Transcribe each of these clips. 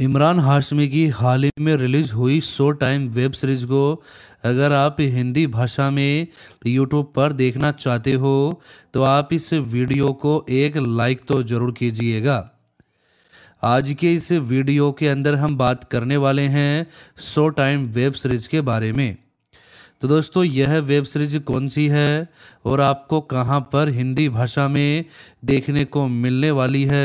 इमरान हाशमी की हाल ही में रिलीज़ हुई शो टाइम वेब सीरीज़ को अगर आप हिंदी भाषा में यूट्यूब पर देखना चाहते हो तो आप इस वीडियो को एक लाइक तो ज़रूर कीजिएगा आज के इस वीडियो के अंदर हम बात करने वाले हैं शो टाइम वेब सीरीज़ के बारे में तो दोस्तों यह वेब सीरीज कौन सी है और आपको कहाँ पर हिंदी भाषा में देखने को मिलने वाली है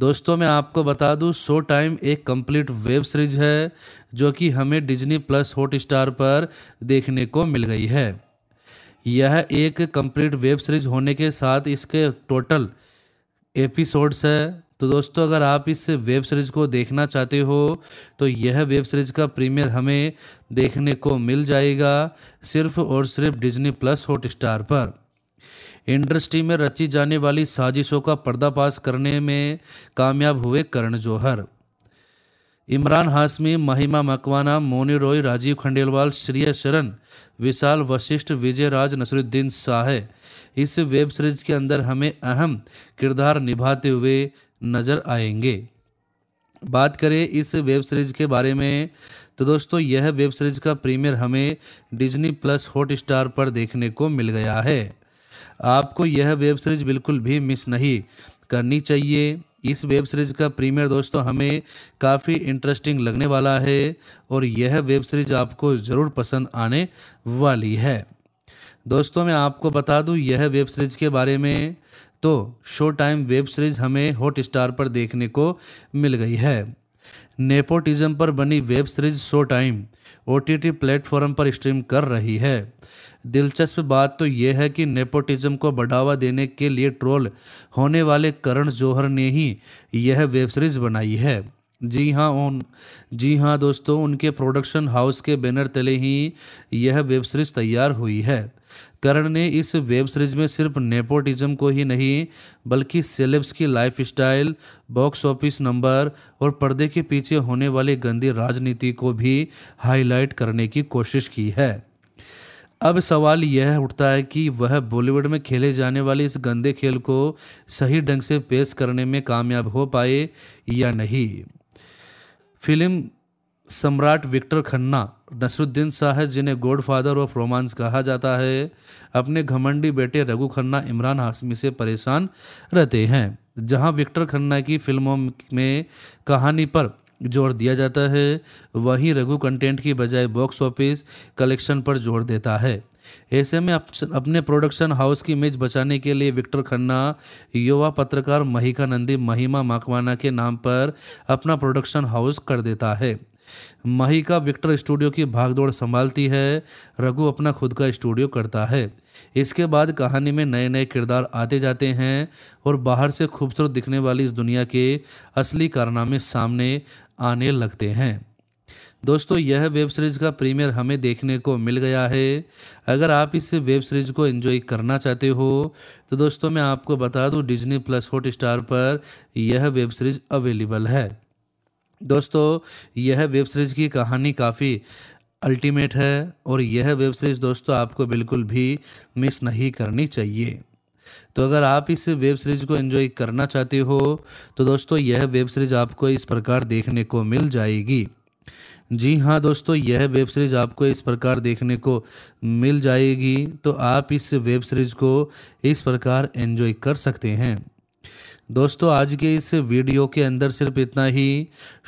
दोस्तों मैं आपको बता दूं शो टाइम एक कंप्लीट वेब सीरीज है जो कि हमें डिज्नी प्लस हॉट स्टार पर देखने को मिल गई है यह एक कंप्लीट वेब सीरीज होने के साथ इसके टोटल एपिसोड्स है तो दोस्तों अगर आप इस वेब सीरीज़ को देखना चाहते हो तो यह वेब सीरीज़ का प्रीमियर हमें देखने को मिल जाएगा सिर्फ और सिर्फ डिज्नी प्लस हॉट स्टार पर इंडस्ट्री में रची जाने वाली साजिशों का पर्दाफाश करने में कामयाब हुए करण जौहर इमरान हाशमी महिमा मकवाना मोनी रॉय राजीव खंडेलवाल श्रेय शरण विशाल वशिष्ठ विजय राज नसरुद्दीन शाह इस वेब सीरीज के अंदर हमें अहम किरदार निभाते हुए नजर आएंगे बात करें इस वेब सीरीज के बारे में तो दोस्तों यह वेब सीरीज का प्रीमियर हमें डिज्नी प्लस हॉट स्टार पर देखने को मिल गया है आपको यह वेब सीरीज बिल्कुल भी मिस नहीं करनी चाहिए इस वेब सीरीज़ का प्रीमियर दोस्तों हमें काफ़ी इंटरेस्टिंग लगने वाला है और यह वेब सीरीज़ आपको ज़रूर पसंद आने वाली है दोस्तों मैं आपको बता दूं यह वेब सीरीज़ के बारे में तो शो टाइम वेब सीरीज़ हमें हॉट स्टार पर देखने को मिल गई है नेपोटिज्म पर बनी web series Showtime O T platform पर स्ट्रीम कर रही है दिलचस्प बात तो यह है कि नेपोटिज्म को बढ़ावा देने के लिए ट्रोल होने वाले करण जौहर ने ही यह वेब सीरीज़ बनाई है जी हाँ उन जी हाँ दोस्तों उनके प्रोडक्शन हाउस के बैनर तले ही यह वेब सीरीज़ तैयार हुई है करण ने इस वेब सीरीज में सिर्फ नेपोटिज्म को ही नहीं बल्कि सेलेब्स की lifestyle box office number और पर्दे के पीछे होने वाली गंदी राजनीति को भी हाईलाइट करने की कोशिश की है अब सवाल यह उठता है कि वह बॉलीवुड में खेले जाने वाले इस गंदे खेल को सही ढंग से पेश करने में कामयाब हो पाए या नहीं फिल्म सम्राट विक्टर खन्ना नसरुद्दीन शाह जिन्हें गॉड फादर ऑफ रोमांस कहा जाता है अपने घमंडी बेटे रघु खन्ना इमरान हाशमी से परेशान रहते हैं जहां विक्टर खन्ना की फिल्मों में कहानी पर जोर दिया जाता है वही रघु कंटेंट की बजाय बॉक्स ऑफिस कलेक्शन पर जोर देता है ऐसे में अपने प्रोडक्शन हाउस की इमेज बचाने के लिए विक्टर खन्ना युवा पत्रकार महिका नंदी महिमा माकवाना के नाम पर अपना प्रोडक्शन हाउस कर देता है महिका विक्टर स्टूडियो की भागदौड़ संभालती है रघु अपना खुद का स्टूडियो करता है इसके बाद कहानी में नए नए किरदार आते जाते हैं और बाहर से खूबसूरत दिखने वाली इस दुनिया के असली कारनामे सामने आने लगते हैं दोस्तों यह वेब सीरीज़ का प्रीमियर हमें देखने को मिल गया है अगर आप इस वेब सीरीज़ को एंजॉय करना चाहते हो तो दोस्तों मैं आपको बता दूं डिज्नी प्लस हॉट स्टार पर यह वेब सीरीज़ अवेलेबल है दोस्तों यह वेब सीरीज़ की कहानी काफ़ी अल्टीमेट है और यह वेब सीरीज़ दोस्तों आपको बिल्कुल भी मिस नहीं करनी चाहिए तो अगर आप इस वेब सीरीज़ को एंजॉय करना चाहते हो तो दोस्तों यह वेब सीरीज़ आपको इस प्रकार देखने को मिल जाएगी जी हाँ दोस्तों यह वेब सीरीज़ आपको इस प्रकार देखने को मिल जाएगी तो आप इस वेब सीरीज़ को इस प्रकार एंजॉय कर सकते हैं दोस्तों आज के इस वीडियो के अंदर सिर्फ इतना ही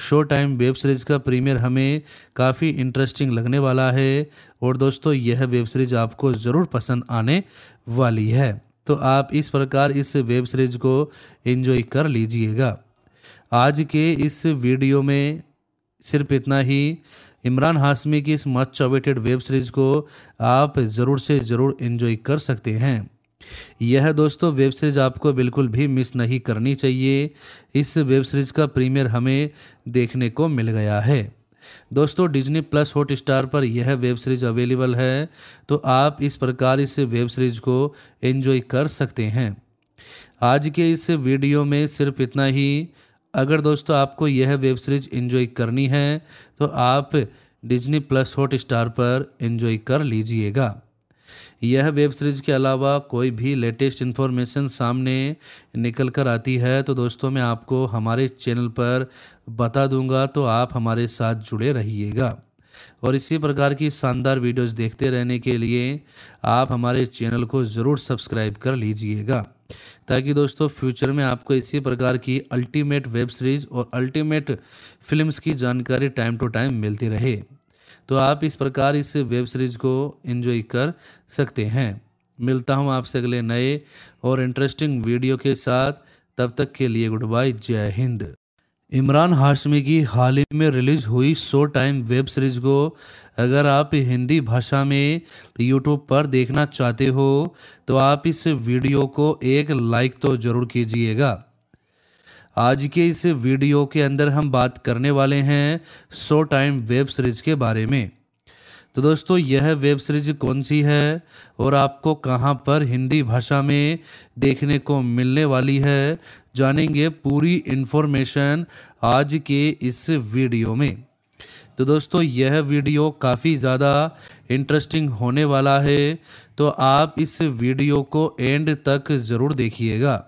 शो टाइम वेब सीरीज़ का प्रीमियर हमें काफ़ी इंटरेस्टिंग लगने वाला है और दोस्तों यह वेब सीरीज़ आपको ज़रूर पसंद आने वाली है तो आप इस प्रकार इस वेब सीरीज को एंजॉय कर लीजिएगा आज के इस वीडियो में सिर्फ इतना ही इमरान हाशमी की इस मच अवेटेड वेब सीरीज़ को आप ज़रूर से ज़रूर इन्जॉय कर सकते हैं यह दोस्तों वेब सीरीज़ आपको बिल्कुल भी मिस नहीं करनी चाहिए इस वेब सीरीज़ का प्रीमियर हमें देखने को मिल गया है दोस्तों डिज्नी प्लस हॉट स्टार पर यह वेब सीरीज़ अवेलेबल है तो आप इस प्रकार इस वेब सीरीज़ को एंजॉय कर सकते हैं आज के इस वीडियो में सिर्फ इतना ही अगर दोस्तों आपको यह वेब सीरीज़ एंजॉय करनी है तो आप डिज्नी प्लस हॉट स्टार पर एंजॉय कर लीजिएगा यह वेब सीरीज़ के अलावा कोई भी लेटेस्ट इन्फॉर्मेशन सामने निकल कर आती है तो दोस्तों मैं आपको हमारे चैनल पर बता दूंगा तो आप हमारे साथ जुड़े रहिएगा और इसी प्रकार की शानदार वीडियोस देखते रहने के लिए आप हमारे चैनल को ज़रूर सब्सक्राइब कर लीजिएगा ताकि दोस्तों फ्यूचर में आपको इसी प्रकार की अल्टीमेट वेब सीरीज़ और अल्टीमेट फिल्म्स की जानकारी टाइम टू टाइम मिलती रहे तो आप इस प्रकार इस वेब सीरीज़ को एंजॉय कर सकते हैं मिलता हूँ आपसे अगले नए और इंटरेस्टिंग वीडियो के साथ तब तक के लिए गुड बाय जय हिंद इमरान हाशमी की हाल ही में रिलीज हुई शो टाइम वेब सीरीज को अगर आप हिंदी भाषा में यूट्यूब पर देखना चाहते हो तो आप इस वीडियो को एक लाइक तो ज़रूर कीजिएगा आज के इस वीडियो के अंदर हम बात करने वाले हैं सो टाइम वेब सीरीज के बारे में तो दोस्तों यह वेब सीरीज कौन सी है और आपको कहां पर हिंदी भाषा में देखने को मिलने वाली है जानेंगे पूरी इन्फॉर्मेशन आज के इस वीडियो में तो दोस्तों यह वीडियो काफ़ी ज़्यादा इंटरेस्टिंग होने वाला है तो आप इस वीडियो को एंड तक ज़रूर देखिएगा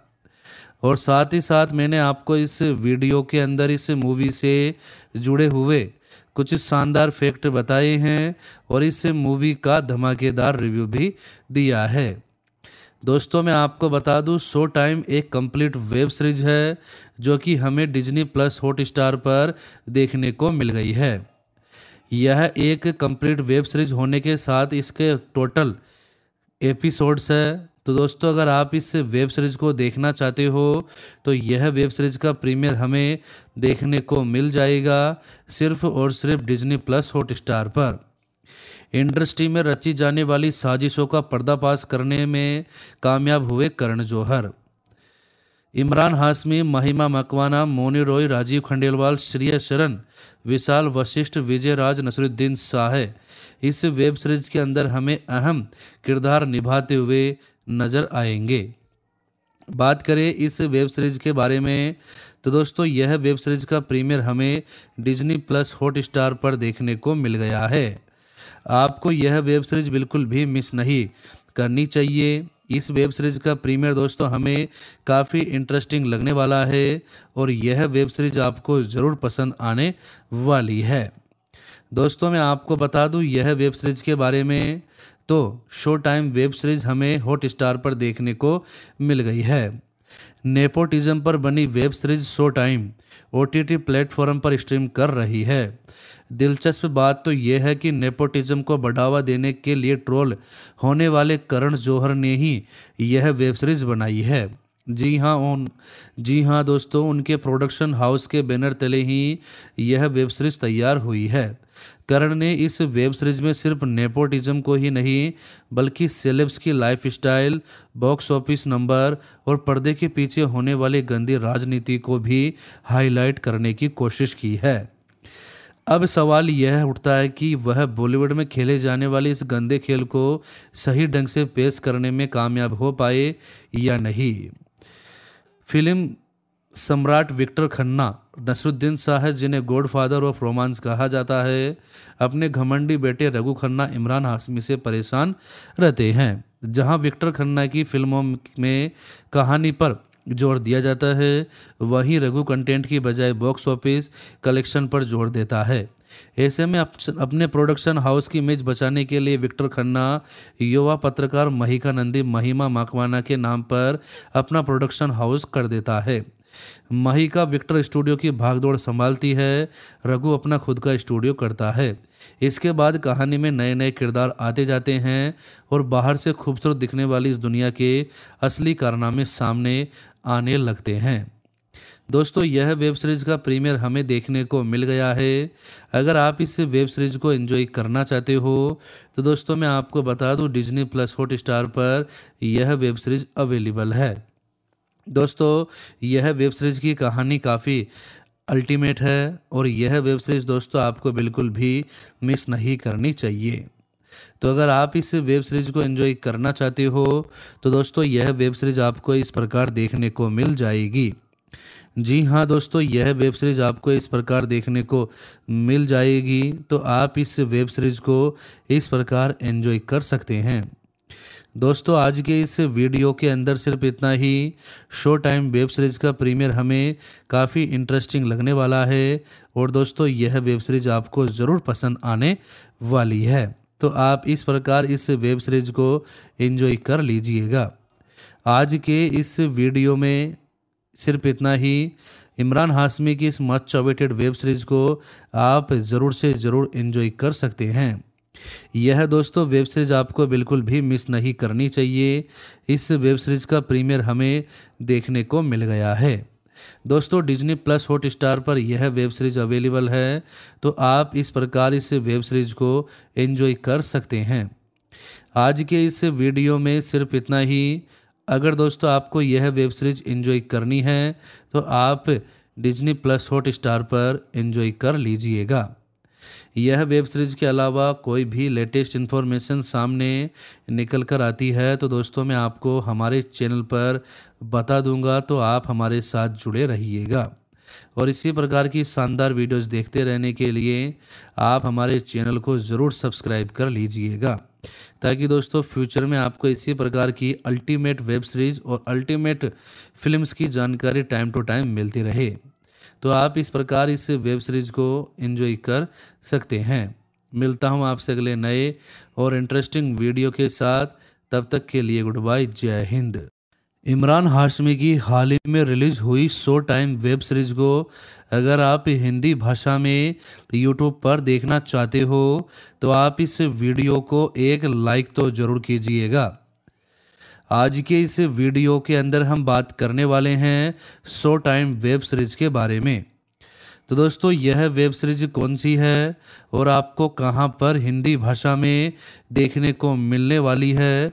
और साथ ही साथ मैंने आपको इस वीडियो के अंदर इस मूवी से जुड़े हुए कुछ शानदार फैक्ट बताए हैं और इस मूवी का धमाकेदार रिव्यू भी दिया है दोस्तों मैं आपको बता दूं शो टाइम एक कंप्लीट वेब सीरीज है जो कि हमें डिज्नी प्लस हॉट स्टार पर देखने को मिल गई है यह एक कंप्लीट वेब सीरीज होने के साथ इसके टोटल एपिसोड्स है तो दोस्तों अगर आप इस वेब सीरीज़ को देखना चाहते हो तो यह वेब सीरीज़ का प्रीमियर हमें देखने को मिल जाएगा सिर्फ और सिर्फ डिज्नी प्लस हॉट स्टार पर इंडस्ट्री में रची जाने वाली साजिशों का पर्दाफाश करने में कामयाब हुए करण जौहर इमरान हाशमी महिमा मकवाना मोनी रॉय राजीव खंडेलवाल श्रेय शरण विशाल वशिष्ठ विजय राज नसरुद्दीन शाह इस वेब सीरीज के अंदर हमें अहम किरदार निभाते हुए नज़र आएंगे बात करें इस वेब सीरीज़ के बारे में तो दोस्तों यह वेब सीरीज़ का प्रीमियर हमें डिज्नी प्लस हॉट स्टार पर देखने को मिल गया है आपको यह वेब सीरीज़ बिल्कुल भी मिस नहीं करनी चाहिए इस वेब सीरीज़ का प्रीमियर दोस्तों हमें काफ़ी इंटरेस्टिंग लगने वाला है और यह वेब सीरीज़ आपको ज़रूर पसंद आने वाली है दोस्तों मैं आपको बता दूं यह वेब सीरीज़ के बारे में तो शो टाइम वेब सीरीज़ हमें हॉट स्टार पर देखने को मिल गई है नेपोटिज्म पर बनी web series Showtime O T platform पर स्ट्रीम कर रही है दिलचस्प बात तो यह है कि नेपोटिज्म को बढ़ावा देने के लिए ट्रोल होने वाले करण जौहर ने ही यह वेब सीरीज बनाई है जी हाँ उन जी हाँ दोस्तों उनके प्रोडक्शन हाउस के बैनर तले ही यह वेब सीरीज तैयार हुई है करण ने इस वेब सीरीज में सिर्फ नेपोटिज्म को ही नहीं बल्कि सेलेब्स की लाइफस्टाइल, बॉक्स ऑफिस नंबर और पर्दे के पीछे होने वाली गंदी राजनीति को भी हाईलाइट करने की कोशिश की है अब सवाल यह उठता है कि वह बॉलीवुड में खेले जाने वाले इस गंदे खेल को सही ढंग से पेश करने में कामयाब हो पाए या नहीं फिल्म सम्राट विक्टर खन्ना नसरुद्दीन शाह जिन्हें गॉडफादर ऑफ रोमांस कहा जाता है अपने घमंडी बेटे रघु खन्ना इमरान हाशमी से परेशान रहते हैं जहां विक्टर खन्ना की फिल्मों में कहानी पर जोर दिया जाता है वहीं रघु कंटेंट की बजाय बॉक्स ऑफिस कलेक्शन पर जोर देता है ऐसे में अपने प्रोडक्शन हाउस की इमेज बचाने के लिए विक्टर खन्ना युवा पत्रकार महिका नंदी महिमा माकवाना के नाम पर अपना प्रोडक्शन हाउस कर देता है महिका विक्टर स्टूडियो की भागदौड़ संभालती है रघु अपना खुद का स्टूडियो करता है इसके बाद कहानी में नए नए किरदार आते जाते हैं और बाहर से खूबसूरत दिखने वाली इस दुनिया के असली कारनामे सामने आने लगते हैं दोस्तों यह वेब सीरीज़ का प्रीमियर हमें देखने को मिल गया है अगर आप इस वेब सीरीज़ को एंजॉय करना चाहते हो तो दोस्तों मैं आपको बता दूं डिज्नी प्लस हॉट स्टार पर यह वेब सीरीज़ अवेलेबल है दोस्तों यह वेब सीरीज़ की कहानी काफ़ी अल्टीमेट है और यह वेब सीरीज़ दोस्तों आपको बिल्कुल भी मिस नहीं करनी चाहिए तो अगर आप इस वेब सीरीज़ को एंजॉय करना चाहते हो तो दोस्तों यह वेब सीरीज़ आपको इस प्रकार देखने को मिल जाएगी जी हाँ दोस्तों यह वेब सीरीज़ आपको इस प्रकार देखने को मिल जाएगी तो आप इस वेब सीरीज़ को इस प्रकार एंजॉय कर सकते हैं दोस्तों आज के इस वीडियो के अंदर सिर्फ इतना ही शो टाइम वेब सीरीज़ का प्रीमियर हमें काफ़ी इंटरेस्टिंग लगने वाला है और दोस्तों यह वेब सीरीज़ आपको ज़रूर पसंद आने वाली है तो आप इस प्रकार इस वेब सीरीज़ को एंजॉय कर लीजिएगा आज के इस वीडियो में सिर्फ इतना ही इमरान हाशमी की इस मच अवेटेड वेब सीरीज़ को आप ज़रूर से ज़रूर इन्जॉय कर सकते हैं यह दोस्तों वेब सीरीज़ आपको बिल्कुल भी मिस नहीं करनी चाहिए इस वेब सीरीज़ का प्रीमियर हमें देखने को मिल गया है दोस्तों डिज्नी प्लस हॉट स्टार पर यह वेब सीरीज़ अवेलेबल है तो आप इस प्रकार इस वेब सीरीज़ को एंजॉय कर सकते हैं आज के इस वीडियो में सिर्फ इतना ही अगर दोस्तों आपको यह वेब सीरीज इन्जॉय करनी है तो आप डिज्नी प्लस हॉट स्टार पर इन्जॉय कर लीजिएगा यह वेब सीरीज के अलावा कोई भी लेटेस्ट इन्फॉर्मेशन सामने निकल कर आती है तो दोस्तों मैं आपको हमारे चैनल पर बता दूंगा तो आप हमारे साथ जुड़े रहिएगा और इसी प्रकार की शानदार वीडियोस देखते रहने के लिए आप हमारे चैनल को ज़रूर सब्सक्राइब कर लीजिएगा ताकि दोस्तों फ्यूचर में आपको इसी प्रकार की अल्टीमेट वेब सीरीज़ और अल्टीमेट फिल्म्स की जानकारी टाइम टू टाइम मिलती रहे तो आप इस प्रकार इस वेब सीरीज़ को इन्जॉय कर सकते हैं मिलता हूँ आपसे अगले नए और इंटरेस्टिंग वीडियो के साथ तब तक के लिए गुड बाय जय हिंद इमरान हाशमी की हाल ही में रिलीज हुई शो टाइम वेब सीरीज को अगर आप हिंदी भाषा में यूट्यूब पर देखना चाहते हो तो आप इस वीडियो को एक लाइक तो ज़रूर कीजिएगा आज के इस वीडियो के अंदर हम बात करने वाले हैं शो टाइम वेब सीरीज के बारे में तो दोस्तों यह वेब सीरीज कौन सी है और आपको कहाँ पर हिंदी भाषा में देखने को मिलने वाली है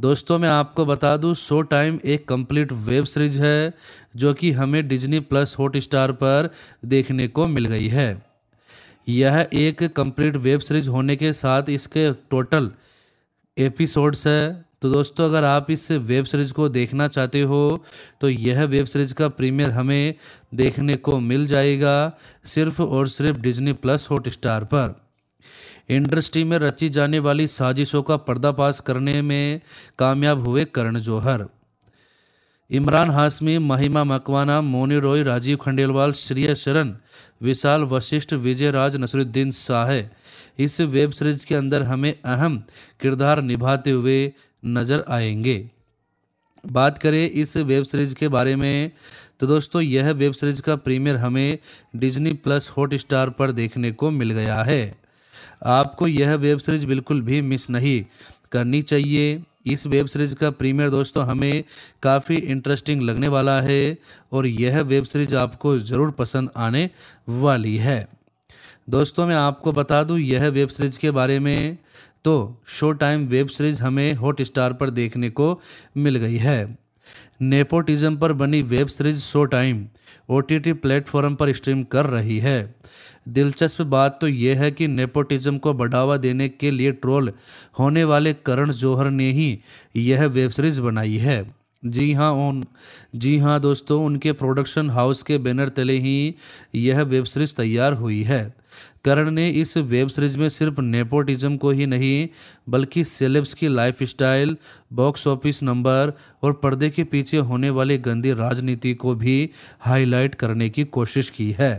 दोस्तों मैं आपको बता दूं शो टाइम एक कंप्लीट वेब सीरीज है जो कि हमें डिज्नी प्लस हॉट स्टार पर देखने को मिल गई है यह एक कंप्लीट वेब सीरीज होने के साथ इसके टोटल एपिसोड्स है तो दोस्तों अगर आप इस वेब सीरीज़ को देखना चाहते हो तो यह वेब सीरीज़ का प्रीमियर हमें देखने को मिल जाएगा सिर्फ और सिर्फ डिज्नी प्लस हॉट स्टार पर इंडस्ट्री में रची जाने वाली साजिशों का पर्दाफाश करने में कामयाब हुए करण जौहर इमरान हाशमी महिमा मकवाना मोनी रॉय राजीव खंडेलवाल श्रेय शरण विशाल वशिष्ठ विजय राज नसरुद्दीन शाह इस वेब सीरीज के अंदर हमें अहम किरदार निभाते हुए नजर आएंगे बात करें इस वेब सीरीज के बारे में तो दोस्तों यह वेब सीरीज का प्रीमियर हमें डिज्नी प्लस हॉट स्टार पर देखने को मिल गया है आपको यह वेब सीरीज बिल्कुल भी मिस नहीं करनी चाहिए इस वेब सीरीज का प्रीमियर दोस्तों हमें काफ़ी इंटरेस्टिंग लगने वाला है और यह वेब सीरीज आपको ज़रूर पसंद आने वाली है दोस्तों मैं आपको बता दूं यह वेब सीरीज के बारे में तो शो टाइम वेब सीरीज हमें हॉट स्टार पर देखने को मिल गई है नेपोटिज्म पर बनी web series Showtime O platform पर स्ट्रीम कर रही है दिलचस्प बात तो यह है कि नेपोटिज्म को बढ़ावा देने के लिए ट्रोल होने वाले करण जौहर ने ही यह वेब सीरीज बनाई है जी हाँ उन जी हाँ दोस्तों उनके प्रोडक्शन हाउस के बैनर तले ही यह वेब सीरीज तैयार हुई है करण ने इस वेब सीरीज में सिर्फ नेपोटिज्म को ही नहीं बल्कि सेलेब्स की lifestyle box office number और पर्दे के पीछे होने वाली गंदी राजनीति को भी हाईलाइट करने की कोशिश की है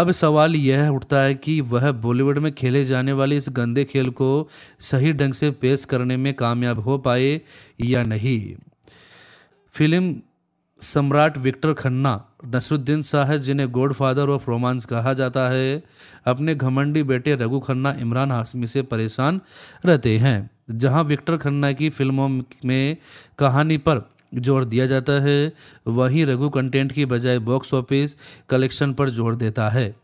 अब सवाल यह उठता है कि वह बॉलीवुड में खेले जाने वाले इस गंदे खेल को सही ढंग से पेश करने में कामयाब हो पाए या नहीं फिल्म सम्राट विक्टर खन्ना नसरुद्दीन शाह जिन्हें गॉड फादर ऑफ रोमांस कहा जाता है अपने घमंडी बेटे रघु खन्ना इमरान हाशमी से परेशान रहते हैं जहां विक्टर खन्ना की फिल्मों में कहानी पर जोर दिया जाता है वहीं रघु कंटेंट की बजाय बॉक्स ऑफिस कलेक्शन पर जोर देता है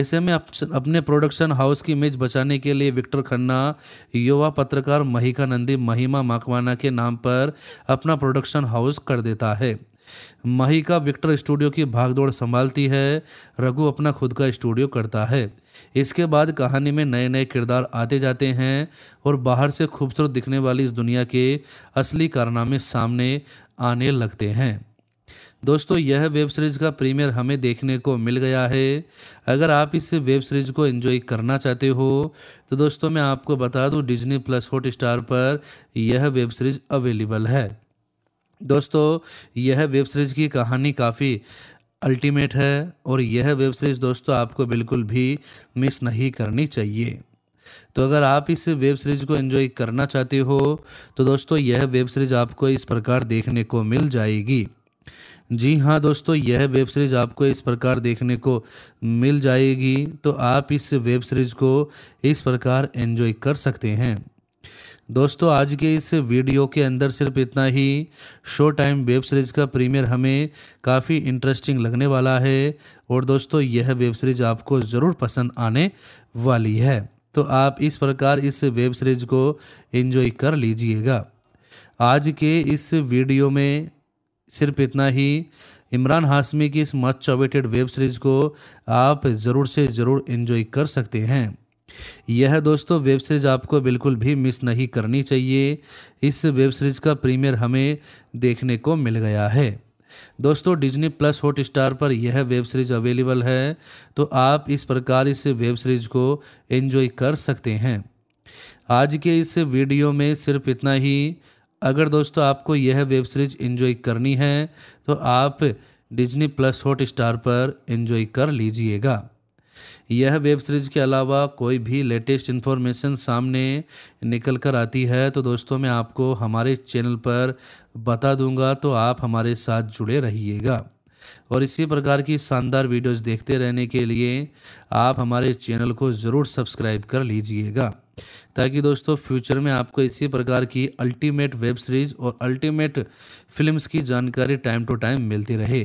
ऐसे में अपने प्रोडक्शन हाउस की इमेज बचाने के लिए विक्टर खन्ना युवा पत्रकार महिका नंदी महिमा माकवाना के नाम पर अपना प्रोडक्शन हाउस कर देता है महिका विक्टर स्टूडियो की भागदौड़ संभालती है रघु अपना खुद का स्टूडियो करता है इसके बाद कहानी में नए नए किरदार आते जाते हैं और बाहर से खूबसूरत दिखने वाली इस दुनिया के असली कारनामे सामने आने लगते हैं दोस्तों यह वेब सीरीज़ का प्रीमियर हमें देखने को मिल गया है अगर आप इस वेब सीरीज़ को एंजॉय करना चाहते हो तो दोस्तों मैं आपको बता दूं डिज्नी प्लस हॉट स्टार पर यह वेब सीरीज़ अवेलेबल है दोस्तों यह वेब सीरीज़ की कहानी काफ़ी अल्टीमेट है और यह वेब सीरीज़ दोस्तों आपको बिल्कुल भी मिस नहीं करनी चाहिए तो अगर आप इस वेब सीरीज़ को एंजॉय करना चाहते हो तो दोस्तों यह वेब सीरीज़ आपको इस प्रकार देखने को मिल जाएगी जी हाँ दोस्तों यह वेब सीरीज़ आपको इस प्रकार देखने को मिल जाएगी तो आप इस वेब सीरीज़ को इस प्रकार एंजॉय कर सकते हैं दोस्तों आज के इस वीडियो के अंदर सिर्फ इतना ही शो टाइम वेब सीरीज़ का प्रीमियर हमें काफ़ी इंटरेस्टिंग लगने वाला है और दोस्तों यह वेब सीरीज़ आपको ज़रूर पसंद आने वाली है तो आप इस प्रकार इस वेब सीरीज़ को एंजॉय कर लीजिएगा आज के इस वीडियो में सिर्फ इतना ही इमरान हाशमी की इस मच अवेटेड वेब सीरीज़ को आप ज़रूर से ज़रूर इन्जॉय कर सकते हैं यह दोस्तों वेब सीरीज़ आपको बिल्कुल भी मिस नहीं करनी चाहिए इस वेब सीरीज़ का प्रीमियर हमें देखने को मिल गया है दोस्तों डिज्नी प्लस हॉट स्टार पर यह वेब सीरीज अवेलेबल है तो आप इस प्रकार इस वेब सीरीज को एंजॉय कर सकते हैं आज के इस वीडियो में सिर्फ इतना ही अगर दोस्तों आपको यह वेब सीरीज इन्जॉय करनी है तो आप डिज्नी प्लस हॉट स्टार पर इन्जॉय कर लीजिएगा यह वेब सीरीज के अलावा कोई भी लेटेस्ट इन्फॉर्मेशन सामने निकल कर आती है तो दोस्तों मैं आपको हमारे चैनल पर बता दूंगा तो आप हमारे साथ जुड़े रहिएगा और इसी प्रकार की शानदार वीडियोस देखते रहने के लिए आप हमारे चैनल को ज़रूर सब्सक्राइब कर लीजिएगा ताकि दोस्तों फ्यूचर में आपको इसी प्रकार की अल्टीमेट वेब सीरीज़ और अल्टीमेट फिल्म्स की जानकारी टाइम टू टाइम मिलती रहे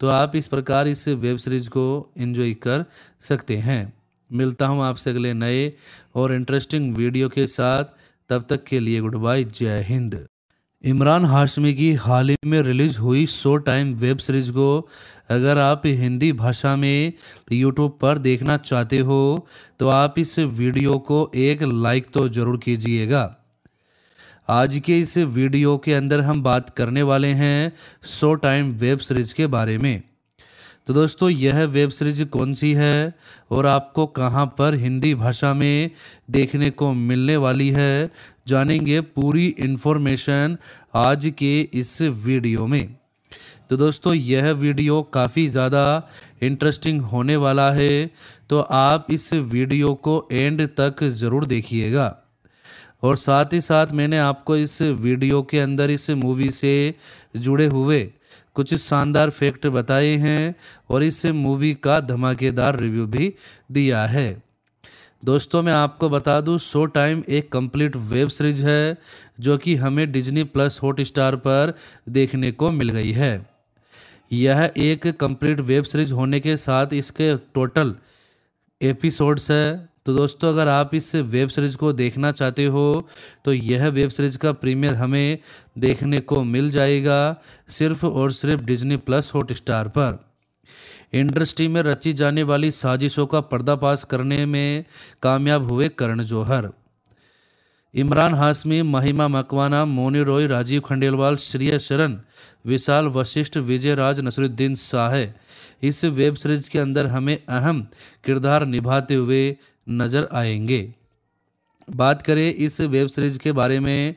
तो आप इस प्रकार इस वेब सीरीज़ को एंजॉय कर सकते हैं मिलता हूँ आपसे अगले नए और इंटरेस्टिंग वीडियो के साथ तब तक के लिए गुड बाय जय हिंद इमरान हाशमी की हाल ही में रिलीज हुई शो टाइम वेब सीरीज को अगर आप हिंदी भाषा में यूट्यूब पर देखना चाहते हो तो आप इस वीडियो को एक लाइक तो ज़रूर कीजिएगा आज के इस वीडियो के अंदर हम बात करने वाले हैं शो टाइम वेब सीरीज के बारे में तो दोस्तों यह वेब सीरीज कौन सी है और आपको कहां पर हिंदी भाषा में देखने को मिलने वाली है जानेंगे पूरी इन्फॉर्मेशन आज के इस वीडियो में तो दोस्तों यह वीडियो काफ़ी ज़्यादा इंटरेस्टिंग होने वाला है तो आप इस वीडियो को एंड तक ज़रूर देखिएगा और साथ ही साथ मैंने आपको इस वीडियो के अंदर इस मूवी से जुड़े हुए कुछ शानदार फैक्ट बताए हैं और इस मूवी का धमाकेदार रिव्यू भी दिया है दोस्तों मैं आपको बता दूं शो टाइम एक कंप्लीट वेब सीरीज है जो कि हमें डिज्नी प्लस हॉट स्टार पर देखने को मिल गई है यह एक कंप्लीट वेब सीरीज होने के साथ इसके टोटल एपिसोड्स है तो दोस्तों अगर आप इस वेब सीरीज़ को देखना चाहते हो तो यह वेब सीरीज़ का प्रीमियर हमें देखने को मिल जाएगा सिर्फ और सिर्फ डिज्नी प्लस हॉटस्टार पर इंडस्ट्री में रची जाने वाली साजिशों का पर्दाफाश करने में कामयाब हुए करण जौहर इमरान हाशमी महिमा मकवाना मोनी रॉय राजीव खंडेलवाल श्रेय शरण विशाल वशिष्ठ विजय राज नसरुद्दीन शाह इस वेब सीरीज के अंदर हमें अहम किरदार निभाते हुए नज़र आएंगे बात करें इस वेब सीरीज़ के बारे में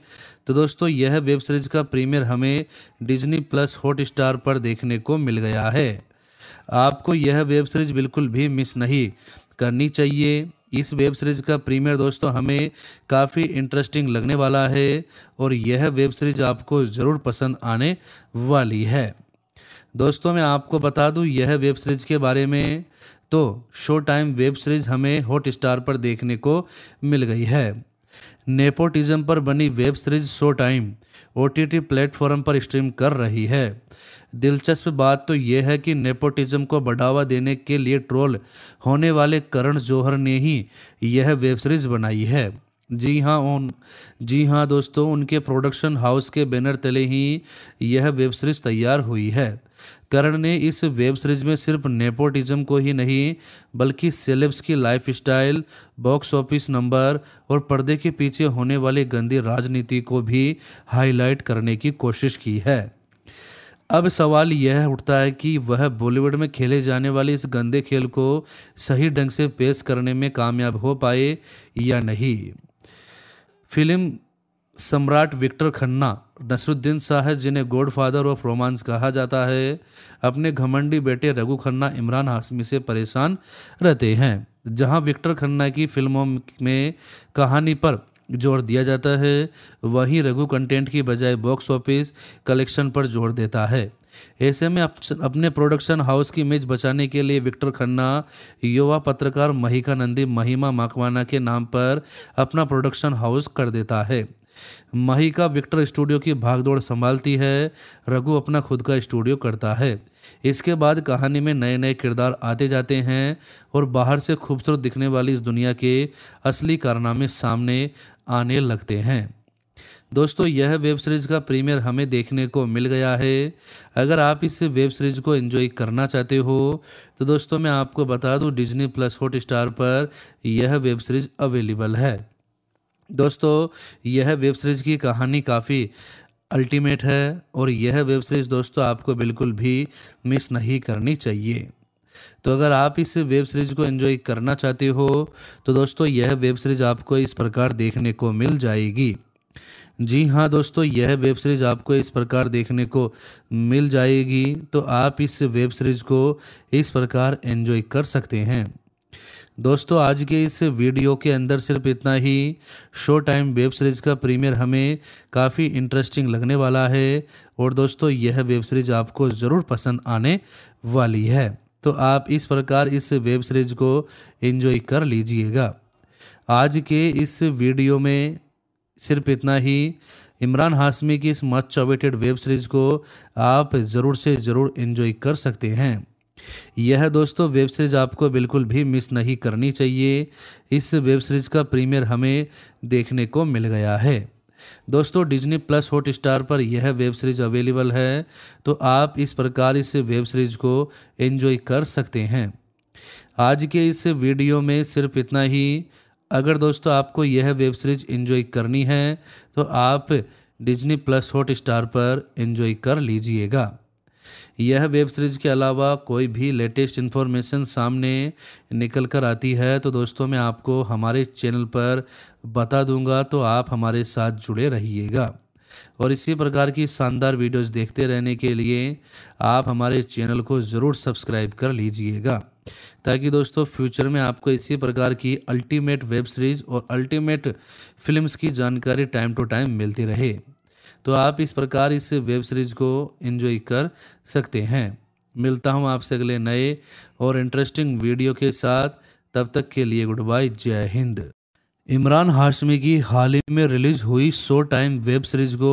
तो दोस्तों यह वेब सीरीज़ का प्रीमियर हमें डिज्नी प्लस हॉट स्टार पर देखने को मिल गया है आपको यह वेब सीरीज़ बिल्कुल भी मिस नहीं करनी चाहिए इस वेब सीरीज़ का प्रीमियर दोस्तों हमें काफ़ी इंटरेस्टिंग लगने वाला है और यह वेब सीरीज़ आपको ज़रूर पसंद आने वाली है दोस्तों मैं आपको बता दूं यह वेब सीरीज़ के बारे में तो शो टाइम वेब सीरीज हमें हॉट स्टार पर देखने को मिल गई है नेपोटिज्म पर बनी web series Showtime O T platform पर स्ट्रीम कर रही है दिलचस्प बात तो यह है कि नेपोटिज्म को बढ़ावा देने के लिए ट्रोल होने वाले करण जौहर ने ही यह वेब सीरीज बनाई है जी हाँ उन जी हाँ दोस्तों उनके प्रोडक्शन हाउस के बैनर तले ही यह वेब सीरीज तैयार हुई है करण ने इस वेब सीरीज में सिर्फ नेपोटिज्म को ही नहीं बल्कि सेलेब्स की lifestyle box office number और पर्दे के पीछे होने वाली गंदी राजनीति को भी हाईलाइट करने की कोशिश की है अब सवाल यह उठता है कि वह बॉलीवुड में खेले जाने वाले इस गंदे खेल को सही ढंग से पेश करने में कामयाब हो पाए या नहीं फिल्म सम्राट विक्टर खन्ना नसरुद्दीन शाह जिन्हें गोड फादर ऑफ रोमांस कहा जाता है अपने घमंडी बेटे रघु खन्ना इमरान हाशमी से परेशान रहते हैं जहां विक्टर खन्ना की फिल्मों में कहानी पर जोर दिया जाता है वहीं रघु कंटेंट की बजाय बॉक्स ऑफिस कलेक्शन पर जोर देता है ऐसे में अप, अपने प्रोडक्शन हाउस की इमेज बचाने के लिए विक्टर खन्ना युवा पत्रकार महिका नंदी महिमा माकवाना के नाम पर अपना प्रोडक्शन हाउस कर देता है महिका विक्टर स्टूडियो की भागदौड़ संभालती है रघु अपना खुद का स्टूडियो करता है इसके बाद कहानी में नए नए किरदार आते जाते हैं और बाहर से खूबसूरत दिखने वाली इस दुनिया के असली कारनामे सामने आने लगते हैं दोस्तों यह वेब सीरीज़ का प्रीमियर हमें देखने को मिल गया है अगर आप इस वेब सीरीज़ को एंजॉय करना चाहते हो तो दोस्तों मैं आपको बता दूं डिज्नी प्लस हॉट स्टार पर यह वेब सीरीज़ अवेलेबल है दोस्तों यह वेब सीरीज़ की कहानी काफ़ी अल्टीमेट है और यह वेब सीरीज़ दोस्तों आपको बिल्कुल भी मिस नहीं करनी चाहिए तो अगर आप इस वेब सीरीज़ को एंजॉय करना चाहते हो तो दोस्तों यह वेब सीरीज़ आपको इस प्रकार देखने को मिल जाएगी जी हाँ दोस्तों यह वेब सीरीज़ आपको इस प्रकार देखने को मिल जाएगी तो आप इस वेब सीरीज़ को इस प्रकार एंजॉय कर सकते हैं दोस्तों आज के इस वीडियो के अंदर सिर्फ इतना ही शो टाइम वेब सीरीज़ का प्रीमियर हमें काफ़ी इंटरेस्टिंग लगने वाला है और दोस्तों यह वेब सीरीज़ आपको ज़रूर पसंद आने वाली है तो आप इस प्रकार इस वेब सीरीज़ को एंजॉय कर लीजिएगा आज के इस वीडियो में सिर्फ इतना ही इमरान हाशमी की इस मच चॉवेटेड वेब सीरीज़ को आप ज़रूर से ज़रूर इन्जॉय कर सकते हैं यह दोस्तों वेब सीरीज आपको बिल्कुल भी मिस नहीं करनी चाहिए इस वेब सीरीज का प्रीमियर हमें देखने को मिल गया है दोस्तों डिज्नी प्लस हॉट स्टार पर यह वेब सीरीज अवेलेबल है तो आप इस प्रकार इस वेब सीरीज को एंजॉय कर सकते हैं आज के इस वीडियो में सिर्फ इतना ही अगर दोस्तों आपको यह वेब सीरीज एंजॉय करनी है तो आप डिज्नी प्लस हॉट स्टार पर एंजॉय कर लीजिएगा यह वेब सीरीज़ के अलावा कोई भी लेटेस्ट इन्फॉर्मेशन सामने निकल कर आती है तो दोस्तों मैं आपको हमारे चैनल पर बता दूंगा तो आप हमारे साथ जुड़े रहिएगा और इसी प्रकार की शानदार वीडियोस देखते रहने के लिए आप हमारे चैनल को ज़रूर सब्सक्राइब कर लीजिएगा ताकि दोस्तों फ्यूचर में आपको इसी प्रकार की अल्टीमेट वेब सीरीज़ और अल्टीमेट फिल्म्स की जानकारी टाइम टू टाइम मिलती रहे तो आप इस प्रकार इस वेब सीरीज़ को इन्जॉय कर सकते हैं मिलता हूँ आपसे अगले नए और इंटरेस्टिंग वीडियो के साथ तब तक के लिए गुड बाय जय हिंद इमरान हाशमी की हाल ही में रिलीज़ हुई शो टाइम वेब सीरीज़ को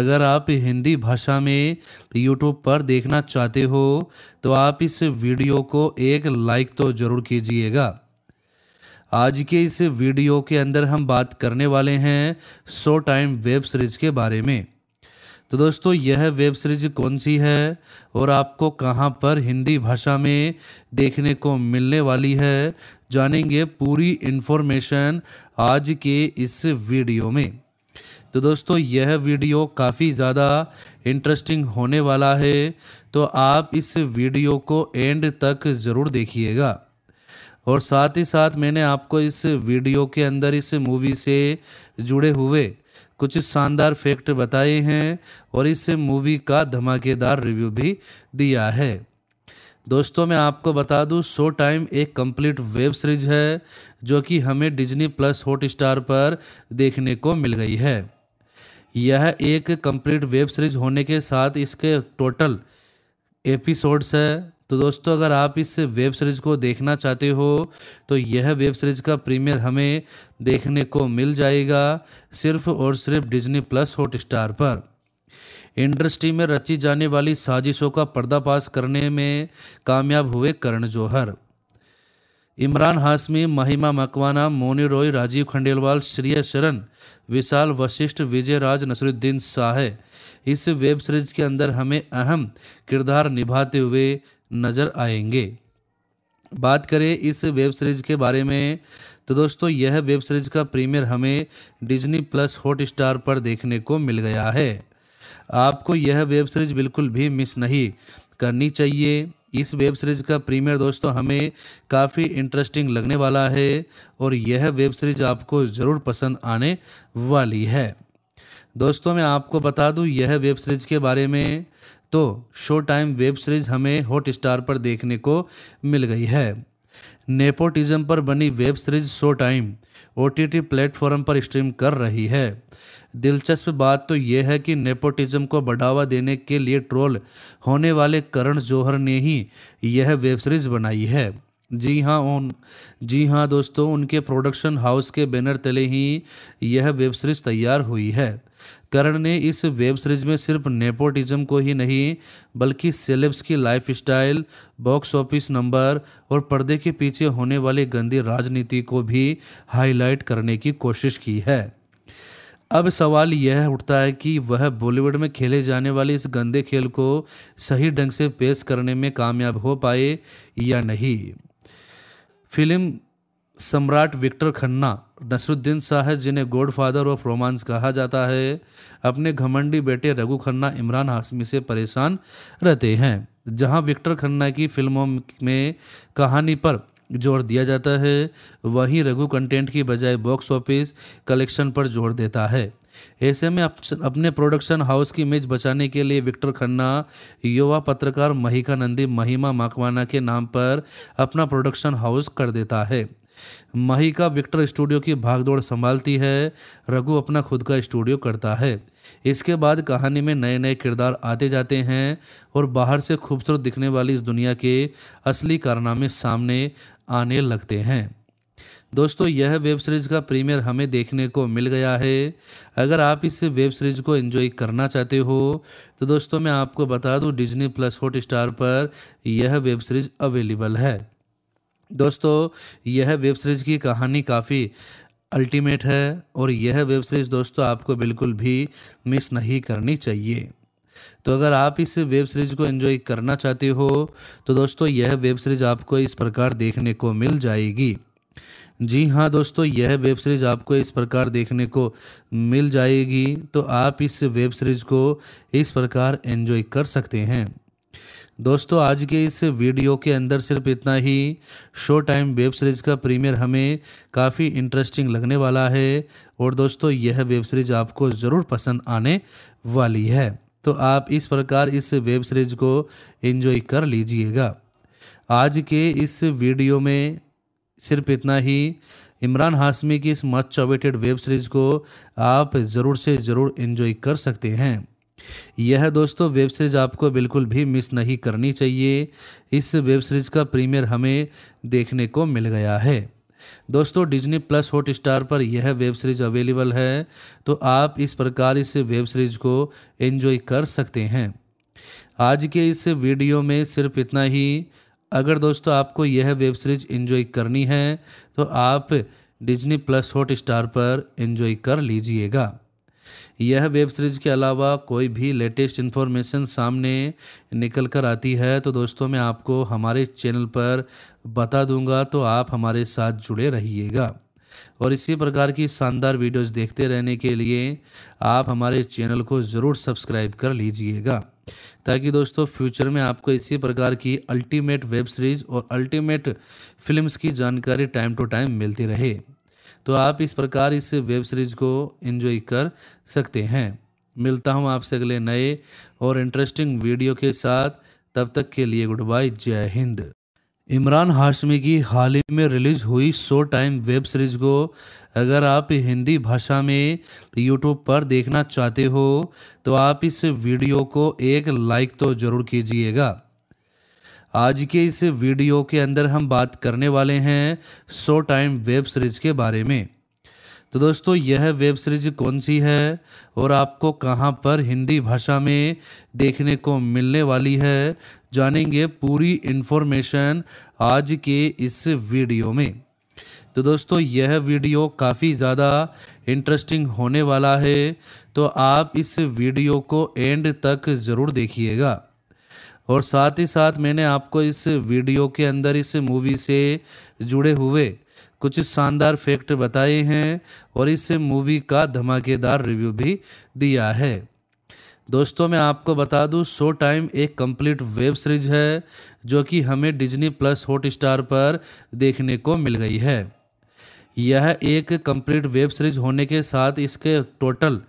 अगर आप हिंदी भाषा में यूट्यूब पर देखना चाहते हो तो आप इस वीडियो को एक लाइक तो ज़रूर कीजिएगा आज के इस वीडियो के अंदर हम बात करने वाले हैं सो टाइम वेब सीरीज़ के बारे में तो दोस्तों यह वेब सीरीज कौन सी है और आपको कहां पर हिंदी भाषा में देखने को मिलने वाली है जानेंगे पूरी इन्फॉर्मेशन आज के इस वीडियो में तो दोस्तों यह वीडियो काफ़ी ज़्यादा इंटरेस्टिंग होने वाला है तो आप इस वीडियो को एंड तक ज़रूर देखिएगा और साथ ही साथ मैंने आपको इस वीडियो के अंदर इस मूवी से जुड़े हुए कुछ शानदार फैक्ट बताए हैं और इस मूवी का धमाकेदार रिव्यू भी दिया है दोस्तों मैं आपको बता दूं शो टाइम एक कंप्लीट वेब सीरीज है जो कि हमें डिज्नी प्लस हॉट स्टार पर देखने को मिल गई है यह एक कंप्लीट वेब सीरीज होने के साथ इसके टोटल एपिसोड्स है तो दोस्तों अगर आप इस वेब सीरीज़ को देखना चाहते हो तो यह वेब सीरीज़ का प्रीमियर हमें देखने को मिल जाएगा सिर्फ और सिर्फ डिजनी प्लस हॉट स्टार पर इंडस्ट्री में रची जाने वाली साजिशों का पर्दाफाश करने में कामयाब हुए करण जौहर इमरान हाशमी महिमा मकवाना मोनी रॉय राजीव खंडेलवाल श्रेय शरण विशाल वशिष्ठ विजय राज नसरुद्दीन शाह इस वेब सीरीज के अंदर हमें अहम किरदार निभाते हुए नज़र आएंगे बात करें इस वेब सीरीज के बारे में तो दोस्तों यह वेब सीरीज का प्रीमियर हमें डिज्नी प्लस हॉट स्टार पर देखने को मिल गया है आपको यह वेब सीरीज बिल्कुल भी मिस नहीं करनी चाहिए इस वेब सीरीज का प्रीमियर दोस्तों हमें काफ़ी इंटरेस्टिंग लगने वाला है और यह वेब सीरीज आपको ज़रूर पसंद आने वाली है दोस्तों मैं आपको बता दूं यह वेब सीरीज के बारे में तो शो टाइम वेब सीरीज हमें हॉट स्टार पर देखने को मिल गई है नेपोटिज्म पर बनी web series Showtime O T platform पर स्ट्रीम कर रही है दिलचस्प बात तो यह है कि नेपोटिज्म को बढ़ावा देने के लिए ट्रोल होने वाले करण जौहर ने ही यह वेब सीरीज़ बनाई है जी हाँ उन जी हाँ दोस्तों उनके प्रोडक्शन हाउस के बैनर तले ही यह वेब सीरीज़ तैयार हुई है करण ने इस वेब सीरीज में सिर्फ नेपोटिज्म को ही नहीं बल्कि सेलेब्स की लाइफस्टाइल, बॉक्स ऑफिस नंबर और पर्दे के पीछे होने वाली गंदी राजनीति को भी हाईलाइट करने की कोशिश की है अब सवाल यह उठता है कि वह बॉलीवुड में खेले जाने वाले इस गंदे खेल को सही ढंग से पेश करने में कामयाब हो पाए या नहीं फिल्म सम्राट विक्टर खन्ना नसरुद्दीन शाह जिन्हें गॉड फादर ऑफ रोमांस कहा जाता है अपने घमंडी बेटे रघु खन्ना इमरान हाशमी से परेशान रहते हैं जहां विक्टर खन्ना की फिल्मों में कहानी पर जोर दिया जाता है वहीं रघु कंटेंट की बजाय बॉक्स ऑफिस कलेक्शन पर जोर देता है ऐसे में अप, अपने प्रोडक्शन हाउस की इमेज बचाने के लिए विक्टर खन्ना युवा पत्रकार महिका नंदी महिमा माकवाना के नाम पर अपना प्रोडक्शन हाउस कर देता है महिका विक्टर स्टूडियो की भागदौड़ संभालती है रघु अपना खुद का स्टूडियो करता है इसके बाद कहानी में नए नए किरदार आते जाते हैं और बाहर से खूबसूरत दिखने वाली इस दुनिया के असली कारनामे सामने आने लगते हैं दोस्तों यह वेब सीरीज़ का प्रीमियर हमें देखने को मिल गया है अगर आप इस वेब सीरीज़ को एंजॉय करना चाहते हो तो दोस्तों मैं आपको बता दूं डिज्नी प्लस हॉट स्टार पर यह वेब सीरीज़ अवेलेबल है दोस्तों यह वेब सीरीज़ की कहानी काफ़ी अल्टीमेट है और यह वेब सीरीज़ दोस्तों आपको बिल्कुल भी मिस नहीं करनी चाहिए तो अगर आप इस वेब सीरीज़ को एंजॉय करना चाहते हो तो दोस्तों यह वेब सीरीज़ आपको इस प्रकार देखने को मिल जाएगी जी हाँ दोस्तों यह वेब सीरीज़ आपको इस प्रकार देखने को मिल जाएगी तो आप इस वेब सीरीज़ को इस प्रकार एंजॉय कर सकते हैं दोस्तों आज के इस वीडियो के अंदर सिर्फ इतना ही शो टाइम वेब सीरीज़ का प्रीमियर हमें काफ़ी इंटरेस्टिंग लगने वाला है और दोस्तों यह वेब सीरीज़ आपको ज़रूर पसंद आने वाली है तो आप इस प्रकार इस वेब सीरीज को एंजॉय कर लीजिएगा आज के इस वीडियो में सिर्फ इतना ही इमरान हाशमी की इस मच अवेटेड वेब सीरीज़ को आप ज़रूर से ज़रूर इन्जॉय कर सकते हैं यह दोस्तों वेब सीरीज़ आपको बिल्कुल भी मिस नहीं करनी चाहिए इस वेब सीरीज़ का प्रीमियर हमें देखने को मिल गया है दोस्तों डिज्नी प्लस हॉट स्टार पर यह वेब सीरीज़ अवेलेबल है तो आप इस प्रकार इस वेब सीरीज़ को एंजॉय कर सकते हैं आज के इस वीडियो में सिर्फ इतना ही अगर दोस्तों आपको यह वेब सीरीज़ एंजॉय करनी है तो आप डिज्नी प्लस हॉट स्टार पर एंजॉय कर लीजिएगा यह वेब सीरीज़ के अलावा कोई भी लेटेस्ट इन्फॉर्मेशन सामने निकल कर आती है तो दोस्तों मैं आपको हमारे चैनल पर बता दूंगा तो आप हमारे साथ जुड़े रहिएगा और इसी प्रकार की शानदार वीडियोस देखते रहने के लिए आप हमारे चैनल को ज़रूर सब्सक्राइब कर लीजिएगा ताकि दोस्तों फ्यूचर में आपको इसी प्रकार की अल्टीमेट वेब सीरीज़ और अल्टीमेट फिल्म्स की जानकारी टाइम टू टाइम मिलती रहे तो आप इस प्रकार इस वेब सीरीज़ को इन्जॉय कर सकते हैं मिलता हूँ आपसे अगले नए और इंटरेस्टिंग वीडियो के साथ तब तक के लिए गुड बाय जय हिंद इमरान हाशमी की हाल ही में रिलीज़ हुई शो टाइम वेब सीरीज़ को अगर आप हिंदी भाषा में यूट्यूब पर देखना चाहते हो तो आप इस वीडियो को एक लाइक तो ज़रूर कीजिएगा आज के इस वीडियो के अंदर हम बात करने वाले हैं सो टाइम वेब सीरीज के बारे में तो दोस्तों यह वेब सीरीज कौन सी है और आपको कहां पर हिंदी भाषा में देखने को मिलने वाली है जानेंगे पूरी इन्फॉर्मेशन आज के इस वीडियो में तो दोस्तों यह वीडियो काफ़ी ज़्यादा इंटरेस्टिंग होने वाला है तो आप इस वीडियो को एंड तक ज़रूर देखिएगा और साथ ही साथ मैंने आपको इस वीडियो के अंदर इस मूवी से जुड़े हुए कुछ शानदार फैक्ट बताए हैं और इस मूवी का धमाकेदार रिव्यू भी दिया है दोस्तों मैं आपको बता दूं शो टाइम एक कंप्लीट वेब सीरीज है जो कि हमें डिज्नी प्लस हॉट स्टार पर देखने को मिल गई है यह एक कंप्लीट वेब सीरीज होने के साथ इसके टोटल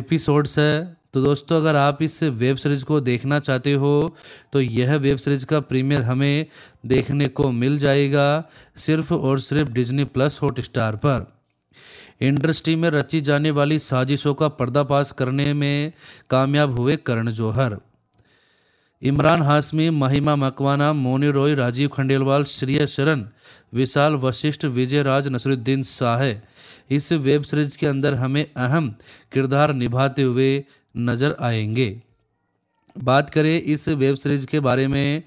एपिसोड्स है तो दोस्तों अगर आप इस वेब सीरीज को देखना चाहते हो तो यह वेब सीरीज का प्रीमियर हमें देखने को मिल जाएगा सिर्फ और सिर्फ डिज्नी प्लस हॉट स्टार पर इंडस्ट्री में रची जाने वाली साजिशों का पर्दाफाश करने में कामयाब हुए करण जौहर इमरान हाशमी महिमा मकवाना मोनी रॉय राजीव खंडेलवाल श्रेय शरण विशाल वशिष्ठ विजय राज नसरुद्दीन शाह इस वेब सीरीज के अंदर हमें अहम किरदार निभाते हुए नज़र आएंगे बात करें इस वेब सीरीज़ के बारे में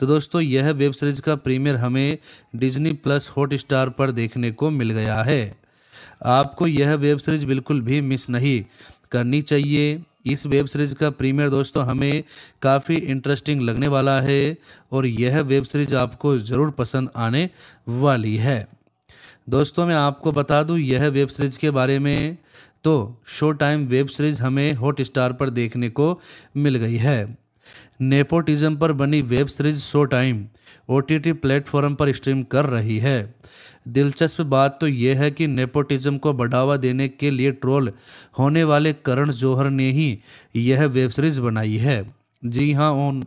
तो दोस्तों यह वेब सीरीज़ का प्रीमियर हमें डिज्नी प्लस हॉट स्टार पर देखने को मिल गया है आपको यह वेब सीरीज़ बिल्कुल भी मिस नहीं करनी चाहिए इस वेब सीरीज़ का प्रीमियर दोस्तों हमें काफ़ी इंटरेस्टिंग लगने वाला है और यह वेब सीरीज़ आपको ज़रूर पसंद आने वाली है दोस्तों मैं आपको बता दूं यह वेब सीरीज़ के बारे में तो शो टाइम वेब सीरीज हमें हॉट स्टार पर देखने को मिल गई है नेपोटिज्म पर बनी web series Showtime O T T platform पर स्ट्रीम कर रही है दिलचस्प बात तो यह है कि नेपोटिज्म को बढ़ावा देने के लिए ट्रोल होने वाले करण जौहर ने ही यह वेब सीरीज बनाई है जी हाँ उन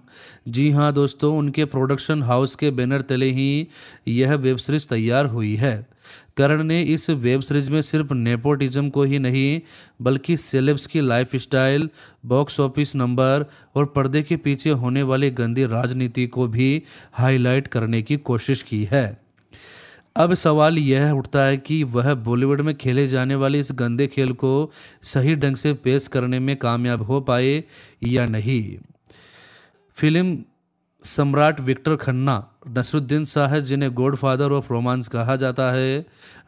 जी हाँ दोस्तों उनके प्रोडक्शन हाउस के बैनर तले ही यह वेब सीरीज तैयार हुई है करण ने इस वेब सीरीज में सिर्फ नेपोटिज्म को ही नहीं बल्कि सेलेब्स की lifestyle box office number और पर्दे के पीछे होने वाली गंदी राजनीति को भी हाईलाइट करने की कोशिश की है अब सवाल यह उठता है कि वह बॉलीवुड में खेले जाने वाले इस गंदे खेल को सही ढंग से पेश करने में कामयाब हो पाए या नहीं फिल्म सम्राट विक्टर खन्ना नसरुद्दीन शाह जिन्हें गॉड फादर ऑफ रोमांस कहा जाता है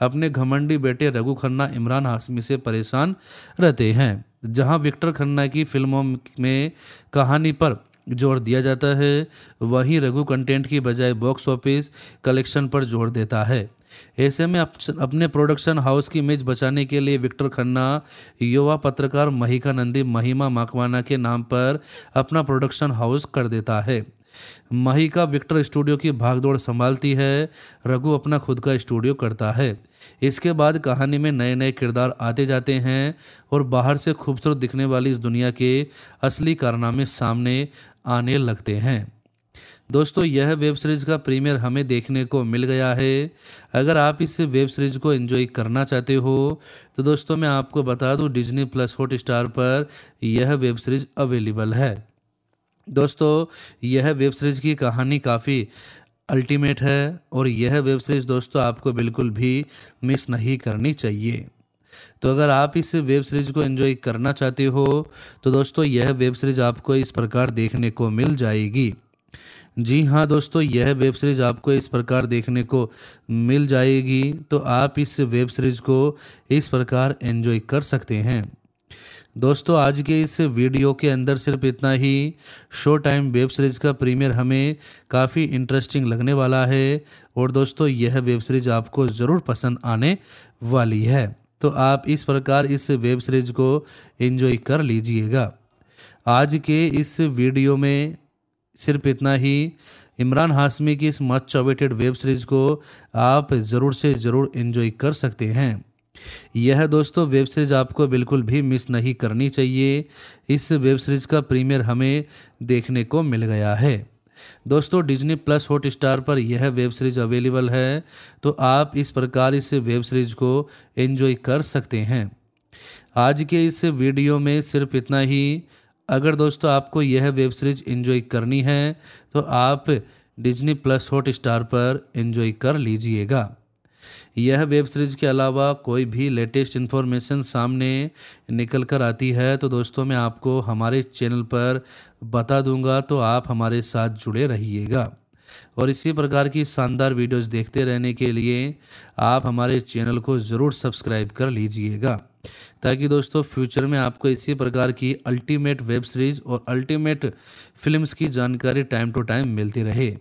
अपने घमंडी बेटे रघु खन्ना इमरान हाशमी से परेशान रहते हैं जहां विक्टर खन्ना की फिल्मों में कहानी पर जोर दिया जाता है वहीं रघु कंटेंट की बजाय बॉक्स ऑफिस कलेक्शन पर जोर देता है ऐसे में अपने प्रोडक्शन हाउस की इमेज बचाने के लिए विक्टर खन्ना युवा पत्रकार महिका नंदी महिमा माकवाना के नाम पर अपना प्रोडक्शन हाउस कर देता है का विक्टर स्टूडियो की भागदौड़ संभालती है रघु अपना खुद का स्टूडियो करता है इसके बाद कहानी में नए नए किरदार आते जाते हैं और बाहर से खूबसूरत दिखने वाली इस दुनिया के असली कारनामे सामने आने लगते हैं दोस्तों यह वेब सीरीज़ का प्रीमियर हमें देखने को मिल गया है अगर आप इस वेब सीरीज़ को एंजॉय करना चाहते हो तो दोस्तों मैं आपको बता दूं डिज्नी प्लस हॉट स्टार पर यह वेब सीरीज़ अवेलेबल है दोस्तों यह वेब सीरीज़ की कहानी काफ़ी अल्टीमेट है और यह वेब सीरीज़ दोस्तों आपको बिल्कुल भी मिस नहीं करनी चाहिए तो अगर आप इस वेब सीरीज़ को एंजॉय करना चाहते हो तो दोस्तों यह वेब सीरीज़ आपको इस प्रकार देखने को मिल जाएगी जी हाँ दोस्तों यह वेब सीरीज़ आपको इस प्रकार देखने को मिल जाएगी तो आप इस वेब सीरीज़ को इस प्रकार एंजॉय कर सकते हैं दोस्तों आज के इस वीडियो के अंदर सिर्फ इतना ही शो टाइम वेब सीरीज़ का प्रीमियर हमें काफ़ी इंटरेस्टिंग लगने वाला है और दोस्तों यह वेब सीरीज़ आपको ज़रूर पसंद आने वाली है तो आप इस प्रकार इस वेब सीरीज़ को एंजॉय कर लीजिएगा आज के इस वीडियो में सिर्फ इतना ही इमरान हाशमी की इस मच चॉवेटेड वेब सीरीज़ को आप ज़रूर से ज़रूर इन्जॉय कर सकते हैं यह दोस्तों वेब सीरीज़ आपको बिल्कुल भी मिस नहीं करनी चाहिए इस वेब सीरीज़ का प्रीमियर हमें देखने को मिल गया है दोस्तों डिज्नी प्लस हॉट स्टार पर यह वेब सीरीज़ अवेलेबल है तो आप इस प्रकार इस वेब सीरीज़ को एंजॉय कर सकते हैं आज के इस वीडियो में सिर्फ इतना ही अगर दोस्तों आपको यह वेब सीरीज़ एंजॉय करनी है तो आप डिज्नी प्लस हॉट स्टार पर एंजॉय कर लीजिएगा यह वेब सीरीज़ के अलावा कोई भी लेटेस्ट इन्फॉर्मेशन सामने निकल कर आती है तो दोस्तों मैं आपको हमारे चैनल पर बता दूंगा तो आप हमारे साथ जुड़े रहिएगा और इसी प्रकार की शानदार वीडियोस देखते रहने के लिए आप हमारे चैनल को ज़रूर सब्सक्राइब कर लीजिएगा ताकि दोस्तों फ्यूचर में आपको इसी प्रकार की अल्टीमेट वेब सीरीज़ और अल्टीमेट फिल्म्स की जानकारी टाइम टू टाइम मिलती रहे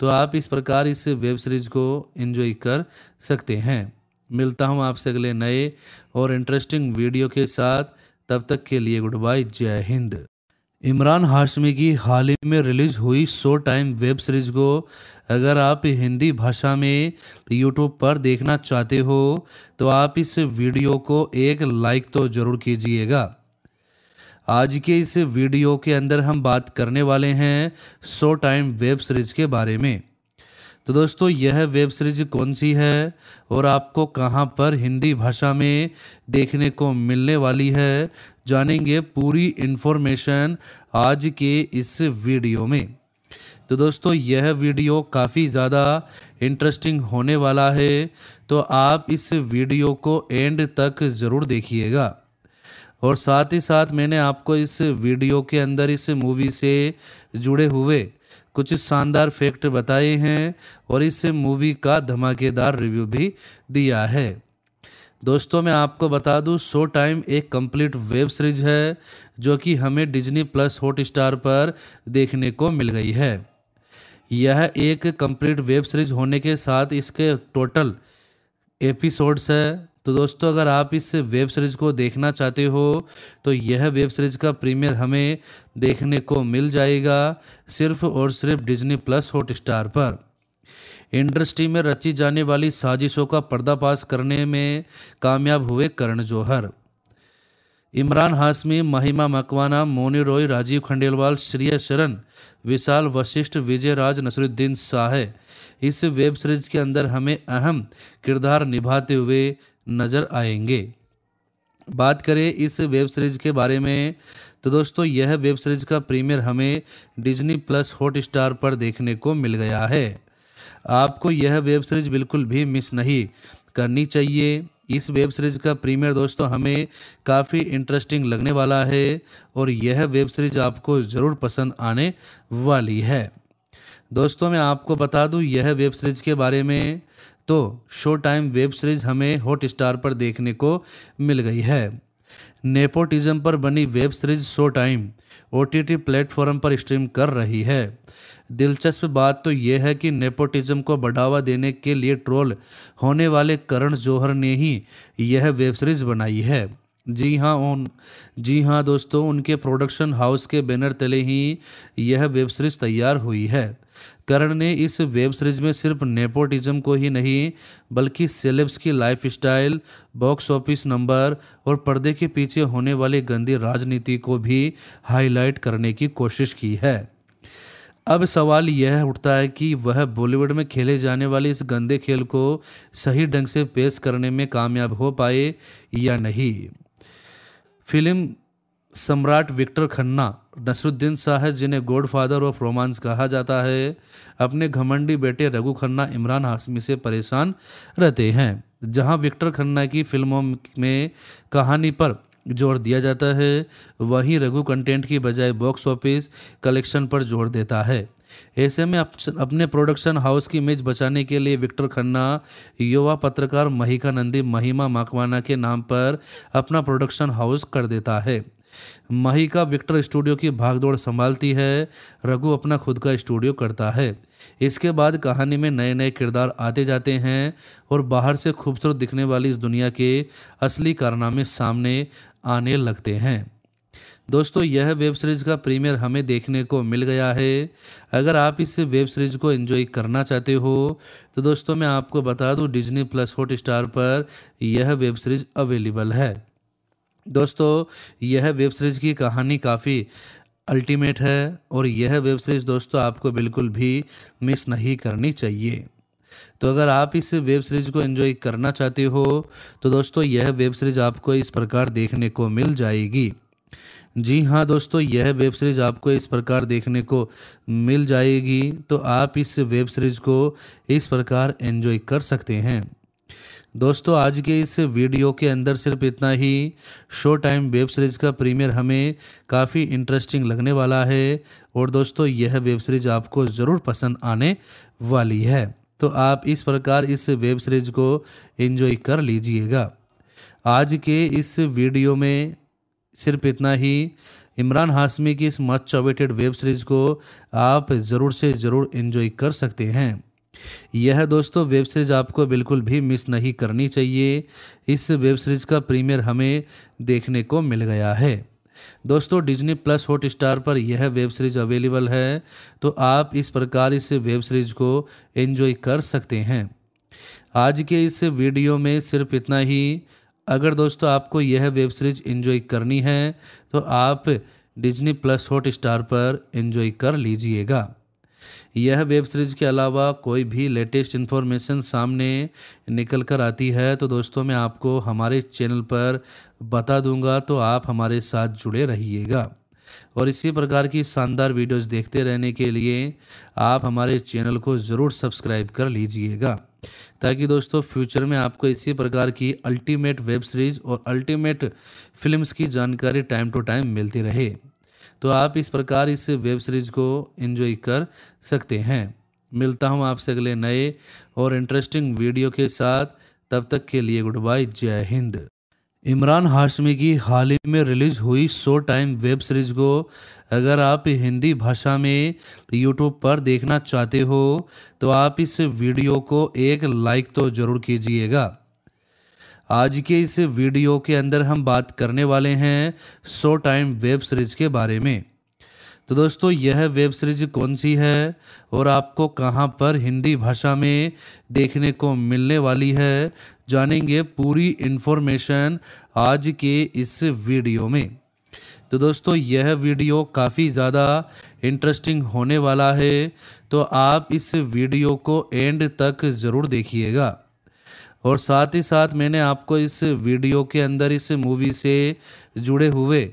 तो आप इस प्रकार इस वेब सीरीज़ को इन्जॉय कर सकते हैं मिलता हूँ आपसे अगले नए और इंटरेस्टिंग वीडियो के साथ तब तक के लिए गुड बाय जय हिंद इमरान हाशमी की हाल ही में रिलीज हुई शो टाइम वेब सीरीज को अगर आप हिंदी भाषा में यूट्यूब पर देखना चाहते हो तो आप इस वीडियो को एक लाइक तो ज़रूर कीजिएगा आज के इस वीडियो के अंदर हम बात करने वाले हैं सो टाइम वेब सीरीज के बारे में तो दोस्तों यह वेब सीरीज कौन सी है और आपको कहां पर हिंदी भाषा में देखने को मिलने वाली है जानेंगे पूरी इन्फॉर्मेशन आज के इस वीडियो में तो दोस्तों यह वीडियो काफ़ी ज़्यादा इंटरेस्टिंग होने वाला है तो आप इस वीडियो को एंड तक ज़रूर देखिएगा और साथ ही साथ मैंने आपको इस वीडियो के अंदर इस मूवी से जुड़े हुए कुछ शानदार फैक्ट बताए हैं और इस मूवी का धमाकेदार रिव्यू भी दिया है दोस्तों मैं आपको बता दूं शो टाइम एक कंप्लीट वेब सीरीज है जो कि हमें डिज्नी प्लस हॉट स्टार पर देखने को मिल गई है यह एक कंप्लीट वेब सीरीज होने के साथ इसके टोटल एपिसोड्स है तो दोस्तों अगर आप इस वेब सीरीज़ को देखना चाहते हो तो यह वेब सीरीज़ का प्रीमियर हमें देखने को मिल जाएगा सिर्फ और सिर्फ डिज्नी प्लस हॉट स्टार पर इंडस्ट्री में रची जाने वाली साजिशों का पर्दाफाश करने में कामयाब हुए करण जौहर इमरान हाशमी महिमा मकवाना मोनी रॉय राजीव खंडेलवाल श्रेय शरण विशाल वशिष्ठ विजय राज नसरुद्दीन शाह इस वेब सीरीज के अंदर हमें अहम किरदार निभाते हुए नज़र आएंगे बात करें इस वेब सीरीज़ के बारे में तो दोस्तों यह वेब सीरीज़ का प्रीमियर हमें डिज्नी प्लस हॉट स्टार पर देखने को मिल गया है आपको यह वेब सीरीज़ बिल्कुल भी मिस नहीं करनी चाहिए इस वेब सीरीज़ का प्रीमियर दोस्तों हमें काफ़ी इंटरेस्टिंग लगने वाला है और यह वेब सीरीज़ आपको ज़रूर पसंद आने वाली है दोस्तों मैं आपको बता दूं यह वेब सीरीज़ के बारे में तो शो टाइम वेब सीरीज़ हमें हॉट स्टार पर देखने को मिल गई है नेपोटिज्म पर बनी web series Showtime O T platform पर स्ट्रीम कर रही है दिलचस्प बात तो यह है कि नेपोटिज्म को बढ़ावा देने के लिए ट्रोल होने वाले करण जौहर ने ही यह वेब सीरीज बनाई है जी हाँ उन जी हाँ दोस्तों उनके प्रोडक्शन हाउस के बैनर तले ही यह वेब सीरीज तैयार हुई है करण ने इस वेब सीरीज में सिर्फ नेपोटिज्म को ही नहीं बल्कि सेलेब्स की लाइफस्टाइल, बॉक्स ऑफिस नंबर और पर्दे के पीछे होने वाली गंदी राजनीति को भी हाईलाइट करने की कोशिश की है अब सवाल यह उठता है कि वह बॉलीवुड में खेले जाने वाले इस गंदे खेल को सही ढंग से पेश करने में कामयाब हो पाए या नहीं फिल्म सम्राट विक्टर खन्ना नसरुद्दीन शाह जिन्हें फादर ऑफ रोमांस कहा जाता है अपने घमंडी बेटे रघु खन्ना इमरान हाशमी से परेशान रहते हैं जहां विक्टर खन्ना की फिल्मों में कहानी पर जोर दिया जाता है वहीं रघु कंटेंट की बजाय बॉक्स ऑफिस कलेक्शन पर जोर देता है ऐसे में अपने प्रोडक्शन हाउस की इमेज बचाने के लिए विक्टर खन्ना युवा पत्रकार महिका नंदी महिमा माकवाना के नाम पर अपना प्रोडक्शन हाउस कर देता है का विक्टर स्टूडियो की भागदौड़ संभालती है रघु अपना खुद का स्टूडियो करता है इसके बाद कहानी में नए नए किरदार आते जाते हैं और बाहर से खूबसूरत दिखने वाली इस दुनिया के असली कारनामे सामने आने लगते हैं दोस्तों यह वेब सीरीज़ का प्रीमियर हमें देखने को मिल गया है अगर आप इस वेब सीरीज़ को एंजॉय करना चाहते हो तो दोस्तों मैं आपको बता दूं डिज्नी प्लस हॉट स्टार पर यह वेब सीरीज़ अवेलेबल है दोस्तों यह वेब सीरीज़ की कहानी काफ़ी अल्टीमेट है और यह वेब सीरीज़ दोस्तों आपको बिल्कुल भी मिस नहीं करनी चाहिए तो अगर आप इस वेब सीरीज़ को एंजॉय करना चाहते हो तो दोस्तों यह वेब सीरीज़ आपको इस प्रकार देखने को मिल जाएगी जी हाँ दोस्तों यह वेब सीरीज़ आपको इस प्रकार देखने को मिल जाएगी तो आप इस वेब सीरीज़ को इस प्रकार एंजॉय कर सकते हैं दोस्तों आज के इस वीडियो के अंदर सिर्फ इतना ही शो टाइम वेब सीरीज़ का प्रीमियर हमें काफ़ी इंटरेस्टिंग लगने वाला है और दोस्तों यह वेब सीरीज़ आपको ज़रूर पसंद आने वाली है तो आप इस प्रकार इस वेब सीरीज़ को एंजॉय कर लीजिएगा आज के इस वीडियो में सिर्फ इतना ही इमरान हाशमी की इस मच चॉवेटेड वेब सीरीज़ को आप ज़रूर से ज़रूर इन्जॉय कर सकते हैं यह दोस्तों वेब सीरीज आपको बिल्कुल भी मिस नहीं करनी चाहिए इस वेब सीरीज का प्रीमियर हमें देखने को मिल गया है दोस्तों डिज्नी प्लस हॉट स्टार पर यह वेब सीरीज अवेलेबल है तो आप इस प्रकार इस वेब सीरीज को एंजॉय कर सकते हैं आज के इस वीडियो में सिर्फ इतना ही अगर दोस्तों आपको यह वेब सीरीज एंजॉय करनी है तो आप डिज्नी प्लस हॉट स्टार पर एंजॉय कर लीजिएगा यह वेब सीरीज़ के अलावा कोई भी लेटेस्ट इन्फॉर्मेशन सामने निकल कर आती है तो दोस्तों मैं आपको हमारे चैनल पर बता दूंगा तो आप हमारे साथ जुड़े रहिएगा और इसी प्रकार की शानदार वीडियोस देखते रहने के लिए आप हमारे चैनल को ज़रूर सब्सक्राइब कर लीजिएगा ताकि दोस्तों फ्यूचर में आपको इसी प्रकार की अल्टीमेट वेब सीरीज़ और अल्टीमेट फिल्म्स की जानकारी टाइम टू टाइम मिलती रहे तो आप इस प्रकार इस वेब सीरीज़ को एंजॉय कर सकते हैं मिलता हूँ आपसे अगले नए और इंटरेस्टिंग वीडियो के साथ तब तक के लिए गुड बाय जय हिंद इमरान हाशमी की हाल ही में रिलीज हुई शो टाइम वेब सीरीज को अगर आप हिंदी भाषा में यूट्यूब पर देखना चाहते हो तो आप इस वीडियो को एक लाइक तो ज़रूर कीजिएगा आज के इस वीडियो के अंदर हम बात करने वाले हैं सो टाइम वेब सीरीज़ के बारे में तो दोस्तों यह वेब सीरीज कौन सी है और आपको कहां पर हिंदी भाषा में देखने को मिलने वाली है जानेंगे पूरी इन्फॉर्मेशन आज के इस वीडियो में तो दोस्तों यह वीडियो काफ़ी ज़्यादा इंटरेस्टिंग होने वाला है तो आप इस वीडियो को एंड तक ज़रूर देखिएगा और साथ ही साथ मैंने आपको इस वीडियो के अंदर इस मूवी से जुड़े हुए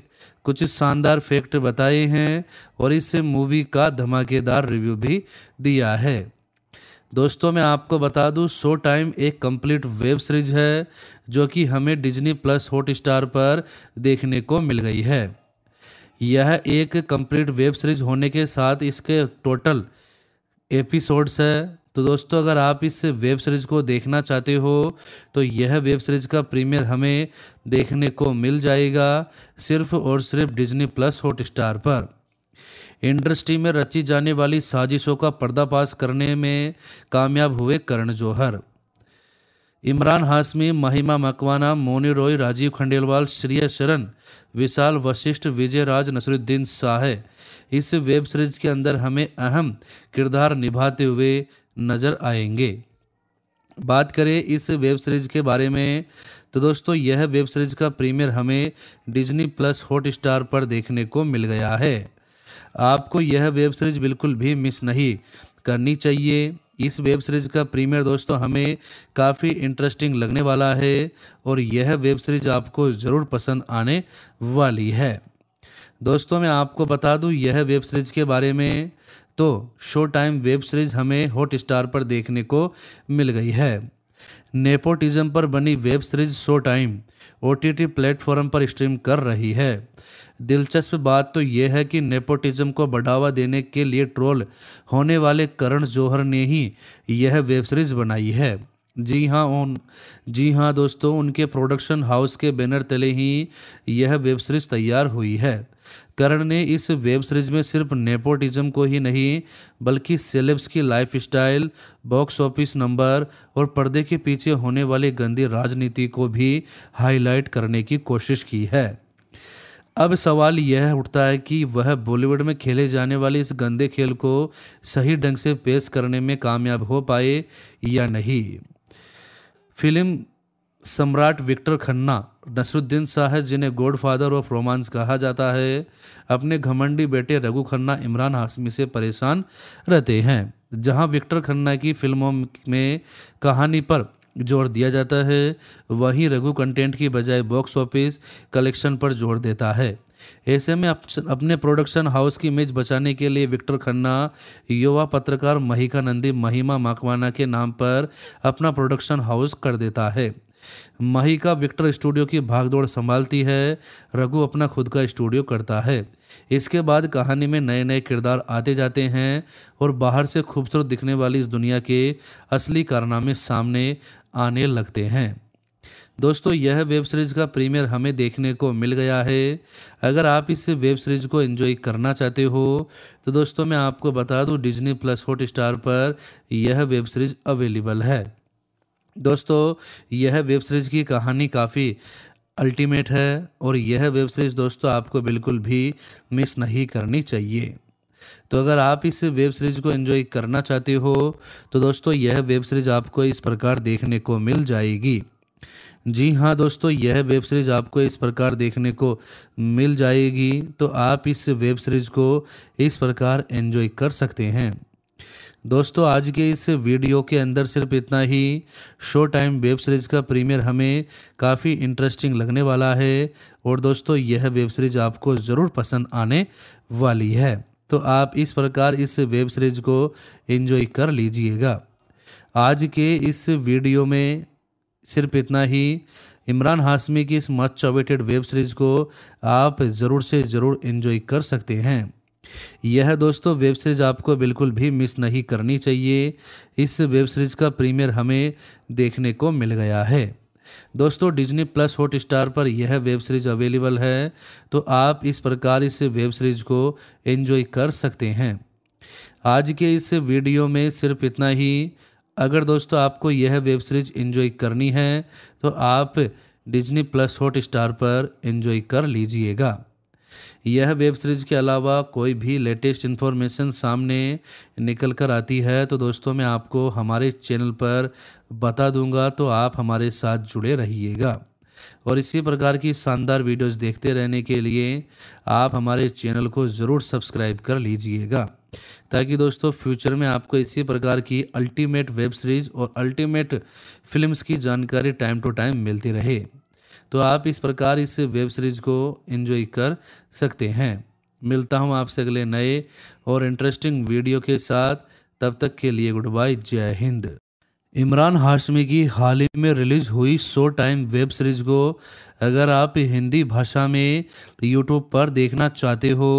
कुछ शानदार फैक्ट बताए हैं और इस मूवी का धमाकेदार रिव्यू भी दिया है दोस्तों मैं आपको बता दूं शो टाइम एक कंप्लीट वेब सीरीज है जो कि हमें डिज्नी प्लस हॉट स्टार पर देखने को मिल गई है यह एक कंप्लीट वेब सीरीज होने के साथ इसके टोटल एपिसोड्स है तो दोस्तों अगर आप इस वेब सीरीज़ को देखना चाहते हो तो यह वेब सीरीज़ का प्रीमियर हमें देखने को मिल जाएगा सिर्फ और सिर्फ डिज्नी प्लस हॉट स्टार पर इंडस्ट्री में रची जाने वाली साजिशों का पर्दाफाश करने में कामयाब हुए करण जौहर इमरान हाशमी महिमा मकवाना मोनी रॉय राजीव खंडेलवाल श्रेय शरण विशाल वशिष्ठ विजय राज नसरुद्दीन शाह इस वेब सीरीज के अंदर हमें अहम किरदार निभाते हुए नज़र आएंगे बात करें इस वेब सीरीज़ के बारे में तो दोस्तों यह वेब सीरीज़ का प्रीमियर हमें डिज्नी प्लस हॉट स्टार पर देखने को मिल गया है आपको यह वेब सीरीज़ बिल्कुल भी मिस नहीं करनी चाहिए इस वेब सीरीज़ का प्रीमियर दोस्तों हमें काफ़ी इंटरेस्टिंग लगने वाला है और यह वेब सीरीज़ आपको ज़रूर पसंद आने वाली है दोस्तों मैं आपको बता दूं यह वेब सीरीज़ के बारे में तो शो टाइम वेब सीरीज हमें हॉट स्टार पर देखने को मिल गई है नेपोटिज्म पर बनी web series Showtime O T platform पर स्ट्रीम कर रही है दिलचस्प बात तो यह है कि नेपोटिज्म को बढ़ावा देने के लिए ट्रोल होने वाले करण जौहर ने ही यह वेब सीरीज बनाई है जी हाँ उन जी हाँ दोस्तों उनके प्रोडक्शन हाउस के बैनर तले ही यह वेब सीरीज तैयार हुई है करण ने इस वेब सीरीज में सिर्फ नेपोटिज्म को ही नहीं बल्कि सेलेब्स की lifestyle box office number और पर्दे के पीछे होने वाली गंदी राजनीति को भी हाईलाइट करने की कोशिश की है अब सवाल यह उठता है कि वह बॉलीवुड में खेले जाने वाले इस गंदे खेल को सही ढंग से पेश करने में कामयाब हो पाए या नहीं फिल्म सम्राट विक्टर खन्ना नसरुद्दीन शाह जिन्हें गोड फादर ऑफ रोमांस कहा जाता है अपने घमंडी बेटे रघु खन्ना इमरान हाशमी से परेशान रहते हैं जहां विक्टर खन्ना की फिल्मों में कहानी पर जोर दिया जाता है वहीं रघु कंटेंट की बजाय बॉक्स ऑफिस कलेक्शन पर जोर देता है ऐसे में अप, अपने प्रोडक्शन हाउस की इमेज बचाने के लिए विक्टर खन्ना युवा पत्रकार महिका नंदी महिमा माकवाना के नाम पर अपना प्रोडक्शन हाउस कर देता है महिका विक्टर स्टूडियो की भागदौड़ संभालती है रघु अपना खुद का स्टूडियो करता है इसके बाद कहानी में नए नए किरदार आते जाते हैं और बाहर से खूबसूरत दिखने वाली इस दुनिया के असली कारनामे सामने आने लगते हैं दोस्तों यह वेब सीरीज़ का प्रीमियर हमें देखने को मिल गया है अगर आप इस वेब सीरीज़ को एंजॉय करना चाहते हो तो दोस्तों मैं आपको बता दूं डिज्नी प्लस हॉट स्टार पर यह वेब सीरीज़ अवेलेबल है दोस्तों यह वेब सीरीज़ की कहानी काफ़ी अल्टीमेट है और यह वेब सीरीज़ दोस्तों आपको बिल्कुल भी मिस नहीं करनी चाहिए तो अगर आप इस वेब सीरीज़ को एंजॉय करना चाहते हो तो दोस्तों यह वेब सीरीज़ आपको इस प्रकार देखने को मिल जाएगी जी हाँ दोस्तों यह वेब सीरीज़ आपको इस प्रकार देखने को मिल जाएगी तो आप इस वेब सीरीज़ को इस प्रकार एंजॉय कर सकते हैं दोस्तों आज के इस वीडियो के अंदर सिर्फ इतना ही शो टाइम वेब सीरीज़ का प्रीमियर हमें काफ़ी इंटरेस्टिंग लगने वाला है और दोस्तों यह वेब सीरीज़ आपको ज़रूर पसंद आने वाली है तो आप इस प्रकार इस वेब सीरीज़ को एंजॉय कर लीजिएगा आज के इस वीडियो में सिर्फ इतना ही इमरान हाशमी की इस मच चॉवेटेड वेब सीरीज़ को आप ज़रूर से ज़रूर इन्जॉय कर सकते हैं यह दोस्तों वेब सीरीज आपको बिल्कुल भी मिस नहीं करनी चाहिए इस वेब सीरीज का प्रीमियर हमें देखने को मिल गया है दोस्तों डिज्नी प्लस हॉट स्टार पर यह वेब सीरीज अवेलेबल है तो आप इस प्रकार इस वेब सीरीज को एंजॉय कर सकते हैं आज के इस वीडियो में सिर्फ इतना ही अगर दोस्तों आपको यह वेब सीरीज एंजॉय करनी है तो आप डिज्नी प्लस हॉट स्टार पर एंजॉय कर लीजिएगा यह वेब सीरीज़ के अलावा कोई भी लेटेस्ट इन्फॉर्मेशन सामने निकल कर आती है तो दोस्तों मैं आपको हमारे चैनल पर बता दूंगा तो आप हमारे साथ जुड़े रहिएगा और इसी प्रकार की शानदार वीडियोस देखते रहने के लिए आप हमारे चैनल को ज़रूर सब्सक्राइब कर लीजिएगा ताकि दोस्तों फ्यूचर में आपको इसी प्रकार की अल्टीमेट वेब सीरीज़ और अल्टीमेट फिल्म्स की जानकारी टाइम टू टाइम मिलती रहे तो आप इस प्रकार इस वेब सीरीज़ को एंजॉय कर सकते हैं मिलता हूँ आपसे अगले नए और इंटरेस्टिंग वीडियो के साथ तब तक के लिए गुड बाय जय हिंद इमरान हाशमी की हाल ही में रिलीज हुई शो टाइम वेब सीरीज को अगर आप हिंदी भाषा में यूट्यूब पर देखना चाहते हो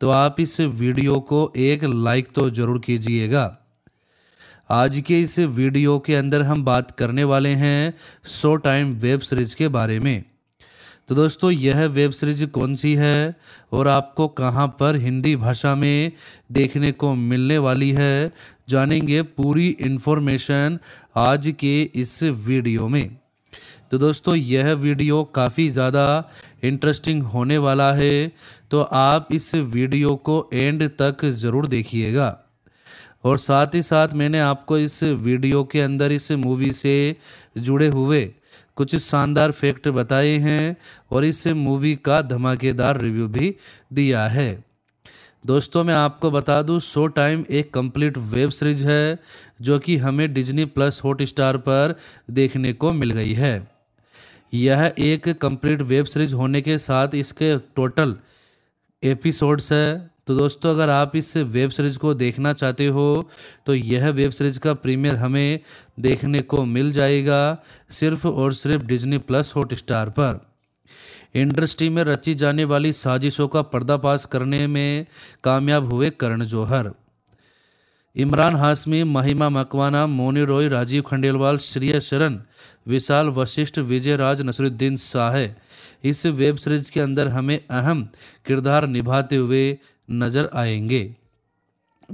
तो आप इस वीडियो को एक लाइक तो ज़रूर कीजिएगा आज के इस वीडियो के अंदर हम बात करने वाले हैं सो टाइम वेब सीरीज़ के बारे में तो दोस्तों यह वेब सीरीज कौन सी है और आपको कहां पर हिंदी भाषा में देखने को मिलने वाली है जानेंगे पूरी इन्फॉर्मेशन आज के इस वीडियो में तो दोस्तों यह वीडियो काफ़ी ज़्यादा इंटरेस्टिंग होने वाला है तो आप इस वीडियो को एंड तक ज़रूर देखिएगा और साथ ही साथ मैंने आपको इस वीडियो के अंदर इस मूवी से जुड़े हुए कुछ शानदार फैक्ट बताए हैं और इस मूवी का धमाकेदार रिव्यू भी दिया है दोस्तों मैं आपको बता दूं शो टाइम एक कंप्लीट वेब सीरीज है जो कि हमें डिज्नी प्लस हॉट स्टार पर देखने को मिल गई है यह एक कंप्लीट वेब सीरीज होने के साथ इसके टोटल एपिसोड्स है तो दोस्तों अगर आप इस वेब सीरीज़ को देखना चाहते हो तो यह वेब सीरीज़ का प्रीमियर हमें देखने को मिल जाएगा सिर्फ और सिर्फ डिज्नी प्लस हॉटस्टार पर इंडस्ट्री में रची जाने वाली साजिशों का पर्दाफाश करने में कामयाब हुए करण जौहर इमरान हाशमी महिमा मकवाना मोनी रॉय राजीव खंडेलवाल श्रेय शरण विशाल वशिष्ठ विजय राज नसरुद्दीन शाह इस वेब सीरीज के अंदर हमें अहम किरदार निभाते हुए नज़र आएंगे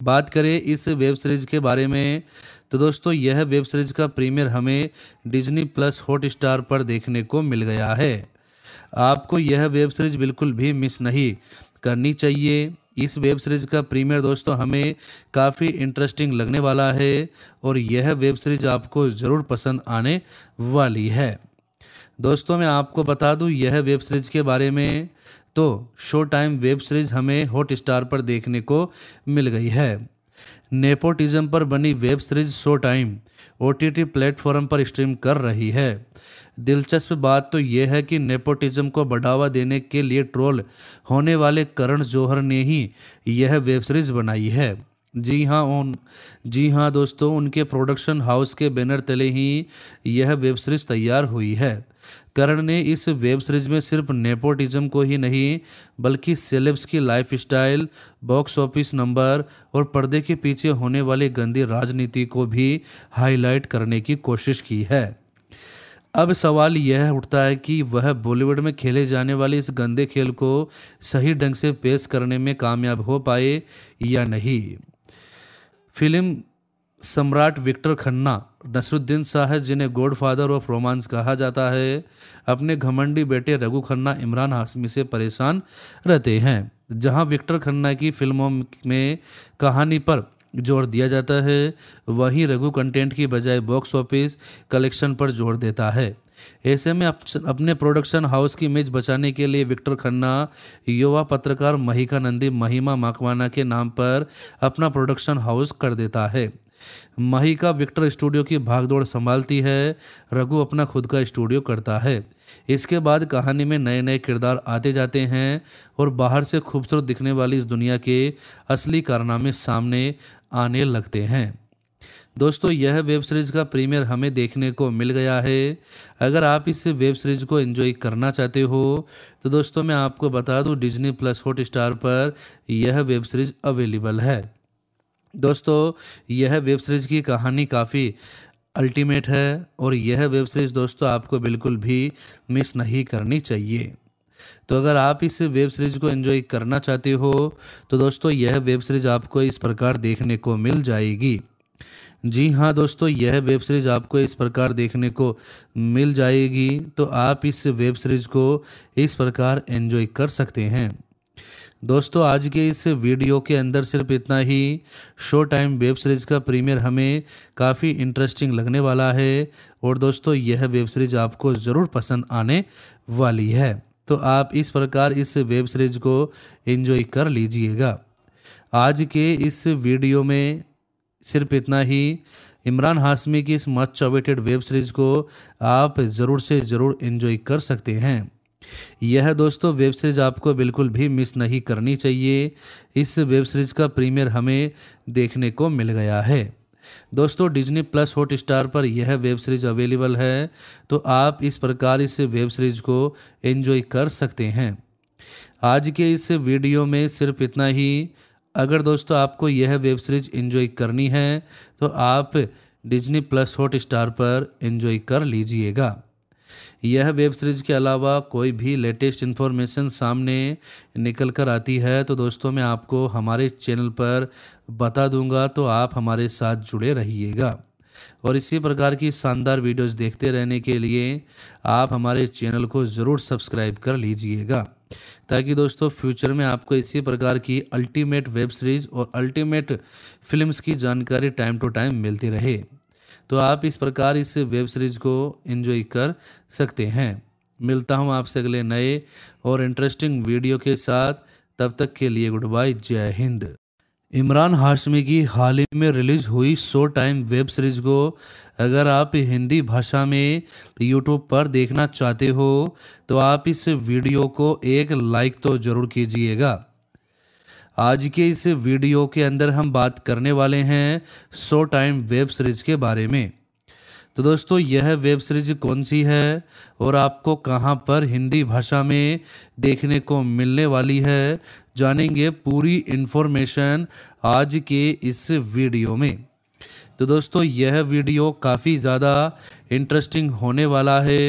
बात करें इस वेब सीरीज़ के बारे में तो दोस्तों यह वेब सीरीज़ का प्रीमियर हमें डिज्नी प्लस हॉट स्टार पर देखने को मिल गया है आपको यह वेब सीरीज़ बिल्कुल भी मिस नहीं करनी चाहिए इस वेब सीरीज़ का प्रीमियर दोस्तों हमें काफ़ी इंटरेस्टिंग लगने वाला है और यह वेब सीरीज़ आपको ज़रूर पसंद आने वाली है दोस्तों मैं आपको बता दूं यह वेब सीरीज़ के बारे में तो शो टाइम वेब सीरीज हमें हॉट स्टार पर देखने को मिल गई है नेपोटिज्म पर बनी web series Showtime O T platform पर स्ट्रीम कर रही है दिलचस्प बात तो यह है कि नेपोटिज्म को बढ़ावा देने के लिए ट्रोल होने वाले करण जौहर ने ही यह वेब सीरीज बनाई है जी हाँ उन जी हाँ दोस्तों उनके प्रोडक्शन हाउस के बैनर तले ही यह वेब सीरीज तैयार हुई है करण ने इस वेब सीरीज में सिर्फ नेपोटिज्म को ही नहीं बल्कि सेलेब्स की lifestyle box office number और पर्दे के पीछे होने वाली गंदी राजनीति को भी हाईलाइट करने की कोशिश की है अब सवाल यह उठता है कि वह बॉलीवुड में खेले जाने वाले इस गंदे खेल को सही ढंग से पेश करने में कामयाब हो पाए या नहीं फिल्म सम्राट विक्टर खन्ना नसरुद्दीन शाह जिन्हें गॉड फादर ऑफ रोमांस कहा जाता है अपने घमंडी बेटे रघु खन्ना इमरान हाशमी से परेशान रहते हैं जहां विक्टर खन्ना की फिल्मों में कहानी पर जोर दिया जाता है वहीं रघु कंटेंट की बजाय बॉक्स ऑफिस कलेक्शन पर जोर देता है ऐसे में अप, अपने प्रोडक्शन हाउस की इमेज बचाने के लिए विक्टर खन्ना युवा पत्रकार महिका नंदी महिमा माकवाना के नाम पर अपना प्रोडक्शन हाउस कर देता है महिका विक्टर स्टूडियो की भागदौड़ संभालती है रघु अपना खुद का स्टूडियो करता है इसके बाद कहानी में नए नए किरदार आते जाते हैं और बाहर से खूबसूरत दिखने वाली इस दुनिया के असली कारनामे सामने आने लगते हैं दोस्तों यह वेब सीरीज़ का प्रीमियर हमें देखने को मिल गया है अगर आप इस वेब सीरीज़ को एंजॉय करना चाहते हो तो दोस्तों मैं आपको बता दूं डिज्नी प्लस हॉट स्टार पर यह वेब सीरीज़ अवेलेबल है दोस्तों यह वेब सीरीज़ की कहानी काफ़ी अल्टीमेट है और यह वेब सीरीज़ दोस्तों आपको बिल्कुल भी मिस नहीं करनी चाहिए तो अगर आप इस वेब सीरीज़ को एंजॉय करना चाहते हो तो दोस्तों यह वेब सीरीज़ आपको इस प्रकार देखने को मिल जाएगी जी हाँ दोस्तों यह वेब सीरीज़ आपको इस प्रकार देखने को मिल जाएगी तो आप इस वेब सीरीज़ को इस प्रकार एंजॉय कर सकते हैं दोस्तों आज के इस वीडियो के अंदर सिर्फ इतना ही शो टाइम वेब सीरीज़ का प्रीमियर हमें काफ़ी इंटरेस्टिंग लगने वाला है और दोस्तों यह वेब सीरीज़ आपको ज़रूर पसंद आने वाली है तो आप इस प्रकार इस वेब सीरीज़ को एंजॉय कर लीजिएगा आज के इस वीडियो में सिर्फ इतना ही इमरान हाशमी की इस मच अवेटेड वेब सीरीज़ को आप ज़रूर से ज़रूर इन्जॉय कर सकते हैं यह दोस्तों वेब सीरीज़ आपको बिल्कुल भी मिस नहीं करनी चाहिए इस वेब सीरीज़ का प्रीमियर हमें देखने को मिल गया है दोस्तों डिज्नी प्लस हॉट स्टार पर यह वेब सीरीज अवेलेबल है तो आप इस प्रकार इस वेब सीरीज को एंजॉय कर सकते हैं आज के इस वीडियो में सिर्फ इतना ही अगर दोस्तों आपको यह वेब सीरीज एंजॉय करनी है तो आप डिज्नी प्लस हॉट स्टार पर एंजॉय कर लीजिएगा यह वेब सीरीज़ के अलावा कोई भी लेटेस्ट इन्फॉर्मेशन सामने निकल कर आती है तो दोस्तों मैं आपको हमारे चैनल पर बता दूंगा तो आप हमारे साथ जुड़े रहिएगा और इसी प्रकार की शानदार वीडियोस देखते रहने के लिए आप हमारे चैनल को ज़रूर सब्सक्राइब कर लीजिएगा ताकि दोस्तों फ्यूचर में आपको इसी प्रकार की अल्टीमेट वेब सीरीज़ और अल्टीमेट फिल्म्स की जानकारी टाइम टू टाइम मिलती रहे तो आप इस प्रकार इस वेब सीरीज़ को इन्जॉय कर सकते हैं मिलता हूँ आपसे अगले नए और इंटरेस्टिंग वीडियो के साथ तब तक के लिए गुड बाय जय हिंद इमरान हाशमी की हाल ही में रिलीज हुई शो टाइम वेब सीरीज़ को अगर आप हिंदी भाषा में यूट्यूब पर देखना चाहते हो तो आप इस वीडियो को एक लाइक तो ज़रूर कीजिएगा आज के इस वीडियो के अंदर हम बात करने वाले हैं शो टाइम वेब सीरीज़ के बारे में तो दोस्तों यह वेब सीरीज कौन सी है और आपको कहां पर हिंदी भाषा में देखने को मिलने वाली है जानेंगे पूरी इन्फॉर्मेशन आज के इस वीडियो में तो दोस्तों यह वीडियो काफ़ी ज़्यादा इंटरेस्टिंग होने वाला है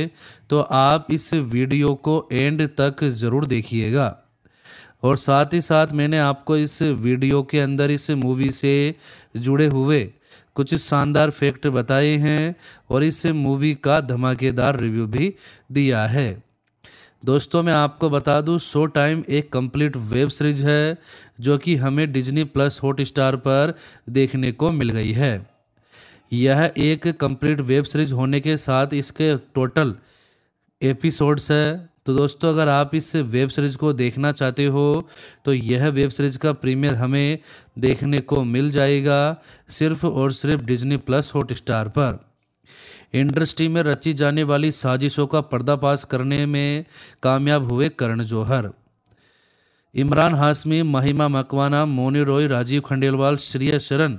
तो आप इस वीडियो को एंड तक ज़रूर देखिएगा और साथ ही साथ मैंने आपको इस वीडियो के अंदर इस मूवी से जुड़े हुए कुछ शानदार फैक्ट बताए हैं और इस मूवी का धमाकेदार रिव्यू भी दिया है दोस्तों मैं आपको बता दूं शो टाइम एक कंप्लीट वेब सीरीज है जो कि हमें डिज्नी प्लस हॉट स्टार पर देखने को मिल गई है यह एक कंप्लीट वेब सीरीज होने के साथ इसके टोटल एपिसोड्स है तो दोस्तों अगर आप इस वेब सीरीज़ को देखना चाहते हो तो यह वेब सीरीज़ का प्रीमियर हमें देखने को मिल जाएगा सिर्फ और सिर्फ डिजनी प्लस हॉटस्टार पर इंडस्ट्री में रची जाने वाली साजिशों का पर्दाफाश करने में कामयाब हुए करण जौहर इमरान हाशमी महिमा मकवाना मोनी रॉय राजीव खंडेलवाल श्रेय शरण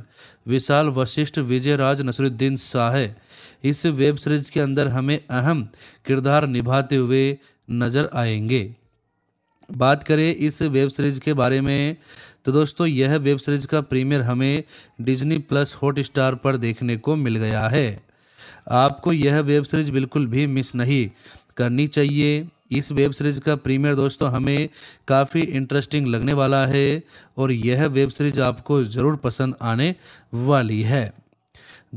विशाल वशिष्ठ विजय राज नसरुद्दीन शाह इस वेब सीरीज के अंदर हमें अहम किरदार निभाते हुए नज़र आएंगे बात करें इस वेब सीरीज़ के बारे में तो दोस्तों यह वेब सीरीज़ का प्रीमियर हमें डिज्नी प्लस हॉट स्टार पर देखने को मिल गया है आपको यह वेब सीरीज़ बिल्कुल भी मिस नहीं करनी चाहिए इस वेब सीरीज़ का प्रीमियर दोस्तों हमें काफ़ी इंटरेस्टिंग लगने वाला है और यह वेब सीरीज़ आपको ज़रूर पसंद आने वाली है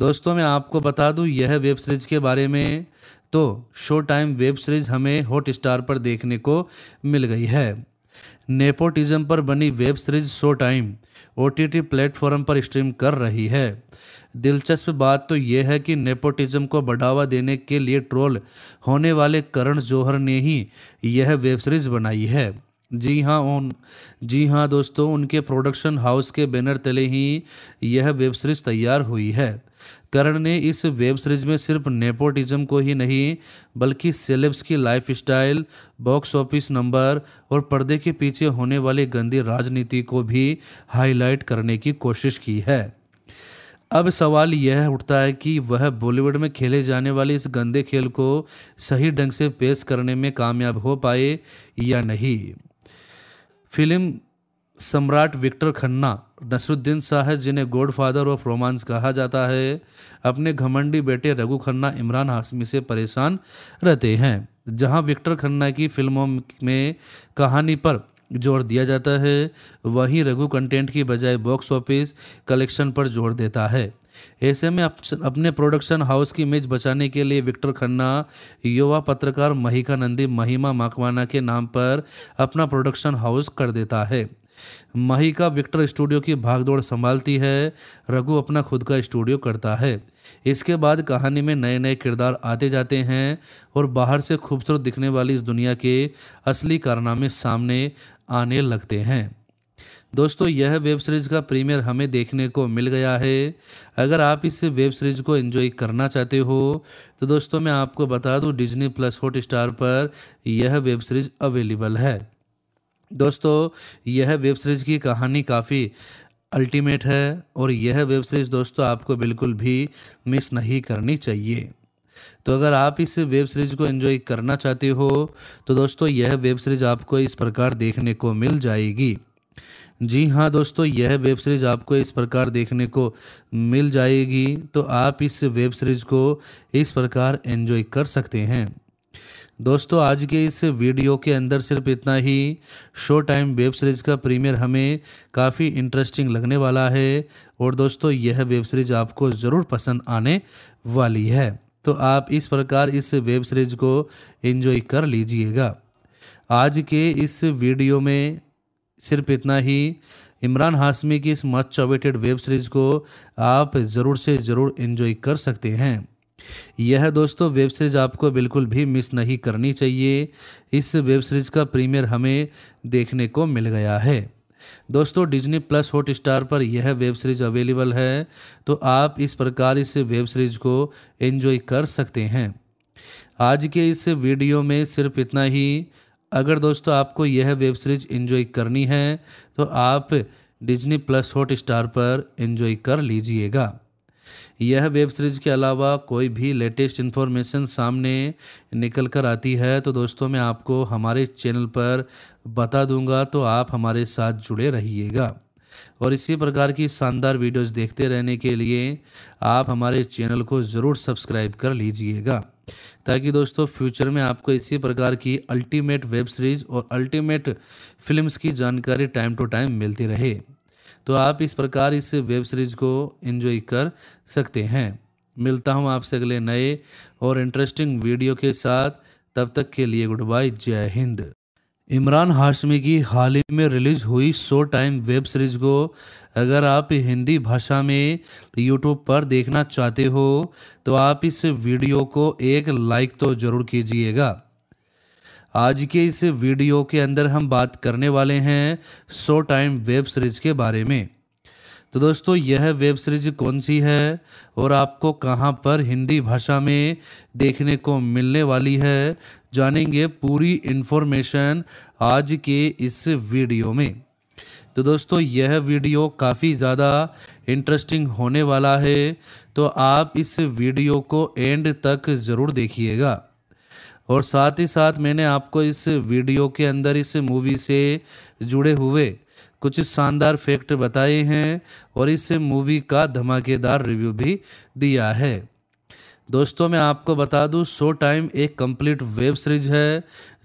दोस्तों मैं आपको बता दूं यह वेब सीरीज़ के बारे में तो शो टाइम वेब सीरीज हमें हॉट स्टार पर देखने को मिल गई है नेपोटिज्म पर बनी web series Showtime O platform पर स्ट्रीम कर रही है दिलचस्प बात तो यह है कि नेपोटिज्म को बढ़ावा देने के लिए ट्रोल होने वाले करण जौहर ने ही यह वेब सीरीज बनाई है जी हाँ उन जी हाँ दोस्तों उनके प्रोडक्शन हाउस के बैनर तले ही यह वेब सीरीज तैयार हुई है करण ने इस वेब सीरीज में सिर्फ नेपोटिज्म को ही नहीं बल्कि सेलेब्स की lifestyle box office number और पर्दे के पीछे होने वाली गंदी राजनीति को भी हाईलाइट करने की कोशिश की है अब सवाल यह उठता है कि वह बॉलीवुड में खेले जाने वाले इस गंदे खेल को सही ढंग से पेश करने में कामयाब हो पाए या नहीं फिल्म सम्राट विक्टर खन्ना नसरुद्दीन शाह जिन्हें गोड फादर ऑफ रोमांस कहा जाता है अपने घमंडी बेटे रघु खन्ना इमरान हाशमी से परेशान रहते हैं जहां विक्टर खन्ना की फिल्मों में कहानी पर जोर दिया जाता है वहीं रघु कंटेंट की बजाय बॉक्स ऑफिस कलेक्शन पर जोर देता है ऐसे में अप, अपने प्रोडक्शन हाउस की इमेज बचाने के लिए विक्टर खन्ना युवा पत्रकार महिका नंदी महिमा माकवाना के नाम पर अपना प्रोडक्शन हाउस कर देता है महिका विक्टर स्टूडियो की भागदौड़ संभालती है रघु अपना खुद का स्टूडियो करता है इसके बाद कहानी में नए नए किरदार आते जाते हैं और बाहर से खूबसूरत दिखने वाली इस दुनिया के असली कारनामे सामने आने लगते हैं दोस्तों यह वेब सीरीज़ का प्रीमियर हमें देखने को मिल गया है अगर आप इस वेब सीरीज़ को एंजॉय करना चाहते हो तो दोस्तों मैं आपको बता दूं डिज्नी प्लस हॉट स्टार पर यह वेब सीरीज़ अवेलेबल है दोस्तों यह वेब सीरीज़ की कहानी काफ़ी अल्टीमेट है और यह वेब सीरीज़ दोस्तों आपको बिल्कुल भी मिस नहीं करनी चाहिए तो अगर आप इस वेब सीरीज़ को एंजॉय करना चाहते हो तो दोस्तों यह वेब सीरीज़ आपको इस प्रकार देखने को मिल जाएगी जी हाँ दोस्तों यह वेब सीरीज़ आपको इस प्रकार देखने को मिल जाएगी तो आप इस वेब सीरीज़ को इस प्रकार एंजॉय कर सकते हैं दोस्तों आज के इस वीडियो के अंदर सिर्फ इतना ही शो टाइम वेब सीरीज़ का प्रीमियर हमें काफ़ी इंटरेस्टिंग लगने वाला है और दोस्तों यह वेब सीरीज़ आपको ज़रूर पसंद आने वाली है तो आप इस प्रकार इस वेब सीरीज़ को एंजॉय कर लीजिएगा आज के इस वीडियो में सिर्फ इतना ही इमरान हाशमी की इस मच अवेटेड वेब सीरीज़ को आप ज़रूर से ज़रूर इन्जॉय कर सकते हैं यह दोस्तों वेब सीरीज आपको बिल्कुल भी मिस नहीं करनी चाहिए इस वेब सीरीज का प्रीमियर हमें देखने को मिल गया है दोस्तों डिज्नी प्लस हॉट स्टार पर यह वेब सीरीज अवेलेबल है तो आप इस प्रकार इस वेब सीरीज को एंजॉय कर सकते हैं आज के इस वीडियो में सिर्फ इतना ही अगर दोस्तों आपको यह वेब सीरीज एंजॉय करनी है तो आप डिज्नी प्लस हॉट स्टार पर एंजॉय कर लीजिएगा यह वेब सीरीज़ के अलावा कोई भी लेटेस्ट इन्फॉर्मेशन सामने निकल कर आती है तो दोस्तों मैं आपको हमारे चैनल पर बता दूंगा तो आप हमारे साथ जुड़े रहिएगा और इसी प्रकार की शानदार वीडियोस देखते रहने के लिए आप हमारे चैनल को ज़रूर सब्सक्राइब कर लीजिएगा ताकि दोस्तों फ्यूचर में आपको इसी प्रकार की अल्टीमेट वेब सीरीज़ और अल्टीमेट फिल्म्स की जानकारी टाइम टू टाइम मिलती रहे तो आप इस प्रकार इस वेब सीरीज़ को एंजॉय कर सकते हैं मिलता हूँ आपसे अगले नए और इंटरेस्टिंग वीडियो के साथ तब तक के लिए गुड बाय जय हिंद इमरान हाशमी की हाल ही में रिलीज़ हुई शो टाइम वेब सीरीज़ को अगर आप हिंदी भाषा में यूट्यूब पर देखना चाहते हो तो आप इस वीडियो को एक लाइक तो ज़रूर कीजिएगा आज के इस वीडियो के अंदर हम बात करने वाले हैं सो टाइम वेब सीरीज के बारे में तो दोस्तों यह वेब सीरीज कौन सी है और आपको कहां पर हिंदी भाषा में देखने को मिलने वाली है जानेंगे पूरी इन्फॉर्मेशन आज के इस वीडियो में तो दोस्तों यह वीडियो काफ़ी ज़्यादा इंटरेस्टिंग होने वाला है तो आप इस वीडियो को एंड तक ज़रूर देखिएगा और साथ ही साथ मैंने आपको इस वीडियो के अंदर इस मूवी से जुड़े हुए कुछ शानदार फैक्ट बताए हैं और इस मूवी का धमाकेदार रिव्यू भी दिया है दोस्तों मैं आपको बता दूं शो टाइम एक कंप्लीट वेब सीरीज है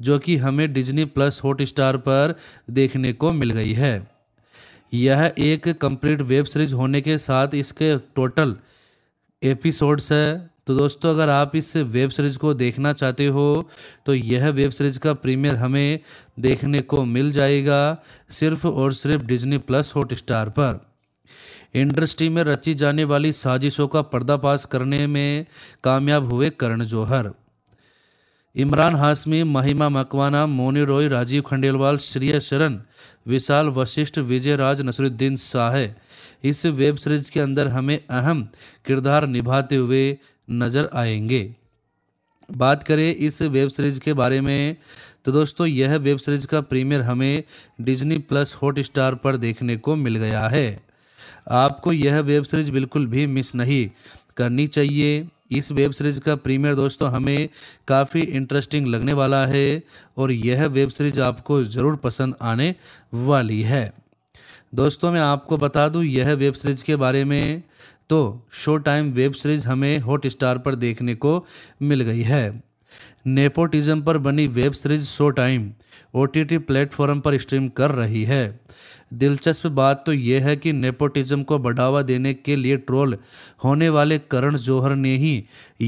जो कि हमें डिज्नी प्लस हॉट स्टार पर देखने को मिल गई है यह एक कंप्लीट वेब सीरीज होने के साथ इसके टोटल एपिसोड्स है तो दोस्तों अगर आप इस वेब सीरीज़ को देखना चाहते हो तो यह वेब सीरीज़ का प्रीमियर हमें देखने को मिल जाएगा सिर्फ और सिर्फ डिज्नी प्लस हॉट स्टार पर इंडस्ट्री में रची जाने वाली साजिशों का पर्दाफाश करने में कामयाब हुए करण जौहर इमरान हाशमी महिमा मकवाना मोनी रॉय राजीव खंडेलवाल श्रेय शरण विशाल वशिष्ठ विजय राज नसरुद्दीन शाह इस वेब सीरीज के अंदर हमें अहम किरदार निभाते हुए नज़र आएंगे बात करें इस वेब सीरीज़ के बारे में तो दोस्तों यह वेब सीरीज़ का प्रीमियर हमें डिज्नी प्लस हॉट स्टार पर देखने को मिल गया है आपको यह वेब सीरीज़ बिल्कुल भी मिस नहीं करनी चाहिए इस वेब सीरीज़ का प्रीमियर दोस्तों हमें काफ़ी इंटरेस्टिंग लगने वाला है और यह वेब सीरीज़ आपको ज़रूर पसंद आने वाली है दोस्तों मैं आपको बता दूं यह वेब सीरीज़ के बारे में तो शो टाइम वेब सीरीज हमें हॉट स्टार पर देखने को मिल गई है नेपोटिज्म पर बनी web series Showtime O T platform पर स्ट्रीम कर रही है दिलचस्प बात तो यह है कि नेपोटिज्म को बढ़ावा देने के लिए ट्रोल होने वाले करण जौहर ने ही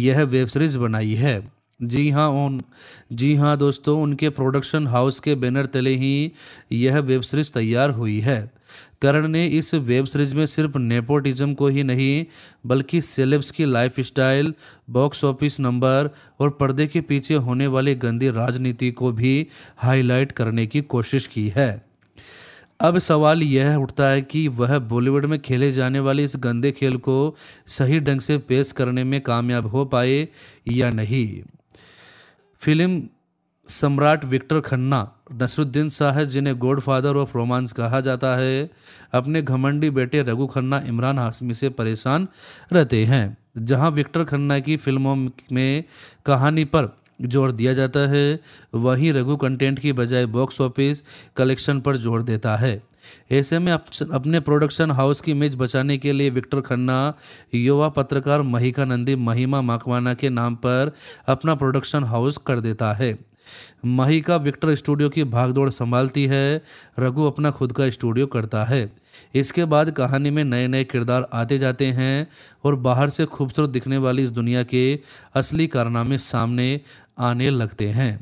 यह वेब सीरीज बनाई है जी हाँ उन जी हाँ दोस्तों उनके प्रोडक्शन हाउस के बैनर तले ही यह वेब सीरीज तैयार हुई है करण ने इस वेब सीरीज में सिर्फ नेपोटिज्म को ही नहीं बल्कि सेलेब्स की lifestyle box office number और पर्दे के पीछे होने वाली गंदी राजनीति को भी हाईलाइट करने की कोशिश की है अब सवाल यह उठता है कि वह बॉलीवुड में खेले जाने वाले इस गंदे खेल को सही ढंग से पेश करने में कामयाब हो पाए या नहीं फिल्म सम्राट विक्टर खन्ना नसरुद्दीन शाह जिन्हें गॉड फादर ऑफ रोमांस कहा जाता है अपने घमंडी बेटे रघु खन्ना इमरान हाशमी से परेशान रहते हैं जहां विक्टर खन्ना की फिल्मों में कहानी पर जोर दिया जाता है वहीं रघु कंटेंट की बजाय बॉक्स ऑफिस कलेक्शन पर जोर देता है ऐसे में अप, अपने प्रोडक्शन हाउस की इमेज बचाने के लिए विक्टर खन्ना युवा पत्रकार महिका नंदी महिमा माकवाना के नाम पर अपना प्रोडक्शन हाउस कर देता है का विक्टर स्टूडियो की भागदौड़ संभालती है रघु अपना खुद का स्टूडियो करता है इसके बाद कहानी में नए नए किरदार आते जाते हैं और बाहर से खूबसूरत दिखने वाली इस दुनिया के असली कारनामे सामने आने लगते हैं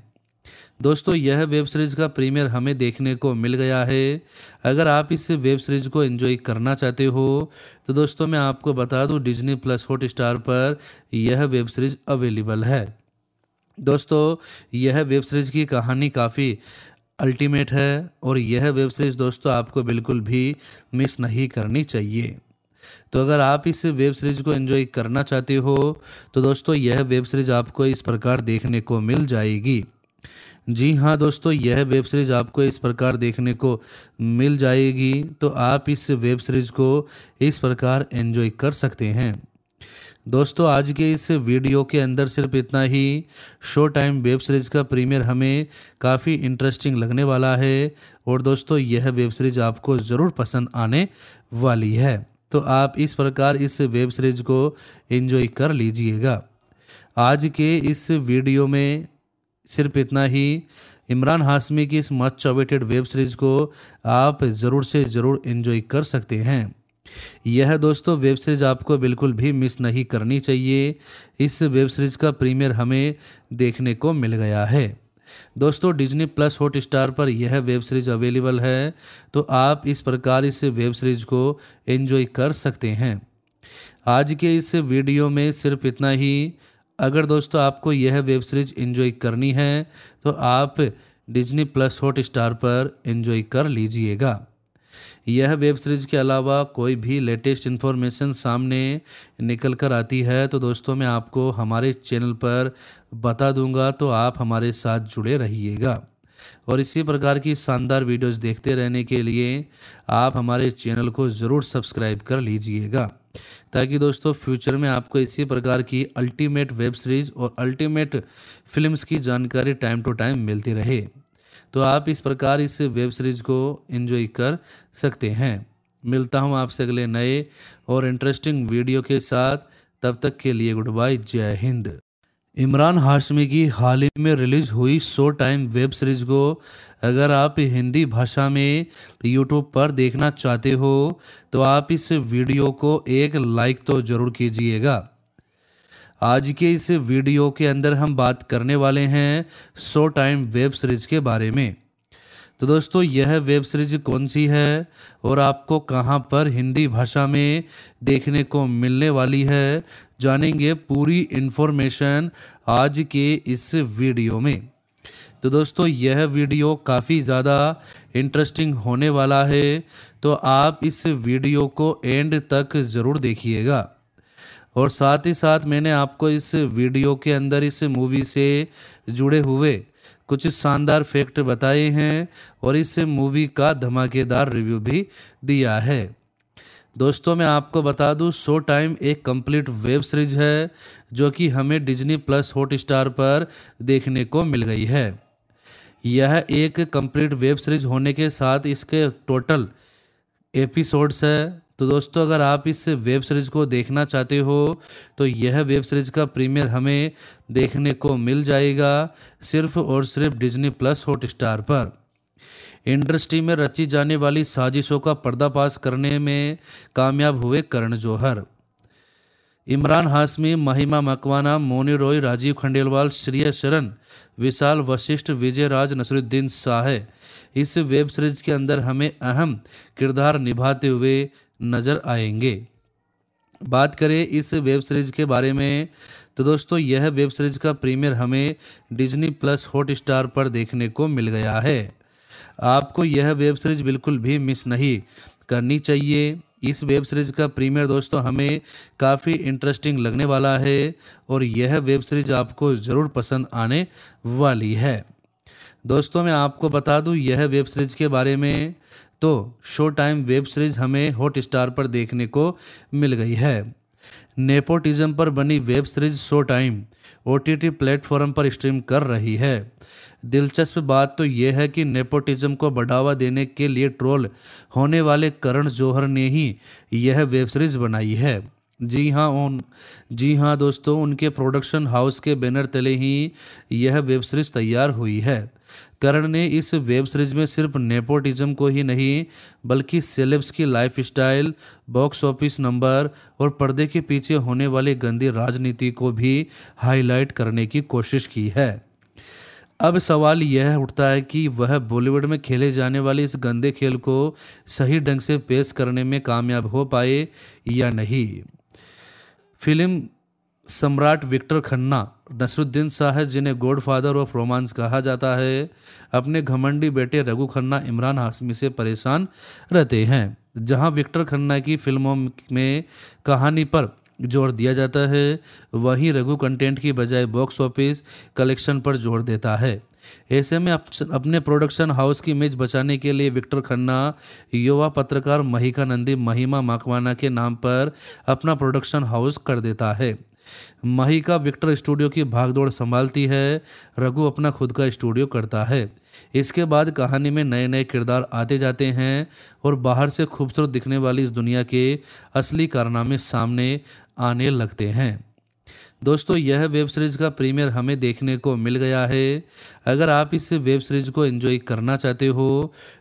दोस्तों यह वेब सीरीज़ का प्रीमियर हमें देखने को मिल गया है अगर आप इस वेब सीरीज़ को एंजॉय करना चाहते हो तो दोस्तों मैं आपको बता दूं डिज्नी प्लस हॉट स्टार पर यह वेब सीरीज़ अवेलेबल है दोस्तों यह वेब सीरीज़ की कहानी काफ़ी अल्टीमेट है और यह वेब सीरीज़ दोस्तों आपको बिल्कुल भी मिस नहीं करनी चाहिए तो अगर आप इस वेब सीरीज़ को एंजॉय करना चाहते हो तो दोस्तों यह वेब सीरीज़ आपको इस प्रकार देखने को मिल जाएगी जी हाँ दोस्तों यह वेब सीरीज़ आपको इस प्रकार देखने को मिल जाएगी तो आप इस वेब सीरीज़ को इस प्रकार एंजॉय कर सकते हैं दोस्तों आज के इस वीडियो के अंदर सिर्फ इतना ही शो टाइम वेब सीरीज़ का प्रीमियर हमें काफ़ी इंटरेस्टिंग लगने वाला है और दोस्तों यह वेब सीरीज़ आपको ज़रूर पसंद आने वाली है तो आप इस प्रकार इस वेब सीरीज़ को एंजॉय कर लीजिएगा आज के इस वीडियो में सिर्फ इतना ही इमरान हाशमी की इस मच चॉवेटेड वेब सीरीज़ को आप ज़रूर से ज़रूर इन्जॉय कर सकते हैं यह दोस्तों वेब सीरीज़ आपको बिल्कुल भी मिस नहीं करनी चाहिए इस वेब सीरीज़ का प्रीमियर हमें देखने को मिल गया है दोस्तों डिज्नी प्लस हॉट स्टार पर यह वेब सीरीज़ अवेलेबल है तो आप इस प्रकार इस वेब सीरीज़ को एंजॉय कर सकते हैं आज के इस वीडियो में सिर्फ इतना ही अगर दोस्तों आपको यह वेब सीरीज़ एंजॉय करनी है तो आप डिज्नी प्लस हॉट स्टार पर एंजॉय कर लीजिएगा यह वेब सीरीज़ के अलावा कोई भी लेटेस्ट इन्फॉर्मेशन सामने निकल कर आती है तो दोस्तों मैं आपको हमारे चैनल पर बता दूंगा तो आप हमारे साथ जुड़े रहिएगा और इसी प्रकार की शानदार वीडियोस देखते रहने के लिए आप हमारे चैनल को ज़रूर सब्सक्राइब कर लीजिएगा ताकि दोस्तों फ्यूचर में आपको इसी प्रकार की अल्टीमेट वेब सीरीज़ और अल्टीमेट फिल्म्स की जानकारी टाइम टू टाइम मिलती रहे तो आप इस प्रकार इस वेब सीरीज़ को एंजॉय कर सकते हैं मिलता हूँ आपसे अगले नए और इंटरेस्टिंग वीडियो के साथ तब तक के लिए गुड बाय जय हिंद इमरान हाशमी की हाल ही में रिलीज हुई शो टाइम वेब सीरीज को अगर आप हिंदी भाषा में यूट्यूब पर देखना चाहते हो तो आप इस वीडियो को एक लाइक तो ज़रूर कीजिएगा आज के इस वीडियो के अंदर हम बात करने वाले हैं सो टाइम वेब सीरीज के बारे में तो दोस्तों यह वेब सीरीज कौन सी है और आपको कहां पर हिंदी भाषा में देखने को मिलने वाली है जानेंगे पूरी इन्फॉर्मेशन आज के इस वीडियो में तो दोस्तों यह वीडियो काफ़ी ज़्यादा इंटरेस्टिंग होने वाला है तो आप इस वीडियो को एंड तक ज़रूर देखिएगा और साथ ही साथ मैंने आपको इस वीडियो के अंदर इस मूवी से जुड़े हुए कुछ शानदार फैक्ट बताए हैं और इस मूवी का धमाकेदार रिव्यू भी दिया है दोस्तों मैं आपको बता दूं शो टाइम एक कंप्लीट वेब सीरीज है जो कि हमें डिज्नी प्लस हॉट स्टार पर देखने को मिल गई है यह एक कंप्लीट वेब सीरीज होने के साथ इसके टोटल एपिसोड्स है तो दोस्तों अगर आप इस वेब सीरीज़ को देखना चाहते हो तो यह वेब सीरीज़ का प्रीमियर हमें देखने को मिल जाएगा सिर्फ और सिर्फ डिज्नी प्लस हॉट स्टार पर इंडस्ट्री में रची जाने वाली साजिशों का पर्दाफाश करने में कामयाब हुए करण जौहर इमरान हाशमी महिमा मकवाना मोनी रॉय राजीव खंडेलवाल श्रेय शरण विशाल वशिष्ठ विजय राज नसरुद्दीन शाह इस वेब सीरीज के अंदर हमें अहम किरदार निभाते हुए नज़र आएंगे बात करें इस वेब सीरीज़ के बारे में तो दोस्तों यह वेब सीरीज़ का प्रीमियर हमें डिज्नी प्लस हॉट स्टार पर देखने को मिल गया है आपको यह वेब सीरीज़ बिल्कुल भी मिस नहीं करनी चाहिए इस वेब सीरीज़ का प्रीमियर दोस्तों हमें काफ़ी इंटरेस्टिंग लगने वाला है और यह वेब सीरीज़ आपको ज़रूर पसंद आने वाली है दोस्तों मैं आपको बता दूं यह वेब सीरीज़ के बारे में तो शो टाइम वेब सीरीज़ हमें हॉट स्टार पर देखने को मिल गई है नेपोटिज्म पर बनी web series Showtime O T platform पर स्ट्रीम कर रही है दिलचस्प बात तो यह है कि नेपोटिज्म को बढ़ावा देने के लिए ट्रोल होने वाले करण जौहर ने ही यह वेब सीरीज बनाई है जी हाँ उन जी हाँ दोस्तों उनके प्रोडक्शन हाउस के बैनर तले ही यह वेब सीरीज तैयार हुई है करण ने इस वेब सीरीज में सिर्फ नेपोटिज्म को ही नहीं बल्कि सेलेब्स की lifestyle box office number और पर्दे के पीछे होने वाली गंदी राजनीति को भी हाईलाइट करने की कोशिश की है अब सवाल यह उठता है कि वह बॉलीवुड में खेले जाने वाले इस गंदे खेल को सही ढंग से पेश करने में कामयाब हो पाए या नहीं फिल्म सम्राट विक्टर खन्ना नसरुद्दीन शाह जिन्हें गॉड फादर ऑफ रोमांस कहा जाता है अपने घमंडी बेटे रघु खन्ना इमरान हाशमी से परेशान रहते हैं जहां विक्टर खन्ना की फिल्मों में कहानी पर जोर दिया जाता है वहीं रघु कंटेंट की बजाय बॉक्स ऑफिस कलेक्शन पर जोर देता है ऐसे में अपने प्रोडक्शन हाउस की इमेज बचाने के लिए विक्टर खन्ना युवा पत्रकार महिका नंदी महिमा माकवाना के नाम पर अपना प्रोडक्शन हाउस कर देता है का विक्टर स्टूडियो की भागदौड़ संभालती है रघु अपना खुद का स्टूडियो करता है इसके बाद कहानी में नए नए किरदार आते जाते हैं और बाहर से खूबसूरत दिखने वाली इस दुनिया के असली कारनामे सामने आने लगते हैं दोस्तों यह वेब सीरीज़ का प्रीमियर हमें देखने को मिल गया है अगर आप इस वेब सीरीज़ को एंजॉय करना चाहते हो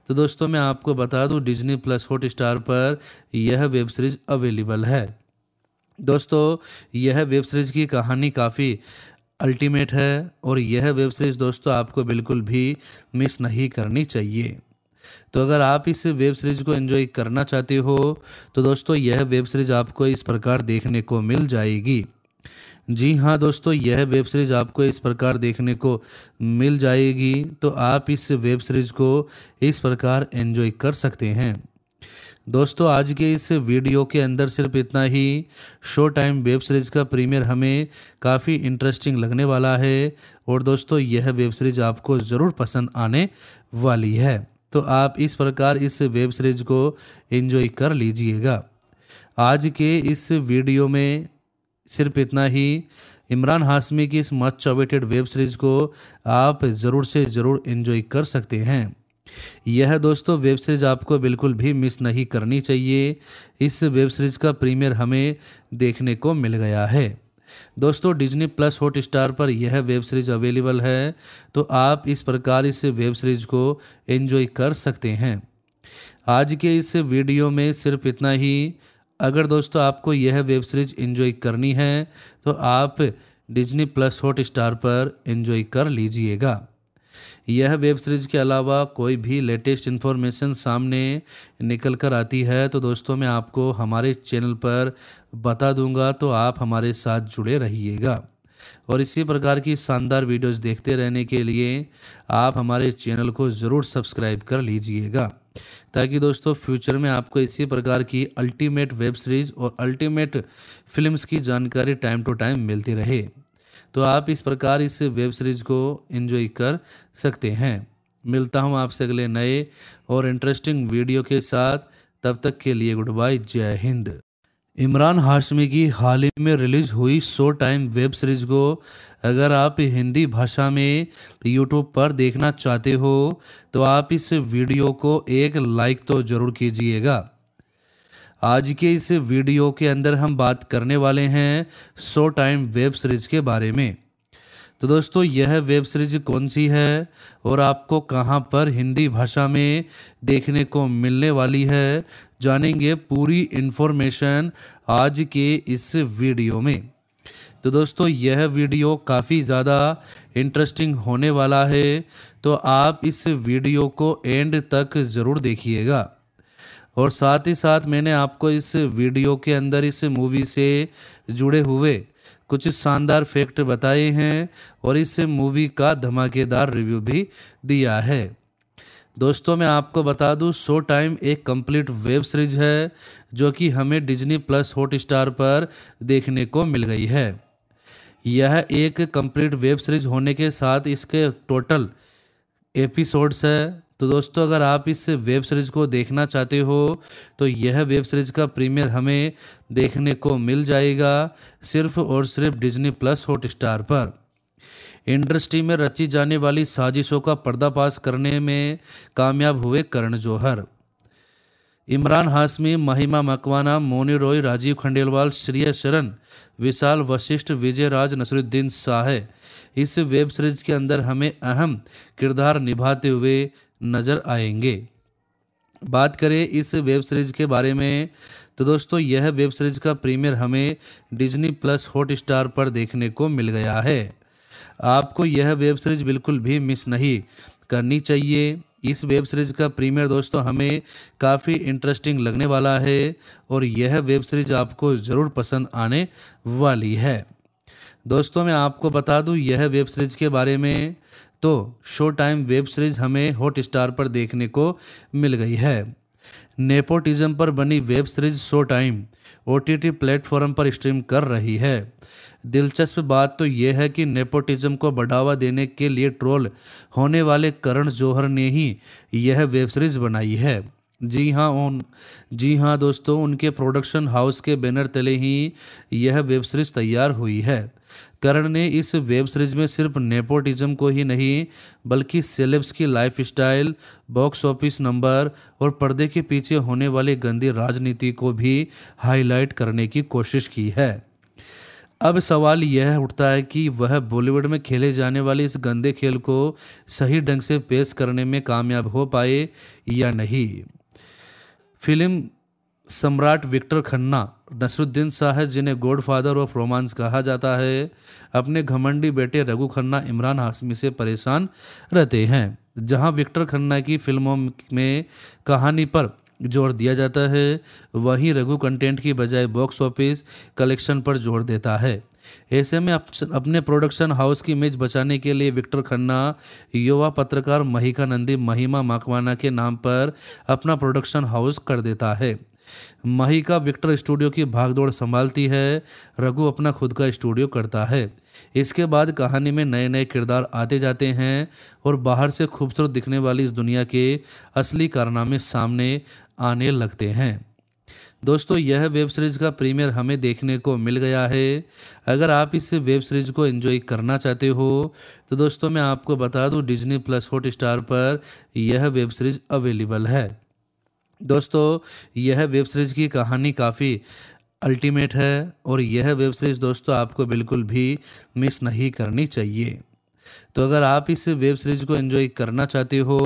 तो दोस्तों मैं आपको बता दूं डिज्नी प्लस हॉट स्टार पर यह वेब सीरीज़ अवेलेबल है दोस्तों यह वेब सीरीज़ की कहानी काफ़ी अल्टीमेट है और यह वेब सीरीज़ दोस्तों आपको बिल्कुल भी मिस नहीं करनी चाहिए तो अगर आप इस वेब सीरीज़ को एंजॉय करना चाहते हो तो दोस्तों यह वेब सीरीज़ आपको इस प्रकार देखने को मिल जाएगी जी हाँ दोस्तों यह वेब सीरीज़ आपको इस प्रकार देखने को मिल जाएगी तो आप इस वेब सीरीज़ को इस प्रकार एंजॉय कर सकते हैं दोस्तों आज के इस वीडियो के अंदर सिर्फ इतना ही शो टाइम वेब सीरीज़ का प्रीमियर हमें काफ़ी इंटरेस्टिंग लगने वाला है और दोस्तों यह वेब सीरीज़ आपको ज़रूर पसंद आने वाली है तो आप इस प्रकार इस वेब सीरीज़ को एंजॉय कर लीजिएगा आज के इस वीडियो में सिर्फ इतना ही इमरान हाशमी की इस मच चॉवेटेड वेब सीरीज़ को आप ज़रूर से ज़रूर इन्जॉय कर सकते हैं यह दोस्तों वेब सीरीज आपको बिल्कुल भी मिस नहीं करनी चाहिए इस वेब सीरीज का प्रीमियर हमें देखने को मिल गया है दोस्तों डिज्नी प्लस हॉट स्टार पर यह वेब सीरीज अवेलेबल है तो आप इस प्रकार इस वेब सीरीज को एंजॉय कर सकते हैं आज के इस वीडियो में सिर्फ इतना ही अगर दोस्तों आपको यह वेब सीरीज एंजॉय करनी है तो आप डिज्नी प्लस हॉट स्टार पर एंजॉय कर लीजिएगा यह वेब सीरीज़ के अलावा कोई भी लेटेस्ट इन्फॉर्मेशन सामने निकल कर आती है तो दोस्तों मैं आपको हमारे चैनल पर बता दूंगा तो आप हमारे साथ जुड़े रहिएगा और इसी प्रकार की शानदार वीडियोस देखते रहने के लिए आप हमारे चैनल को ज़रूर सब्सक्राइब कर लीजिएगा ताकि दोस्तों फ्यूचर में आपको इसी प्रकार की अल्टीमेट वेब सीरीज़ और अल्टीमेट फिल्म्स की जानकारी टाइम टू टाइम मिलती रहे तो आप इस प्रकार इस वेब सीरीज को एंजॉय कर सकते हैं मिलता हूँ आपसे अगले नए और इंटरेस्टिंग वीडियो के साथ तब तक के लिए गुड बाय जय हिंद इमरान हाशमी की हाल ही में रिलीज हुई शो टाइम वेब सीरीज को अगर आप हिंदी भाषा में यूट्यूब पर देखना चाहते हो तो आप इस वीडियो को एक लाइक तो ज़रूर कीजिएगा आज के इस वीडियो के अंदर हम बात करने वाले हैं सो टाइम वेब सीरीज़ के बारे में तो दोस्तों यह वेब सीरीज कौन सी है और आपको कहां पर हिंदी भाषा में देखने को मिलने वाली है जानेंगे पूरी इन्फॉर्मेशन आज के इस वीडियो में तो दोस्तों यह वीडियो काफ़ी ज़्यादा इंटरेस्टिंग होने वाला है तो आप इस वीडियो को एंड तक ज़रूर देखिएगा और साथ ही साथ मैंने आपको इस वीडियो के अंदर इस मूवी से जुड़े हुए कुछ शानदार फैक्ट बताए हैं और इस मूवी का धमाकेदार रिव्यू भी दिया है दोस्तों मैं आपको बता दूं शो टाइम एक कंप्लीट वेब सीरीज है जो कि हमें डिज्नी प्लस हॉट स्टार पर देखने को मिल गई है यह एक कंप्लीट वेब सीरीज होने के साथ इसके टोटल एपिसोड्स है तो दोस्तों अगर आप इस वेब सीरीज़ को देखना चाहते हो तो यह वेब सीरीज़ का प्रीमियर हमें देखने को मिल जाएगा सिर्फ और सिर्फ डिज्नी प्लस हॉट स्टार पर इंडस्ट्री में रची जाने वाली साजिशों का पर्दाफाश करने में कामयाब हुए करण जौहर इमरान हाशमी महिमा मकवाना मोनी रॉय राजीव खंडेलवाल श्रेय शरण विशाल वशिष्ठ विजय राज नसरुद्दीन शाह इस वेब सीरीज के अंदर हमें अहम किरदार निभाते हुए नज़र आएंगे बात करें इस वेब सीरीज़ के बारे में तो दोस्तों यह वेब सीरीज़ का प्रीमियर हमें डिज्नी प्लस हॉट स्टार पर देखने को मिल गया है आपको यह वेब सीरीज़ बिल्कुल भी मिस नहीं करनी चाहिए इस वेब सीरीज़ का प्रीमियर दोस्तों हमें काफ़ी इंटरेस्टिंग लगने वाला है और यह वेब सीरीज़ आपको ज़रूर पसंद आने वाली है दोस्तों मैं आपको बता दूं यह वेब सीरीज़ के बारे में तो शो टाइम वेब सीरीज हमें हॉट स्टार पर देखने को मिल गई है नेपोटिज्म पर बनी web series Showtime O T platform पर स्ट्रीम कर रही है दिलचस्प बात तो यह है कि नेपोटिज्म को बढ़ावा देने के लिए ट्रोल होने वाले करण जौहर ने ही यह वेब सीरीज बनाई है जी हाँ उन जी हाँ दोस्तों उनके प्रोडक्शन हाउस के बैनर तले ही यह वेब सीरीज तैयार हुई है करण ने इस वेब सीरीज में सिर्फ नेपोटिज्म को ही नहीं बल्कि सेलेब्स की lifestyle box office number और पर्दे के पीछे होने वाली गंदी राजनीति को भी हाईलाइट करने की कोशिश की है अब सवाल यह उठता है कि वह बॉलीवुड में खेले जाने वाले इस गंदे खेल को सही ढंग से पेश करने में कामयाब हो पाए या नहीं फिल्म सम्राट विक्टर खन्ना नसरुद्दीन शाह जिन्हें गोड फादर ऑफ रोमांस कहा जाता है अपने घमंडी बेटे रघु खन्ना इमरान हाशमी से परेशान रहते हैं जहां विक्टर खन्ना की फिल्मों में कहानी पर जोर दिया जाता है वहीं रघु कंटेंट की बजाय बॉक्स ऑफिस कलेक्शन पर जोर देता है ऐसे में अपने प्रोडक्शन हाउस की इमेज बचाने के लिए विक्टर खन्ना युवा पत्रकार महिका नंदी महिमा माकवाना के नाम पर अपना प्रोडक्शन हाउस कर देता है महिका विक्टर स्टूडियो की भागदौड़ संभालती है रघु अपना खुद का स्टूडियो करता है इसके बाद कहानी में नए नए किरदार आते जाते हैं और बाहर से खूबसूरत दिखने वाली इस दुनिया के असली कारनामे सामने आने लगते हैं दोस्तों यह वेब सीरीज़ का प्रीमियर हमें देखने को मिल गया है अगर आप इस वेब सीरीज़ को एंजॉय करना चाहते हो तो दोस्तों मैं आपको बता दूं डिज्नी प्लस हॉट स्टार पर यह वेब सीरीज़ अवेलेबल है दोस्तों यह वेब सीरीज़ की कहानी काफ़ी अल्टीमेट है और यह वेब सीरीज़ दोस्तों आपको बिल्कुल भी मिस नहीं करनी चाहिए तो अगर आप इस वेब सीरीज़ को एंजॉय करना चाहते हो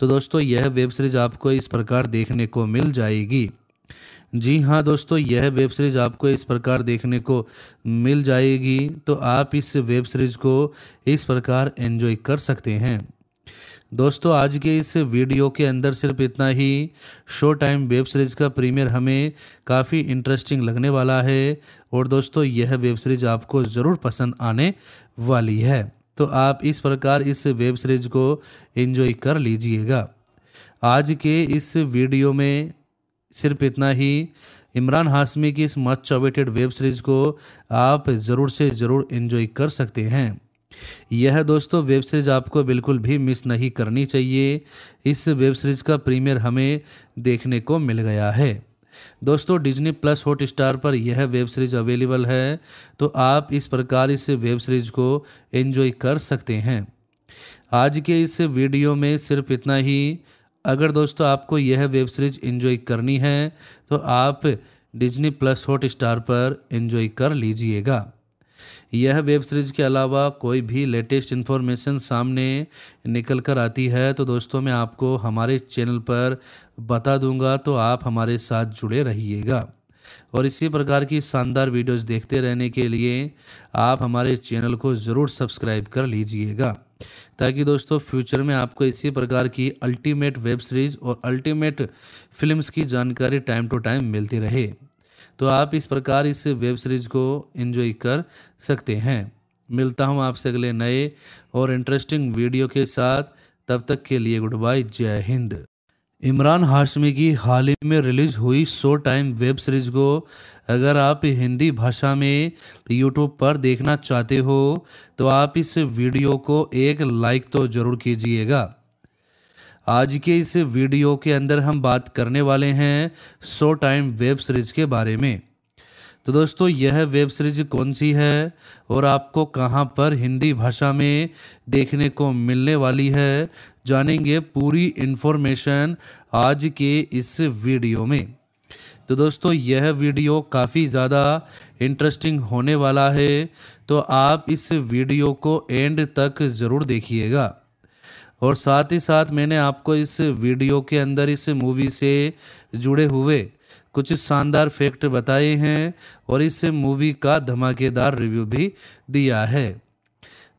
तो दोस्तों यह वेब सीरीज़ आपको इस प्रकार देखने को मिल जाएगी जी हाँ दोस्तों यह वेब सीरीज़ आपको इस प्रकार देखने को मिल जाएगी तो आप इस वेब सीरीज़ को इस प्रकार एंजॉय कर सकते हैं दोस्तों आज के इस वीडियो के अंदर सिर्फ इतना ही शो टाइम वेब सीरीज़ का प्रीमियर हमें काफ़ी इंटरेस्टिंग लगने वाला है और दोस्तों यह वेब सीरीज़ आपको ज़रूर पसंद आने वाली है तो आप इस प्रकार इस वेब सीरीज़ को एंजॉय कर लीजिएगा आज के इस वीडियो में सिर्फ इतना ही इमरान हाशमी की इस मच चॉवेटेड वेब सीरीज़ को आप ज़रूर से ज़रूर इन्जॉय कर सकते हैं यह दोस्तों वेब सीरीज आपको बिल्कुल भी मिस नहीं करनी चाहिए इस वेब सीरीज का प्रीमियर हमें देखने को मिल गया है दोस्तों डिज्नी प्लस हॉट स्टार पर यह वेब सीरीज अवेलेबल है तो आप इस प्रकार इस वेब सीरीज को एंजॉय कर सकते हैं आज के इस वीडियो में सिर्फ इतना ही अगर दोस्तों आपको यह वेब सीरीज एंजॉय करनी है तो आप डिज्नी प्लस हॉट स्टार पर एंजॉय कर लीजिएगा यह वेब सीरीज़ के अलावा कोई भी लेटेस्ट इन्फॉर्मेशन सामने निकल कर आती है तो दोस्तों मैं आपको हमारे चैनल पर बता दूंगा तो आप हमारे साथ जुड़े रहिएगा और इसी प्रकार की शानदार वीडियोस देखते रहने के लिए आप हमारे चैनल को ज़रूर सब्सक्राइब कर लीजिएगा ताकि दोस्तों फ्यूचर में आपको इसी प्रकार की अल्टीमेट वेब सीरीज़ और अल्टीमेट फिल्म्स की जानकारी टाइम टू टाइम मिलती रहे तो आप इस प्रकार इस वेब सीरीज़ को एंजॉय कर सकते हैं मिलता हूँ आपसे अगले नए और इंटरेस्टिंग वीडियो के साथ तब तक के लिए गुड बाय जय हिंद इमरान हाशमी की हाल ही में रिलीज हुई शो टाइम वेब सीरीज को अगर आप हिंदी भाषा में यूट्यूब पर देखना चाहते हो तो आप इस वीडियो को एक लाइक तो ज़रूर कीजिएगा आज के इस वीडियो के अंदर हम बात करने वाले हैं सो टाइम वेब सीरीज़ के बारे में तो दोस्तों यह वेब सीरीज कौन सी है और आपको कहां पर हिंदी भाषा में देखने को मिलने वाली है जानेंगे पूरी इन्फॉर्मेशन आज के इस वीडियो में तो दोस्तों यह वीडियो काफ़ी ज़्यादा इंटरेस्टिंग होने वाला है तो आप इस वीडियो को एंड तक ज़रूर देखिएगा और साथ ही साथ मैंने आपको इस वीडियो के अंदर इस मूवी से जुड़े हुए कुछ शानदार फैक्ट बताए हैं और इस मूवी का धमाकेदार रिव्यू भी दिया है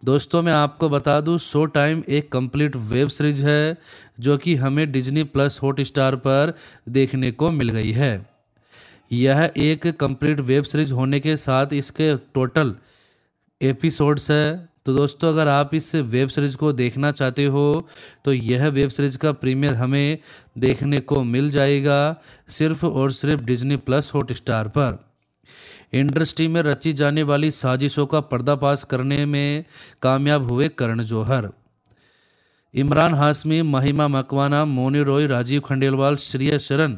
दोस्तों मैं आपको बता दूं शो टाइम एक कंप्लीट वेब सीरीज है जो कि हमें डिज्नी प्लस हॉट स्टार पर देखने को मिल गई है यह एक कंप्लीट वेब सीरीज होने के साथ इसके टोटल एपिसोड्स है तो दोस्तों अगर आप इस वेब सीरीज़ को देखना चाहते हो तो यह वेब सीरीज़ का प्रीमियर हमें देखने को मिल जाएगा सिर्फ और सिर्फ डिज्नी प्लस हॉटस्टार पर इंडस्ट्री में रची जाने वाली साजिशों का पर्दाफाश करने में कामयाब हुए करण जौहर इमरान हाशमी महिमा मकवाना मोनी रॉय राजीव खंडेलवाल श्रेय शरण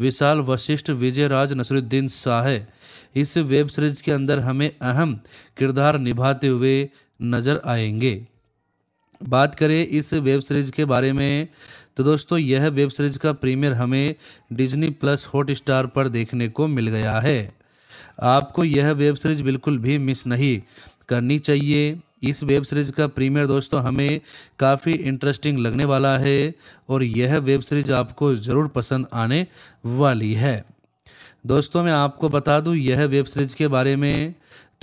विशाल वशिष्ठ विजय राज नसरुद्दीन शाह इस वेब सीरीज के अंदर हमें अहम किरदार निभाते हुए नज़र आएंगे बात करें इस वेब सीरीज़ के बारे में तो दोस्तों यह वेब सीरीज़ का प्रीमियर हमें डिज्नी प्लस हॉट स्टार पर देखने को मिल गया है आपको यह वेब सीरीज़ बिल्कुल भी मिस नहीं करनी चाहिए इस वेब सीरीज़ का प्रीमियर दोस्तों हमें काफ़ी इंटरेस्टिंग लगने वाला है और यह वेब सीरीज़ आपको ज़रूर पसंद आने वाली है दोस्तों मैं आपको बता दूं यह वेब सीरीज़ के बारे में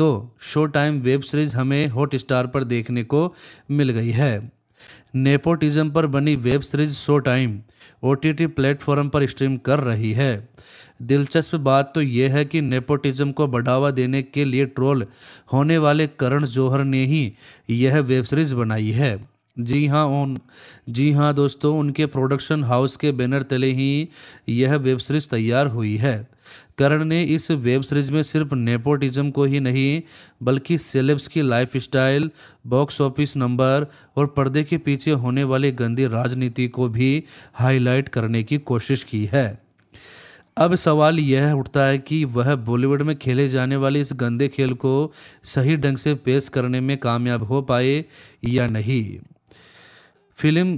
तो शो टाइम वेब सीरीज हमें हॉट स्टार पर देखने को मिल गई है नेपोटिज्म पर बनी web series Showtime O T platform पर स्ट्रीम कर रही है दिलचस्प बात तो यह है कि नेपोटिज्म को बढ़ावा देने के लिए ट्रोल होने वाले करण जौहर ने ही यह वेब सीरीज बनाई है जी हाँ उन जी हाँ दोस्तों उनके प्रोडक्शन हाउस के बैनर तले ही यह वेब सीरीज तैयार हुई है करण ने इस वेब सीरीज में सिर्फ नेपोटिज्म को ही नहीं बल्कि सेलेब्स की lifestyle box office number और पर्दे के पीछे होने वाली गंदी राजनीति को भी हाईलाइट करने की कोशिश की है अब सवाल यह उठता है कि वह बॉलीवुड में खेले जाने वाले इस गंदे खेल को सही ढंग से पेश करने में कामयाब हो पाए या नहीं फिल्म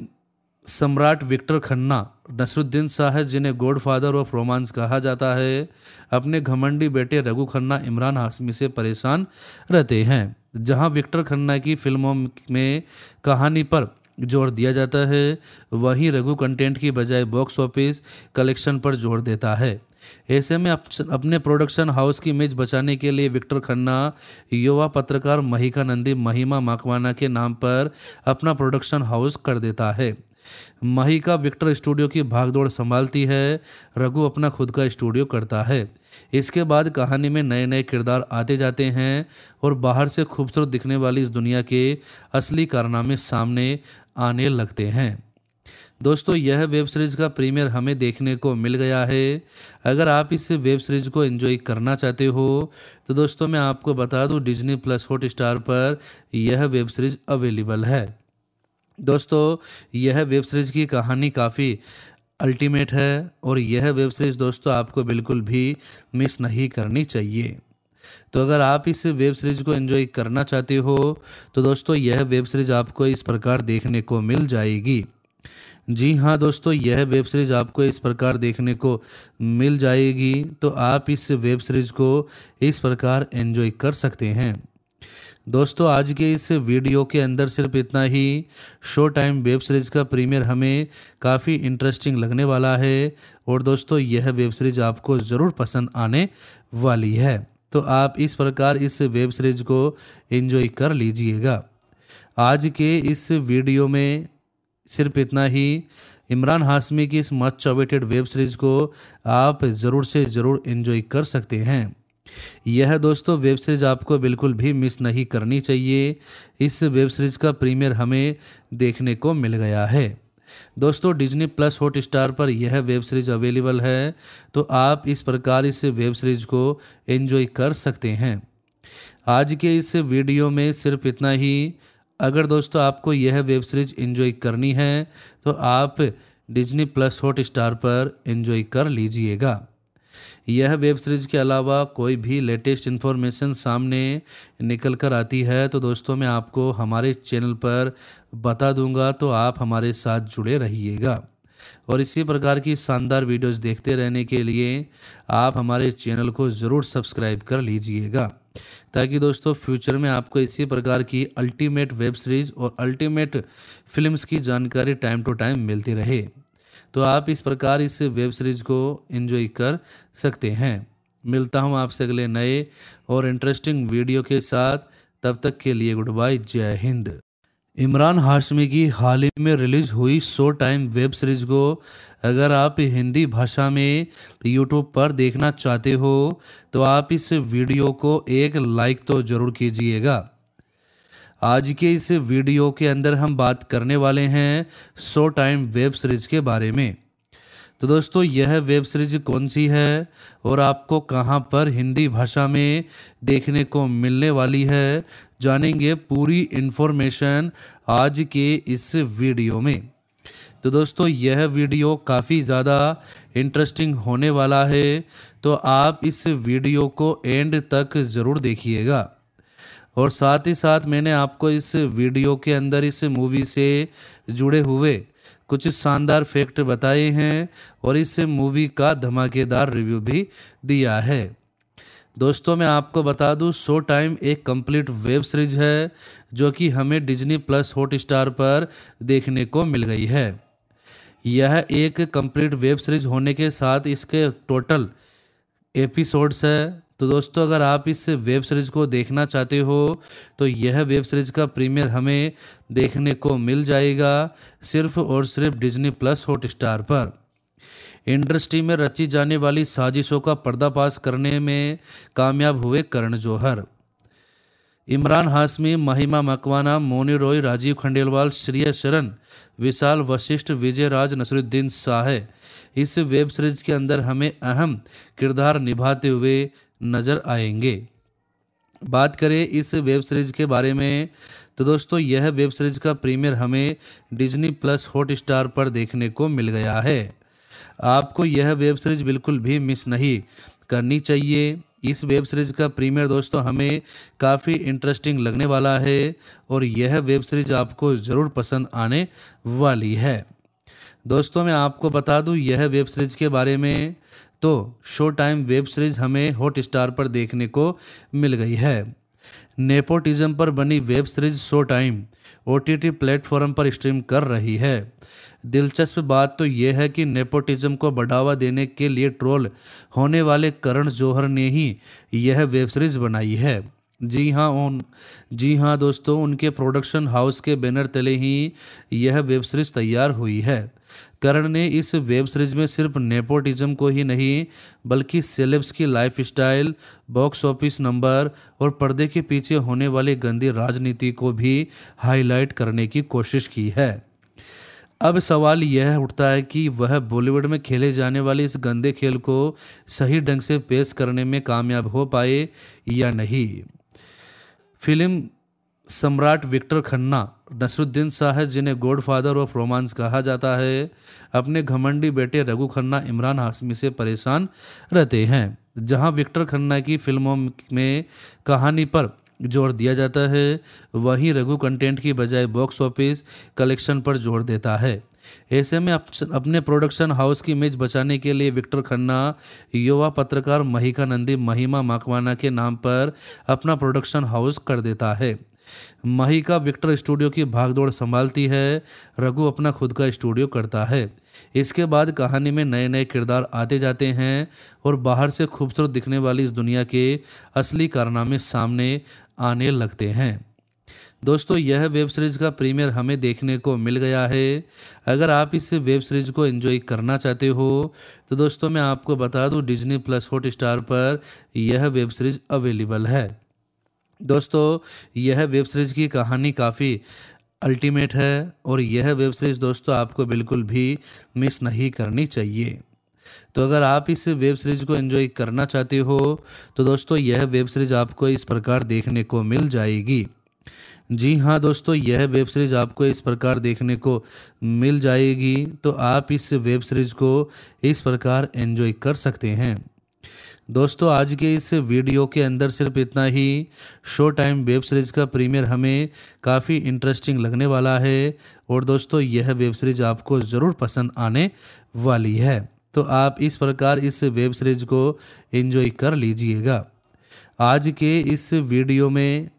सम्राट विक्टर खन्ना नसरुद्दीन शाह जिन्हें गोड फादर ऑफ रोमांस कहा जाता है अपने घमंडी बेटे रघु खन्ना इमरान हाशमी से परेशान रहते हैं जहां विक्टर खन्ना की फिल्मों में कहानी पर जोर दिया जाता है वहीं रघु कंटेंट की बजाय बॉक्स ऑफिस कलेक्शन पर जोर देता है ऐसे में अप, अपने प्रोडक्शन हाउस की इमेज बचाने के लिए विक्टर खन्ना युवा पत्रकार महिका नंदी महिमा माकवाना के नाम पर अपना प्रोडक्शन हाउस कर देता है महिका विक्टर स्टूडियो की भागदौड़ संभालती है रघु अपना खुद का स्टूडियो करता है इसके बाद कहानी में नए नए किरदार आते जाते हैं और बाहर से खूबसूरत दिखने वाली इस दुनिया के असली कारनामे सामने आने लगते हैं दोस्तों यह वेब सीरीज़ का प्रीमियर हमें देखने को मिल गया है अगर आप इस वेब सीरीज़ को एंजॉय करना चाहते हो तो दोस्तों मैं आपको बता दूं डिज्नी प्लस हॉट स्टार पर यह वेब सीरीज़ अवेलेबल है दोस्तों यह वेब सीरीज़ की कहानी काफ़ी अल्टीमेट है और यह वेब सीरीज़ दोस्तों आपको बिल्कुल भी मिस नहीं करनी चाहिए तो अगर आप इस वेब सीरीज़ को एंजॉय करना चाहते हो तो दोस्तों यह वेब सीरीज़ आपको इस प्रकार देखने को मिल जाएगी जी हाँ दोस्तों यह वेब सीरीज़ आपको इस प्रकार देखने को मिल जाएगी तो आप इस वेब सीरीज़ को इस प्रकार एंजॉय कर सकते हैं दोस्तों आज के इस वीडियो के अंदर सिर्फ इतना ही शो टाइम वेब सीरीज़ का प्रीमियर हमें काफ़ी इंटरेस्टिंग लगने वाला है और दोस्तों यह वेब सीरीज़ आपको ज़रूर पसंद आने वाली है तो आप इस प्रकार इस वेब सीरीज़ को एंजॉय कर लीजिएगा आज के इस वीडियो में सिर्फ इतना ही इमरान हाशमी की इस मच चॉवेटेड वेब सीरीज़ को आप ज़रूर से ज़रूर इन्जॉय कर सकते हैं यह दोस्तों वेब सीरीज आपको बिल्कुल भी मिस नहीं करनी चाहिए इस वेब सीरीज का प्रीमियर हमें देखने को मिल गया है दोस्तों डिज्नी प्लस हॉट स्टार पर यह वेब सीरीज अवेलेबल है तो आप इस प्रकार इस वेब सीरीज को एंजॉय कर सकते हैं आज के इस वीडियो में सिर्फ इतना ही अगर दोस्तों आपको यह वेब सीरीज एंजॉय करनी है तो आप डिज्नी प्लस हॉट स्टार पर एंजॉय कर लीजिएगा यह वेब सीरीज़ के अलावा कोई भी लेटेस्ट इन्फॉर्मेशन सामने निकल कर आती है तो दोस्तों मैं आपको हमारे चैनल पर बता दूंगा तो आप हमारे साथ जुड़े रहिएगा और इसी प्रकार की शानदार वीडियोस देखते रहने के लिए आप हमारे चैनल को ज़रूर सब्सक्राइब कर लीजिएगा ताकि दोस्तों फ्यूचर में आपको इसी प्रकार की अल्टीमेट वेब सीरीज़ और अल्टीमेट फिल्म्स की जानकारी टाइम टू टाइम मिलती रहे तो आप इस प्रकार इस वेब सीरीज को एंजॉय कर सकते हैं मिलता हूँ आपसे अगले नए और इंटरेस्टिंग वीडियो के साथ तब तक के लिए गुड बाय जय हिंद इमरान हाशमी की हाल ही में रिलीज हुई शो टाइम वेब सीरीज को अगर आप हिंदी भाषा में यूट्यूब पर देखना चाहते हो तो आप इस वीडियो को एक लाइक तो ज़रूर कीजिएगा आज के इस वीडियो के अंदर हम बात करने वाले हैं शो टाइम वेब सीरीज़ के बारे में तो दोस्तों यह वेब सीरीज कौन सी है और आपको कहां पर हिंदी भाषा में देखने को मिलने वाली है जानेंगे पूरी इन्फॉर्मेशन आज के इस वीडियो में तो दोस्तों यह वीडियो काफ़ी ज़्यादा इंटरेस्टिंग होने वाला है तो आप इस वीडियो को एंड तक ज़रूर देखिएगा और साथ ही साथ मैंने आपको इस वीडियो के अंदर इस मूवी से जुड़े हुए कुछ शानदार फैक्ट बताए हैं और इस मूवी का धमाकेदार रिव्यू भी दिया है दोस्तों मैं आपको बता दूं शो टाइम एक कंप्लीट वेब सीरीज है जो कि हमें डिज्नी प्लस हॉट स्टार पर देखने को मिल गई है यह एक कंप्लीट वेब सीरीज होने के साथ इसके टोटल एपिसोड्स है तो दोस्तों अगर आप इस वेब सीरीज़ को देखना चाहते हो तो यह वेब सीरीज़ का प्रीमियर हमें देखने को मिल जाएगा सिर्फ और सिर्फ डिजनी प्लस हॉटस्टार पर इंडस्ट्री में रची जाने वाली साजिशों का पर्दाफाश करने में कामयाब हुए करण जौहर इमरान हाशमी महिमा मकवाना मोनी रॉय राजीव खंडेलवाल श्रेय शरण विशाल वशिष्ठ विजय राज नसरुद्दीन शाह इस वेब सीरीज के अंदर हमें अहम किरदार निभाते हुए नज़र आएंगे बात करें इस वेब सीरीज़ के बारे में तो दोस्तों यह वेब सीरीज़ का प्रीमियर हमें डिज्नी प्लस हॉट स्टार पर देखने को मिल गया है आपको यह वेब सीरीज़ बिल्कुल भी मिस नहीं करनी चाहिए इस वेब सीरीज़ का प्रीमियर दोस्तों हमें काफ़ी इंटरेस्टिंग लगने वाला है और यह वेब सीरीज़ आपको ज़रूर पसंद आने वाली है दोस्तों मैं आपको बता दूं यह वेब सीरीज़ के बारे में तो शो टाइम वेब सीरीज हमें हॉट स्टार पर देखने को मिल गई है नेपोटिज्म पर बनी web series Showtime O T platform पर स्ट्रीम कर रही है दिलचस्प बात तो यह है कि नेपोटिज्म को बढ़ावा देने के लिए ट्रोल होने वाले करण जौहर ने ही यह वेब सीरीज बनाई है जी हाँ उन जी हाँ दोस्तों उनके प्रोडक्शन हाउस के बैनर तले ही यह वेब सीरीज तैयार हुई है करण ने इस वेब सीरीज में सिर्फ नेपोटिज्म को ही नहीं बल्कि सेलेब्स की lifestyle box office number और पर्दे के पीछे होने वाली गंदी राजनीति को भी हाईलाइट करने की कोशिश की है अब सवाल यह उठता है कि वह बॉलीवुड में खेले जाने वाले इस गंदे खेल को सही ढंग से पेश करने में कामयाब हो पाए या नहीं फिल्म सम्राट विक्टर खन्ना नसरुद्दीन शाह जिन्हें गॉड फादर ऑफ रोमांस कहा जाता है अपने घमंडी बेटे रघु खन्ना इमरान हाशमी से परेशान रहते हैं जहां विक्टर खन्ना की फिल्मों में कहानी पर जोर दिया जाता है वहीं रघु कंटेंट की बजाय बॉक्स ऑफिस कलेक्शन पर जोर देता है ऐसे में अप, अपने प्रोडक्शन हाउस की इमेज बचाने के लिए विक्टर खन्ना युवा पत्रकार महिका नंदी महिमा माकवाना के नाम पर अपना प्रोडक्शन हाउस कर देता है महिका विक्टर स्टूडियो की भागदौड़ संभालती है रघु अपना खुद का स्टूडियो करता है इसके बाद कहानी में नए नए किरदार आते जाते हैं और बाहर से खूबसूरत दिखने वाली इस दुनिया के असली कारनामे सामने आने लगते हैं दोस्तों यह वेब सीरीज़ का प्रीमियर हमें देखने को मिल गया है अगर आप इस वेब सीरीज़ को एंजॉय करना चाहते हो तो दोस्तों मैं आपको बता दूं डिज्नी प्लस हॉट स्टार पर यह वेब सीरीज़ अवेलेबल है दोस्तों यह वेब सीरीज़ की कहानी काफ़ी अल्टीमेट है और यह वेब सीरीज़ दोस्तों आपको बिल्कुल भी मिस नहीं करनी चाहिए तो अगर आप इस वेब सीरीज़ को एंजॉय करना चाहते हो तो दोस्तों यह वेब सीरीज़ आपको इस प्रकार देखने को मिल जाएगी जी हाँ दोस्तों यह वेब सीरीज़ आपको इस प्रकार देखने को मिल जाएगी तो आप इस वेब सीरीज़ को इस प्रकार एंजॉय कर सकते हैं दोस्तों आज के इस वीडियो के अंदर सिर्फ इतना ही शो टाइम वेब सीरीज़ का प्रीमियर हमें काफ़ी इंटरेस्टिंग लगने वाला है और दोस्तों यह वेब सीरीज़ आपको ज़रूर पसंद आने वाली है तो आप इस प्रकार इस वेब सीरीज़ को एंजॉय कर लीजिएगा आज के इस वीडियो में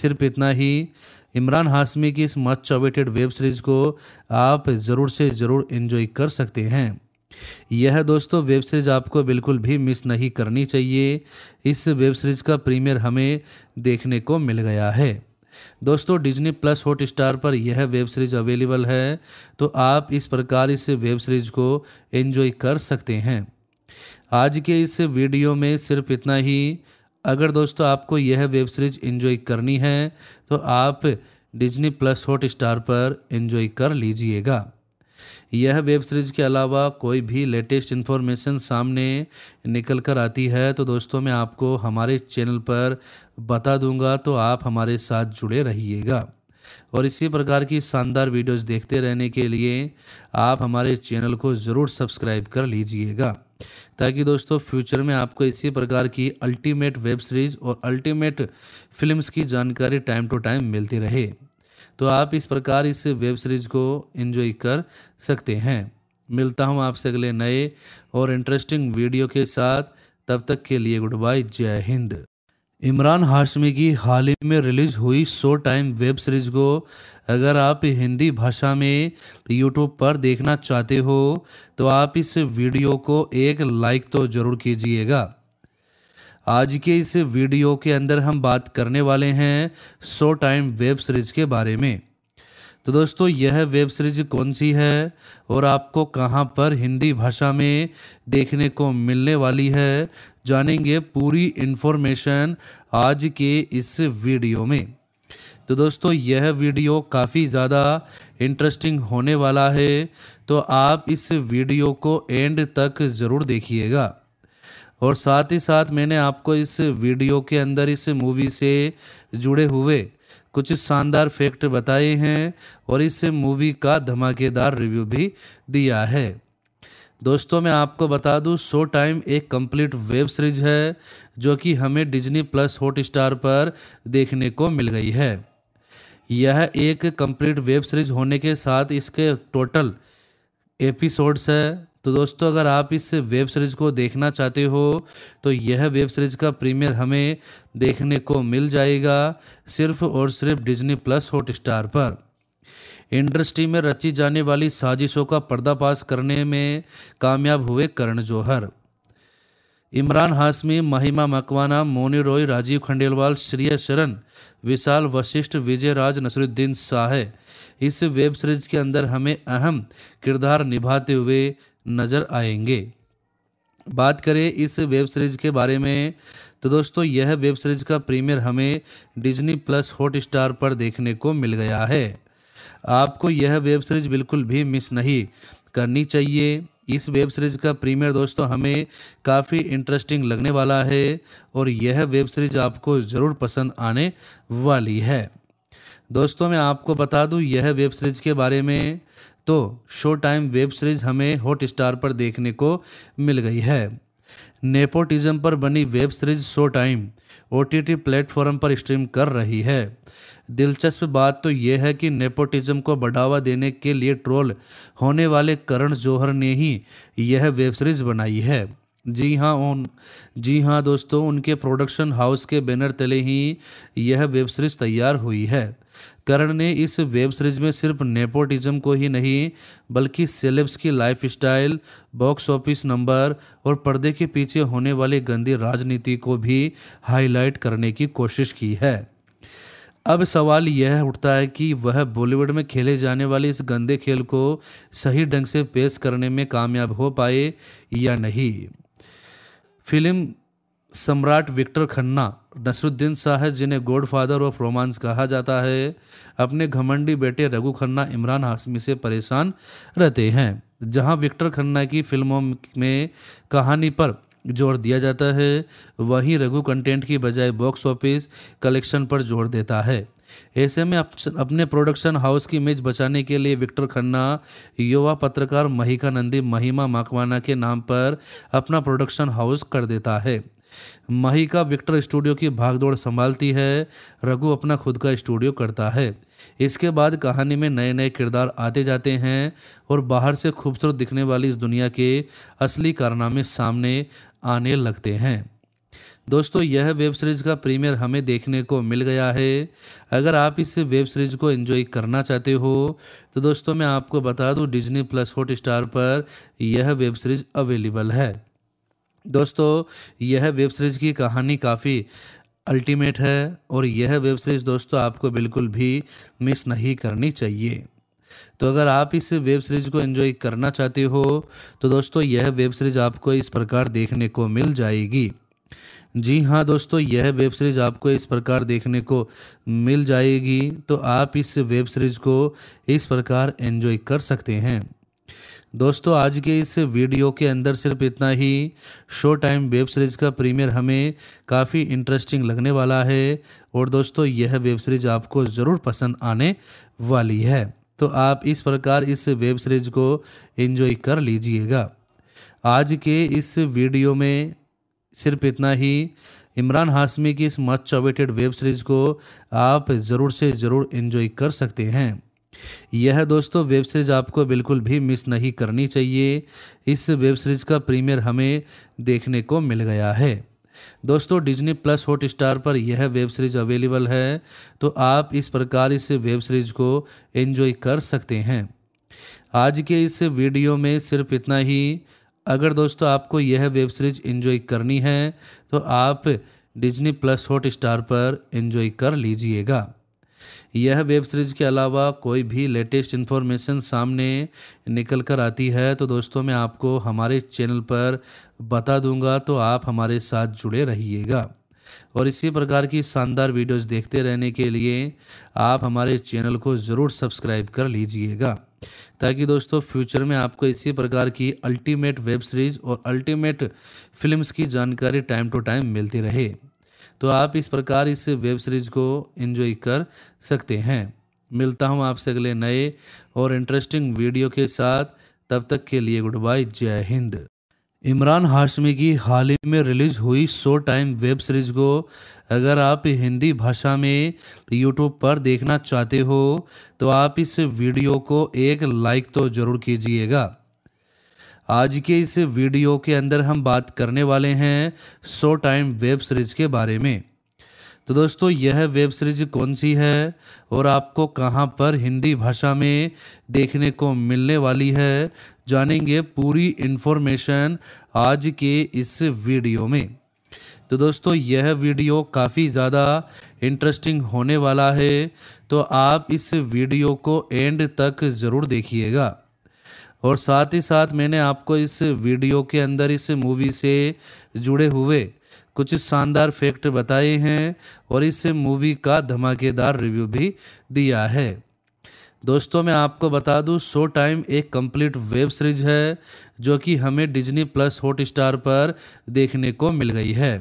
सिर्फ इतना ही इमरान हाशमी की इस मच अवेटेड वेब सीरीज़ को आप ज़रूर से ज़रूर इन्जॉय कर सकते हैं यह दोस्तों वेब सीरीज आपको बिल्कुल भी मिस नहीं करनी चाहिए इस वेब सीरीज का प्रीमियर हमें देखने को मिल गया है दोस्तों डिज्नी प्लस हॉट स्टार पर यह वेब सीरीज अवेलेबल है तो आप इस प्रकार इस वेब सीरीज को एंजॉय कर सकते हैं आज के इस वीडियो में सिर्फ इतना ही अगर दोस्तों आपको यह वेब सीरीज एंजॉय करनी है तो आप डिज्नी प्लस हॉट स्टार पर एंजॉय कर लीजिएगा यह वेब सीरीज़ के अलावा कोई भी लेटेस्ट इन्फॉर्मेशन सामने निकल कर आती है तो दोस्तों मैं आपको हमारे चैनल पर बता दूंगा तो आप हमारे साथ जुड़े रहिएगा और इसी प्रकार की शानदार वीडियोस देखते रहने के लिए आप हमारे चैनल को ज़रूर सब्सक्राइब कर लीजिएगा ताकि दोस्तों फ्यूचर में आपको इसी प्रकार की अल्टीमेट वेब सीरीज़ और अल्टीमेट फिल्म्स की जानकारी टाइम टू टाइम मिलती रहे तो आप इस प्रकार इस वेब सीरीज़ को एंजॉय कर सकते हैं मिलता हूँ आपसे अगले नए और इंटरेस्टिंग वीडियो के साथ तब तक के लिए गुड बाय जय हिंद इमरान हाशमी की हाल ही में रिलीज़ हुई शो टाइम वेब सीरीज़ को अगर आप हिंदी भाषा में यूट्यूब पर देखना चाहते हो तो आप इस वीडियो को एक लाइक तो ज़रूर कीजिएगा आज के इस वीडियो के अंदर हम बात करने वाले हैं सो टाइम वेब सीरीज के बारे में तो दोस्तों यह वेब सीरीज कौन सी है और आपको कहां पर हिंदी भाषा में देखने को मिलने वाली है जानेंगे पूरी इन्फॉर्मेशन आज के इस वीडियो में तो दोस्तों यह वीडियो काफ़ी ज़्यादा इंटरेस्टिंग होने वाला है तो आप इस वीडियो को एंड तक ज़रूर देखिएगा और साथ ही साथ मैंने आपको इस वीडियो के अंदर इस मूवी से जुड़े हुए कुछ शानदार फैक्ट बताए हैं और इस मूवी का धमाकेदार रिव्यू भी दिया है दोस्तों मैं आपको बता दूं शो टाइम एक कंप्लीट वेब सीरीज है जो कि हमें डिज्नी प्लस हॉट स्टार पर देखने को मिल गई है यह एक कंप्लीट वेब सीरीज होने के साथ इसके टोटल एपिसोड्स है तो दोस्तों अगर आप इस वेब सीरीज़ को देखना चाहते हो तो यह वेब सीरीज़ का प्रीमियर हमें देखने को मिल जाएगा सिर्फ और सिर्फ डिजनी प्लस हॉट स्टार पर इंडस्ट्री में रची जाने वाली साजिशों का पर्दाफाश करने में कामयाब हुए करण जौहर इमरान हाशमी महिमा मकवाना मोनी रॉय राजीव खंडेलवाल श्रेय शरण विशाल वशिष्ठ विजय राज नसरुद्दीन शाह इस वेब सीरीज के अंदर हमें अहम किरदार निभाते हुए नज़र आएंगे बात करें इस वेब सीरीज़ के बारे में तो दोस्तों यह वेब सीरीज़ का प्रीमियर हमें डिज्नी प्लस हॉट स्टार पर देखने को मिल गया है आपको यह वेब सीरीज़ बिल्कुल भी मिस नहीं करनी चाहिए इस वेब सीरीज़ का प्रीमियर दोस्तों हमें काफ़ी इंटरेस्टिंग लगने वाला है और यह वेब सीरीज़ आपको ज़रूर पसंद आने वाली है दोस्तों मैं आपको बता दूं यह वेब सीरीज़ के बारे में तो शो टाइम वेब सीरीज हमें हॉट स्टार पर देखने को मिल गई है नेपोटिज्म पर बनी web series Showtime O platform पर स्ट्रीम कर रही है दिलचस्प बात तो यह है कि नेपोटिज्म को बढ़ावा देने के लिए ट्रोल होने वाले करण जौहर ने ही यह वेब सीरीज बनाई है जी हाँ उन जी हाँ दोस्तों उनके प्रोडक्शन हाउस के बैनर तले ही यह वेब सीरीज तैयार हुई है करण ने इस वेब सीरीज में सिर्फ नेपोटिज्म को ही नहीं बल्कि सेलेब्स की lifestyle box office number और पर्दे के पीछे होने वाली गंदी राजनीति को भी हाईलाइट करने की कोशिश की है अब सवाल यह उठता है कि वह बॉलीवुड में खेले जाने वाले इस गंदे खेल को सही ढंग से पेश करने में कामयाब हो पाए या नहीं फिल्म सम्राट विक्टर खन्ना नसरुद्दीन साहब जिन्हें गोड फादर ऑफ रोमांस कहा जाता है अपने घमंडी बेटे रघु खन्ना इमरान हाशमी से परेशान रहते हैं जहां विक्टर खन्ना की फिल्मों में कहानी पर जोर दिया जाता है वहीं रघु कंटेंट की बजाय बॉक्स ऑफिस कलेक्शन पर जोर देता है ऐसे में अप, अपने प्रोडक्शन हाउस की इमेज बचाने के लिए विक्टर खन्ना युवा पत्रकार महिका नंदी महिमा माकवाना के नाम पर अपना प्रोडक्शन हाउस कर देता है महिका का विक्टर स्टूडियो की भागदौड़ संभालती है रघु अपना खुद का स्टूडियो करता है इसके बाद कहानी में नए नए किरदार आते जाते हैं और बाहर से खूबसूरत दिखने वाली इस दुनिया के असली कारनामे सामने आने लगते हैं दोस्तों यह वेब सीरीज़ का प्रीमियर हमें देखने को मिल गया है अगर आप इस वेब सीरीज़ को एंजॉय करना चाहते हो तो दोस्तों मैं आपको बता दूं डिज्नी प्लस हॉट स्टार पर यह वेब सीरीज़ अवेलेबल है दोस्तों यह वेब सीरीज़ की कहानी काफ़ी अल्टीमेट है और यह वेब सीरीज़ दोस्तों आपको बिल्कुल भी मिस नहीं करनी चाहिए तो अगर आप इस वेब सीरीज़ को एंजॉय करना चाहते हो तो दोस्तों यह वेब सीरीज़ आपको इस प्रकार देखने को मिल जाएगी जी हाँ दोस्तों यह वेब सीरीज़ आपको इस प्रकार देखने को मिल जाएगी तो आप इस वेब सीरीज़ को इस प्रकार एंजॉय कर सकते हैं दोस्तों आज के इस वीडियो के अंदर सिर्फ इतना ही शो टाइम वेब सीरीज़ का प्रीमियर हमें काफ़ी इंटरेस्टिंग लगने वाला है और दोस्तों यह वेब सीरीज़ आपको ज़रूर पसंद आने वाली है तो आप इस प्रकार इस वेब सीरीज़ को एंजॉय कर लीजिएगा आज के इस वीडियो में सिर्फ इतना ही इमरान हाशमी की इस मच अवेटेड वेब सीरीज़ को आप ज़रूर से ज़रूर इन्जॉय कर सकते हैं यह दोस्तों वेब सीरीज आपको बिल्कुल भी मिस नहीं करनी चाहिए इस वेब सीरीज का प्रीमियर हमें देखने को मिल गया है दोस्तों डिज्नी प्लस हॉट स्टार पर यह वेब सीरीज अवेलेबल है तो आप इस प्रकार इस वेब सीरीज को एंजॉय कर सकते हैं आज के इस वीडियो में सिर्फ इतना ही अगर दोस्तों आपको यह वेब सीरीज एंजॉय करनी है तो आप डिज्नी प्लस हॉट स्टार पर एंजॉय कर लीजिएगा यह वेब सीरीज़ के अलावा कोई भी लेटेस्ट इन्फॉर्मेशन सामने निकल कर आती है तो दोस्तों मैं आपको हमारे चैनल पर बता दूंगा तो आप हमारे साथ जुड़े रहिएगा और इसी प्रकार की शानदार वीडियोस देखते रहने के लिए आप हमारे चैनल को ज़रूर सब्सक्राइब कर लीजिएगा ताकि दोस्तों फ्यूचर में आपको इसी प्रकार की अल्टीमेट वेब सीरीज़ और अल्टीमेट फिल्म्स की जानकारी टाइम टू टाइम मिलती रहे तो आप इस प्रकार इस वेब सीरीज़ को एंजॉय कर सकते हैं मिलता हूँ आपसे अगले नए और इंटरेस्टिंग वीडियो के साथ तब तक के लिए गुड बाय जय हिंद इमरान हाशमी की हाल ही में रिलीज हुई शो टाइम वेब सीरीज को अगर आप हिंदी भाषा में यूट्यूब पर देखना चाहते हो तो आप इस वीडियो को एक लाइक तो ज़रूर कीजिएगा आज के इस वीडियो के अंदर हम बात करने वाले हैं सो टाइम वेब सीरीज के बारे में तो दोस्तों यह वेब सीरीज कौन सी है और आपको कहां पर हिंदी भाषा में देखने को मिलने वाली है जानेंगे पूरी इन्फॉर्मेशन आज के इस वीडियो में तो दोस्तों यह वीडियो काफ़ी ज़्यादा इंटरेस्टिंग होने वाला है तो आप इस वीडियो को एंड तक ज़रूर देखिएगा और साथ ही साथ मैंने आपको इस वीडियो के अंदर इस मूवी से जुड़े हुए कुछ शानदार फैक्ट बताए हैं और इस मूवी का धमाकेदार रिव्यू भी दिया है दोस्तों मैं आपको बता दूं शो टाइम एक कंप्लीट वेब सीरीज है जो कि हमें डिज्नी प्लस हॉट स्टार पर देखने को मिल गई है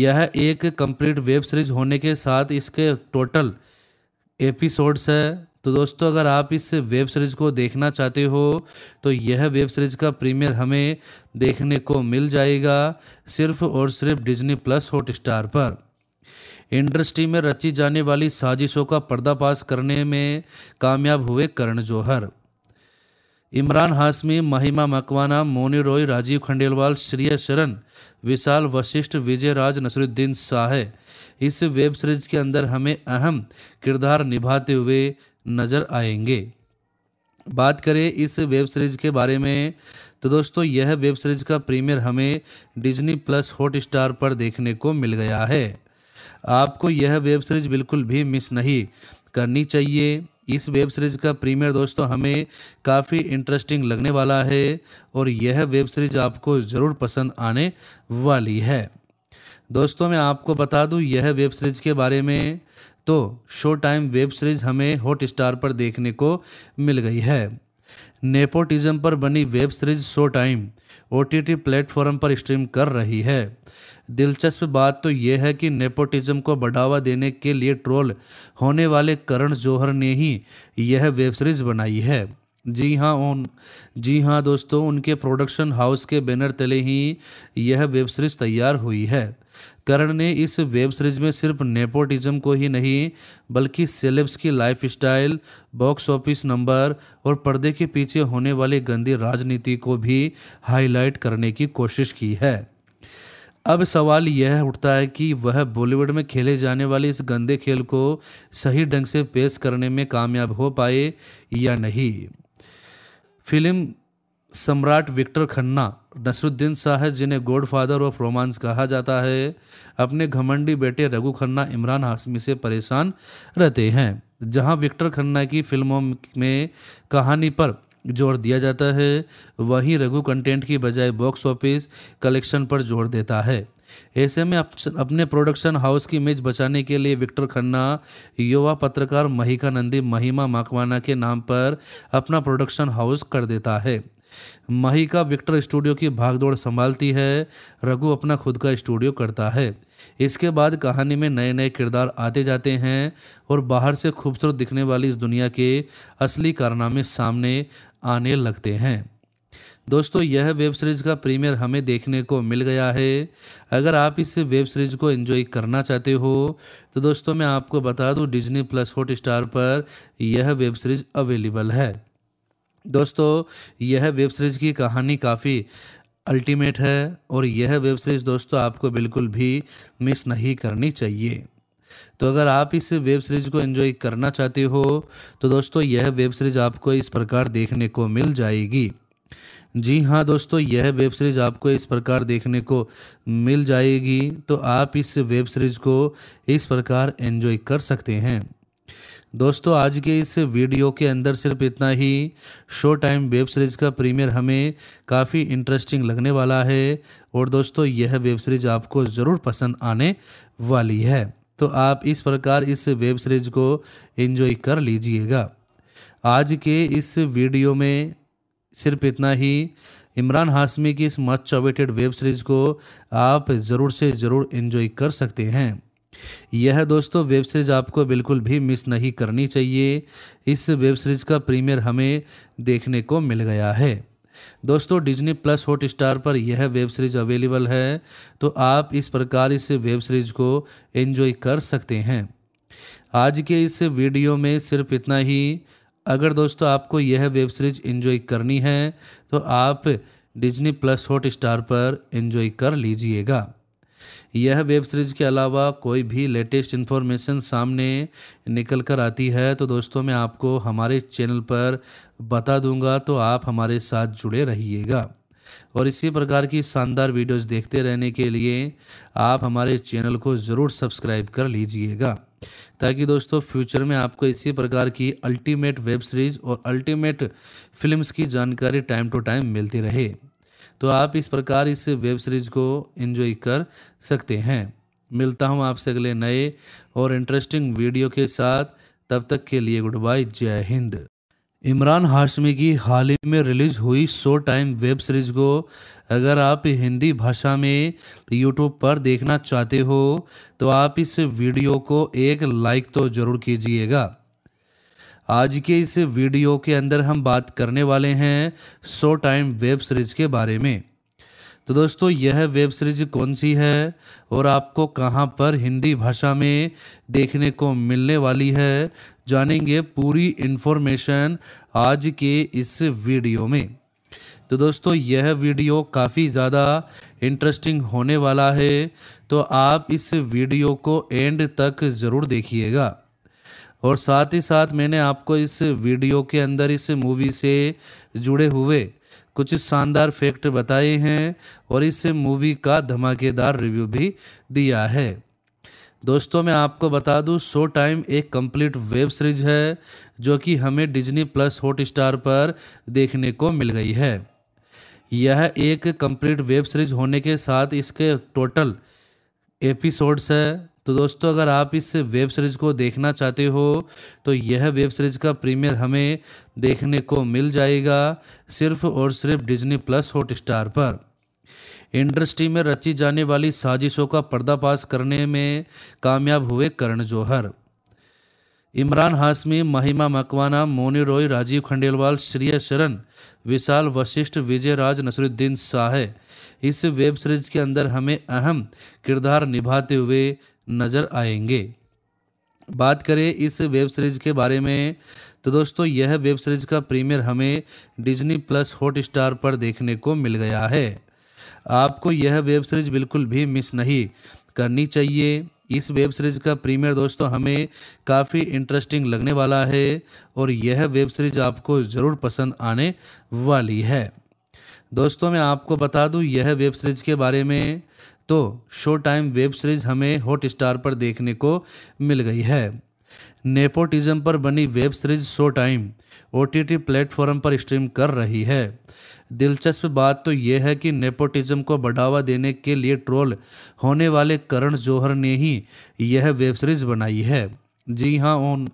यह एक कंप्लीट वेब सीरीज होने के साथ इसके टोटल एपिसोड्स है तो दोस्तों अगर आप इस वेब सीरीज़ को देखना चाहते हो तो यह वेब सीरीज़ का प्रीमियर हमें देखने को मिल जाएगा सिर्फ और सिर्फ डिज्नी प्लस हॉट स्टार पर इंडस्ट्री में रची जाने वाली साजिशों का पर्दाफाश करने में कामयाब हुए करण जौहर इमरान हाशमी महिमा मकवाना मोनी रॉय राजीव खंडेलवाल श्रेय शरण विशाल वशिष्ठ विजय राज नसरुद्दीन शाह इस वेब सीरीज के अंदर हमें अहम किरदार निभाते हुए नजर आएंगे बात करें इस वेब सीरीज के बारे में तो दोस्तों यह वेब सीरीज का प्रीमियर हमें डिज्नी प्लस हॉट स्टार पर देखने को मिल गया है आपको यह वेब सीरीज बिल्कुल भी मिस नहीं करनी चाहिए इस वेब सीरीज का प्रीमियर दोस्तों हमें काफ़ी इंटरेस्टिंग लगने वाला है और यह वेब सीरीज आपको ज़रूर पसंद आने वाली है दोस्तों मैं आपको बता दूं यह वेब सीरीज़ के बारे में तो शो टाइम वेब सीरीज़ हमें हॉट स्टार पर देखने को मिल गई है नेपोटिज्म पर बनी web series Showtime O T T platform पर स्ट्रीम कर रही है दिलचस्प बात तो यह है कि नेपोटिज्म को बढ़ावा देने के लिए ट्रोल होने वाले करण जौहर ने ही यह वेब सीरीज बनाई है जी हाँ उन जी हाँ दोस्तों उनके प्रोडक्शन हाउस के बैनर तले ही यह वेब सीरीज तैयार हुई है करण ने इस वेब सीरीज में सिर्फ नेपोटिज्म को ही नहीं बल्कि सेलेब्स की lifestyle box office number और पर्दे के पीछे होने वाली गंदी राजनीति को भी हाईलाइट करने की कोशिश की है अब सवाल यह उठता है कि वह बॉलीवुड में खेले जाने वाले इस गंदे खेल को सही ढंग से पेश करने में कामयाब हो पाए या नहीं फिल्म सम्राट विक्टर खन्ना नसरुद्दीन शाह जिन्हें गॉड फादर ऑफ रोमांस कहा जाता है अपने घमंडी बेटे रघु खन्ना इमरान हाशमी से परेशान रहते हैं जहां विक्टर खन्ना की फिल्मों में कहानी पर जोर दिया जाता है वहीं रघु कंटेंट की बजाय बॉक्स ऑफिस कलेक्शन पर जोर देता है ऐसे में अपने प्रोडक्शन हाउस की इमेज बचाने के लिए विक्टर खन्ना युवा पत्रकार महिका नंदी महिमा माकवाना के नाम पर अपना प्रोडक्शन हाउस कर देता है का विक्टर स्टूडियो की भागदौड़ संभालती है रघु अपना खुद का स्टूडियो करता है इसके बाद कहानी में नए नए किरदार आते जाते हैं और बाहर से खूबसूरत दिखने वाली इस दुनिया के असली कारनामे सामने आने लगते हैं दोस्तों यह वेब सीरीज़ का प्रीमियर हमें देखने को मिल गया है अगर आप इस वेब सीरीज़ को एंजॉय करना चाहते हो तो दोस्तों मैं आपको बता दूं डिज्नी प्लस हॉट स्टार पर यह वेब सीरीज़ अवेलेबल है दोस्तों यह वेब सीरीज़ की कहानी काफ़ी अल्टीमेट है और यह वेब सीरीज़ दोस्तों आपको बिल्कुल भी मिस नहीं करनी चाहिए तो अगर आप इस वेब सीरीज़ को एंजॉय करना चाहते हो तो दोस्तों यह वेब सीरीज़ आपको इस प्रकार देखने को मिल जाएगी जी हाँ दोस्तों यह वेब सीरीज़ आपको इस प्रकार देखने को मिल जाएगी तो आप इस वेब सीरीज़ को इस प्रकार एंजॉय कर सकते हैं दोस्तों आज के इस वीडियो के अंदर सिर्फ इतना ही शो टाइम वेब सीरीज़ का प्रीमियर हमें काफ़ी इंटरेस्टिंग लगने वाला है और दोस्तों यह वेब सीरीज़ आपको ज़रूर पसंद आने वाली है तो आप इस प्रकार इस वेब सीरीज़ को एंजॉय कर लीजिएगा आज के इस वीडियो में सिर्फ इतना ही इमरान हाशमी की इस मच चॉवेटेड वेब सीरीज़ को आप ज़रूर से ज़रूर इन्जॉय कर सकते हैं यह दोस्तों वेब सीरीज़ आपको बिल्कुल भी मिस नहीं करनी चाहिए इस वेब सीरीज़ का प्रीमियर हमें देखने को मिल गया है दोस्तों डिज्नी प्लस हॉट स्टार पर यह वेब सीरीज़ अवेलेबल है तो आप इस प्रकार इस वेब सीरीज़ को एंजॉय कर सकते हैं आज के इस वीडियो में सिर्फ इतना ही अगर दोस्तों आपको यह वेब सीरीज़ एंजॉय करनी है तो आप डिज्नी प्लस हॉट स्टार पर एंजॉय कर लीजिएगा यह वेब सीरीज़ के अलावा कोई भी लेटेस्ट इन्फॉर्मेशन सामने निकल कर आती है तो दोस्तों मैं आपको हमारे चैनल पर बता दूंगा तो आप हमारे साथ जुड़े रहिएगा और इसी प्रकार की शानदार वीडियोस देखते रहने के लिए आप हमारे चैनल को ज़रूर सब्सक्राइब कर लीजिएगा ताकि दोस्तों फ्यूचर में आपको इसी प्रकार की अल्टीमेट वेब सीरीज़ और अल्टीमेट फिल्म्स की जानकारी टाइम टू टाइम मिलती रहे तो आप इस प्रकार इस वेब सीरीज को एंजॉय कर सकते हैं मिलता हूँ आपसे अगले नए और इंटरेस्टिंग वीडियो के साथ तब तक के लिए गुड बाय जय हिंद इमरान हाशमी की हाल ही में रिलीज हुई शो टाइम वेब सीरीज को अगर आप हिंदी भाषा में यूट्यूब पर देखना चाहते हो तो आप इस वीडियो को एक लाइक तो ज़रूर कीजिएगा आज के इस वीडियो के अंदर हम बात करने वाले हैं सो टाइम वेब सीरीज के बारे में तो दोस्तों यह वेब सीरीज कौन सी है और आपको कहां पर हिंदी भाषा में देखने को मिलने वाली है जानेंगे पूरी इन्फॉर्मेशन आज के इस वीडियो में तो दोस्तों यह वीडियो काफ़ी ज़्यादा इंटरेस्टिंग होने वाला है तो आप इस वीडियो को एंड तक ज़रूर देखिएगा और साथ ही साथ मैंने आपको इस वीडियो के अंदर इस मूवी से जुड़े हुए कुछ शानदार फैक्ट बताए हैं और इस मूवी का धमाकेदार रिव्यू भी दिया है दोस्तों मैं आपको बता दूं शो टाइम एक कंप्लीट वेब सीरीज है जो कि हमें डिज्नी प्लस हॉट स्टार पर देखने को मिल गई है यह एक कंप्लीट वेब सीरीज होने के साथ इसके टोटल एपिसोड्स है तो दोस्तों अगर आप इस वेब सीरीज़ को देखना चाहते हो तो यह वेब सीरीज़ का प्रीमियर हमें देखने को मिल जाएगा सिर्फ और सिर्फ डिज्नी प्लस हॉट स्टार पर इंडस्ट्री में रची जाने वाली साजिशों का पर्दाफाश करने में कामयाब हुए करण जौहर इमरान हाशमी महिमा मकवाना मोनी रॉय राजीव खंडेलवाल श्रेय शरण विशाल वशिष्ठ विजय राज नसरुद्दीन शाह इस वेब सीरीज के अंदर हमें अहम किरदार निभाते हुए नज़र आएंगे बात करें इस वेब सीरीज़ के बारे में तो दोस्तों यह वेब सीरीज़ का प्रीमियर हमें डिज्नी प्लस हॉट स्टार पर देखने को मिल गया है आपको यह वेब सीरीज़ बिल्कुल भी मिस नहीं करनी चाहिए इस वेब सीरीज़ का प्रीमियर दोस्तों हमें काफ़ी इंटरेस्टिंग लगने वाला है और यह वेब सीरीज़ आपको ज़रूर पसंद आने वाली है दोस्तों मैं आपको बता दूं यह वेब सीरीज़ के बारे में तो शो टाइम वेब सीरीज़ हमें हॉट स्टार पर देखने को मिल गई है नेपोटिज्म पर बनी web series Showtime O T platform पर स्ट्रीम कर रही है दिलचस्प बात तो यह है कि नेपोटिज्म को बढ़ावा देने के लिए ट्रोल होने वाले करण जौहर ने ही यह वेब सीरीज बनाई है जी हाँ उन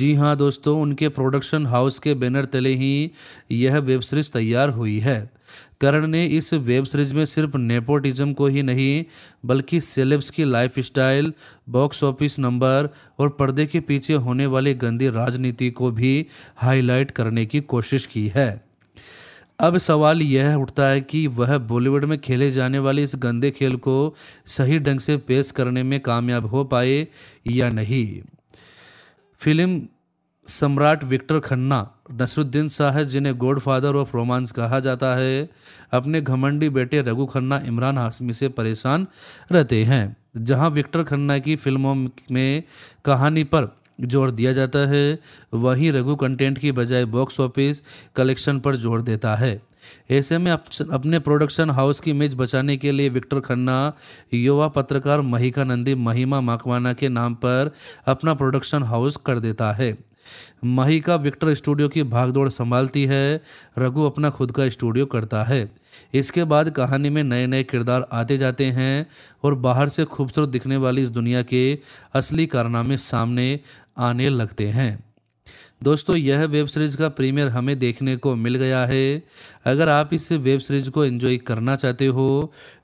जी हाँ दोस्तों उनके प्रोडक्शन हाउस के बैनर तले ही यह वेब सीरीज तैयार हुई है करण ने इस वेब सीरीज में सिर्फ नेपोटिज्म को ही नहीं बल्कि सेलेब्स की lifestyle box office number और पर्दे के पीछे होने वाली गंदी राजनीति को भी हाईलाइट करने की कोशिश की है अब सवाल यह उठता है कि वह बॉलीवुड में खेले जाने वाले इस गंदे खेल को सही ढंग से पेश करने में कामयाब हो पाए या नहीं फिल्म सम्राट विक्टर खन्ना नसरुद्दीन शाह जिन्हें गोड फादर ऑफ रोमांस कहा जाता है अपने घमंडी बेटे रघु खन्ना इमरान हाशमी से परेशान रहते हैं जहां विक्टर खन्ना की फिल्मों में कहानी पर जोर दिया जाता है वहीं रघु कंटेंट की बजाय बॉक्स ऑफिस कलेक्शन पर जोर देता है ऐसे में अपने प्रोडक्शन हाउस की इमेज बचाने के लिए विक्टर खन्ना युवा पत्रकार महिका नंदी महिमा माकवाना के नाम पर अपना प्रोडक्शन हाउस कर देता है महिका विक्टर स्टूडियो की भागदौड़ संभालती है रघु अपना खुद का स्टूडियो करता है इसके बाद कहानी में नए नए किरदार आते जाते हैं और बाहर से खूबसूरत दिखने वाली इस दुनिया के असली कारनामे सामने आने लगते हैं दोस्तों यह वेब सीरीज़ का प्रीमियर हमें देखने को मिल गया है अगर आप इस वेब सीरीज़ को एंजॉय करना चाहते हो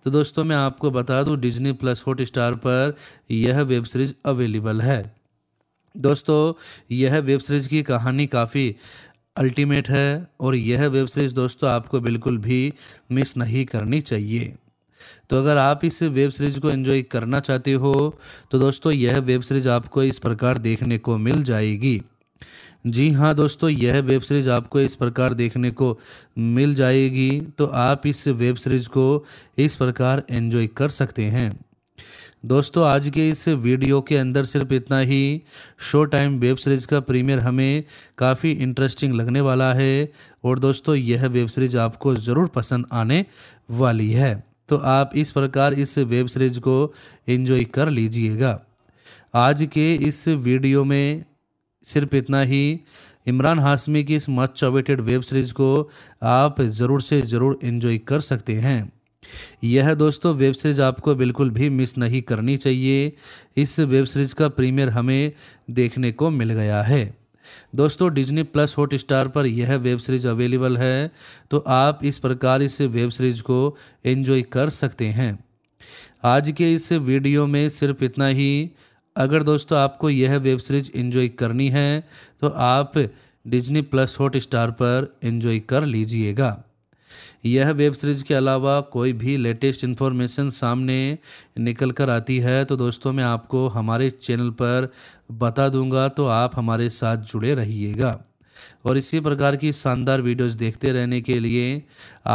तो दोस्तों मैं आपको बता दूं डिज्नी प्लस हॉट स्टार पर यह वेब सीरीज़ अवेलेबल है दोस्तों यह वेब सीरीज़ की कहानी काफ़ी अल्टीमेट है और यह वेब सीरीज़ दोस्तों आपको बिल्कुल भी मिस नहीं करनी चाहिए तो अगर आप इस वेब सीरीज़ को एंजॉय करना चाहते हो तो दोस्तों यह वेब सीरीज़ आपको इस प्रकार देखने को मिल जाएगी जी हाँ दोस्तों यह वेब सीरीज़ आपको इस प्रकार देखने को मिल जाएगी तो आप इस वेब सीरीज़ को इस प्रकार एंजॉय कर सकते हैं दोस्तों आज के इस वीडियो के अंदर सिर्फ इतना ही शो टाइम वेब सीरीज़ का प्रीमियर हमें काफ़ी इंटरेस्टिंग लगने वाला है और दोस्तों यह वेब सीरीज़ आपको ज़रूर पसंद आने वाली है तो आप इस प्रकार इस वेब सीरीज़ को एंजॉय कर लीजिएगा आज के इस वीडियो में सिर्फ इतना ही इमरान हाशमी की इस मच चॉवेटेड वेब सीरीज़ को आप ज़रूर से ज़रूर इन्जॉय कर सकते हैं यह दोस्तों वेब सीरीज आपको बिल्कुल भी मिस नहीं करनी चाहिए इस वेब सीरीज का प्रीमियर हमें देखने को मिल गया है दोस्तों डिज्नी प्लस हॉट स्टार पर यह वेब सीरीज अवेलेबल है तो आप इस प्रकार इस वेब सीरीज को एंजॉय कर सकते हैं आज के इस वीडियो में सिर्फ इतना ही अगर दोस्तों आपको यह वेब सीरीज एंजॉय करनी है तो आप डिज्नी प्लस हॉट स्टार पर एंजॉय कर लीजिएगा यह वेब सीरीज़ के अलावा कोई भी लेटेस्ट इन्फॉर्मेशन सामने निकल कर आती है तो दोस्तों मैं आपको हमारे चैनल पर बता दूंगा तो आप हमारे साथ जुड़े रहिएगा और इसी प्रकार की शानदार वीडियोस देखते रहने के लिए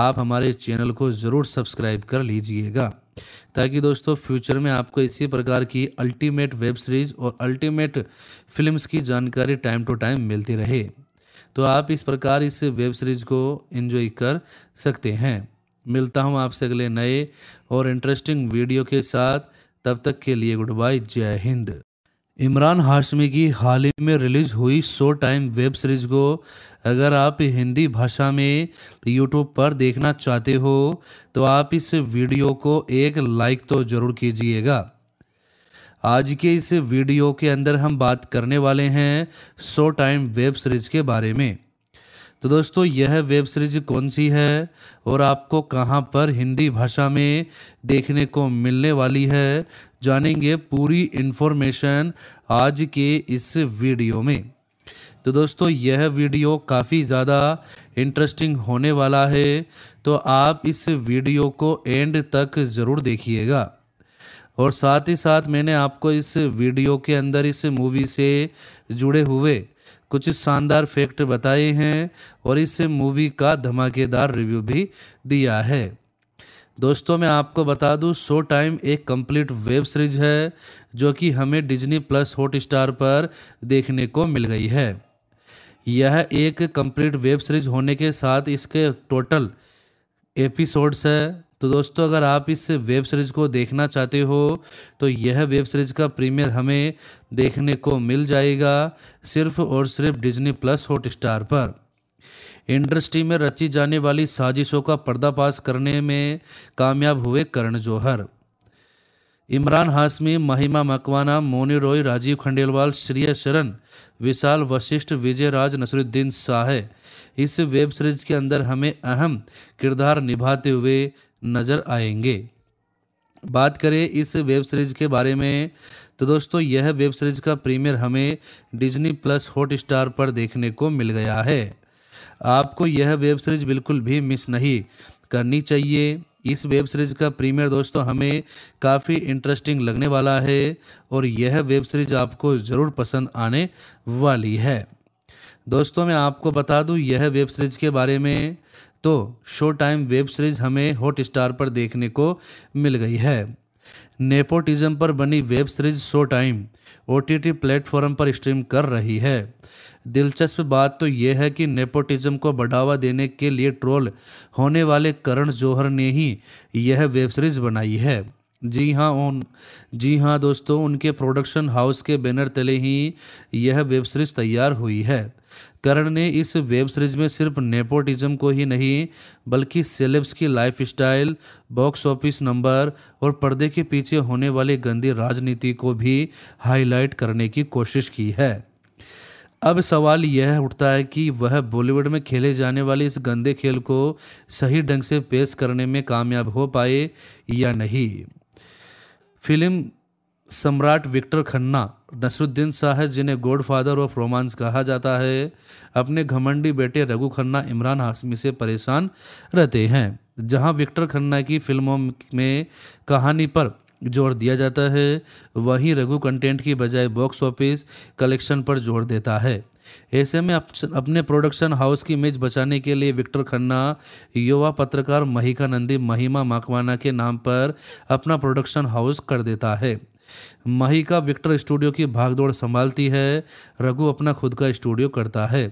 आप हमारे चैनल को ज़रूर सब्सक्राइब कर लीजिएगा ताकि दोस्तों फ्यूचर में आपको इसी प्रकार की अल्टीमेट वेब सीरीज़ और अल्टीमेट फिल्म्स की जानकारी टाइम टू टाइम मिलती रहे तो आप इस प्रकार इस वेब सीरीज़ को एंजॉय कर सकते हैं मिलता हूँ आपसे अगले नए और इंटरेस्टिंग वीडियो के साथ तब तक के लिए गुड बाय जय हिंद इमरान हाशमी की हाल ही में रिलीज हुई शो टाइम वेब सीरीज को अगर आप हिंदी भाषा में यूट्यूब पर देखना चाहते हो तो आप इस वीडियो को एक लाइक तो ज़रूर कीजिएगा आज के इस वीडियो के अंदर हम बात करने वाले हैं सो टाइम वेब सीरीज़ के बारे में तो दोस्तों यह वेब सीरीज कौन सी है और आपको कहां पर हिंदी भाषा में देखने को मिलने वाली है जानेंगे पूरी इन्फॉर्मेशन आज के इस वीडियो में तो दोस्तों यह वीडियो काफ़ी ज़्यादा इंटरेस्टिंग होने वाला है तो आप इस वीडियो को एंड तक ज़रूर देखिएगा और साथ ही साथ मैंने आपको इस वीडियो के अंदर इस मूवी से जुड़े हुए कुछ शानदार फैक्ट बताए हैं और इस मूवी का धमाकेदार रिव्यू भी दिया है दोस्तों मैं आपको बता दूं शो टाइम एक कंप्लीट वेब सीरीज है जो कि हमें डिज्नी प्लस हॉट स्टार पर देखने को मिल गई है यह एक कंप्लीट वेब सीरीज होने के साथ इसके टोटल एपिसोड्स है तो दोस्तों अगर आप इस वेब सीरीज़ को देखना चाहते हो तो यह वेब सीरीज़ का प्रीमियर हमें देखने को मिल जाएगा सिर्फ और सिर्फ डिज्नी प्लस हॉटस्टार पर इंडस्ट्री में रची जाने वाली साजिशों का पर्दाफाश करने में कामयाब हुए करण जौहर इमरान हाशमी महिमा मकवाना मोनी रॉय राजीव खंडेलवाल श्रेय शरण विशाल वशिष्ठ विजय राज नसरुद्दीन शाह इस वेब सीरीज के अंदर हमें अहम किरदार निभाते हुए नज़र आएंगे बात करें इस वेब सीरीज़ के बारे में तो दोस्तों यह वेब सीरीज़ का प्रीमियर हमें डिज्नी प्लस हॉट स्टार पर देखने को मिल गया है आपको यह वेब सीरीज़ बिल्कुल भी मिस नहीं करनी चाहिए इस वेब सीरीज़ का प्रीमियर दोस्तों हमें काफ़ी इंटरेस्टिंग लगने वाला है और यह वेब सीरीज़ आपको ज़रूर पसंद आने वाली है दोस्तों मैं आपको बता दूं यह वेब सीरीज़ के बारे में तो शो टाइम वेब सीरीज हमें हॉट स्टार पर देखने को मिल गई है नेपोटिज्म पर बनी web series Showtime O T platform पर स्ट्रीम कर रही है दिलचस्प बात तो यह है कि नेपोटिज्म को बढ़ावा देने के लिए ट्रोल होने वाले करण जौहर ने ही यह वेब सीरीज बनाई है जी हाँ उन जी हाँ दोस्तों उनके प्रोडक्शन हाउस के बैनर तले ही यह वेब सीरीज तैयार हुई है करण ने इस वेब सीरीज में सिर्फ नेपोटिज्म को ही नहीं बल्कि सेलेब्स की lifestyle box office number और पर्दे के पीछे होने वाली गंदी राजनीति को भी हाईलाइट करने की कोशिश की है अब सवाल यह उठता है कि वह बॉलीवुड में खेले जाने वाले इस गंदे खेल को सही ढंग से पेश करने में कामयाब हो पाए या नहीं फिल्म सम्राट विक्टर खन्ना नसरुद्दीन शाह जिन्हें गॉड फादर ऑफ रोमांस कहा जाता है अपने घमंडी बेटे रघु खन्ना इमरान हाशमी से परेशान रहते हैं जहां विक्टर खन्ना की फिल्मों में कहानी पर जोर दिया जाता है वहीं रघु कंटेंट की बजाय बॉक्स ऑफिस कलेक्शन पर जोर देता है ऐसे में अप, अपने प्रोडक्शन हाउस की इमेज बचाने के लिए विक्टर खन्ना युवा पत्रकार महिका नंदी महिमा माकवाना के नाम पर अपना प्रोडक्शन हाउस कर देता है महिका विक्टर स्टूडियो की भागदौड़ संभालती है रघु अपना खुद का स्टूडियो करता है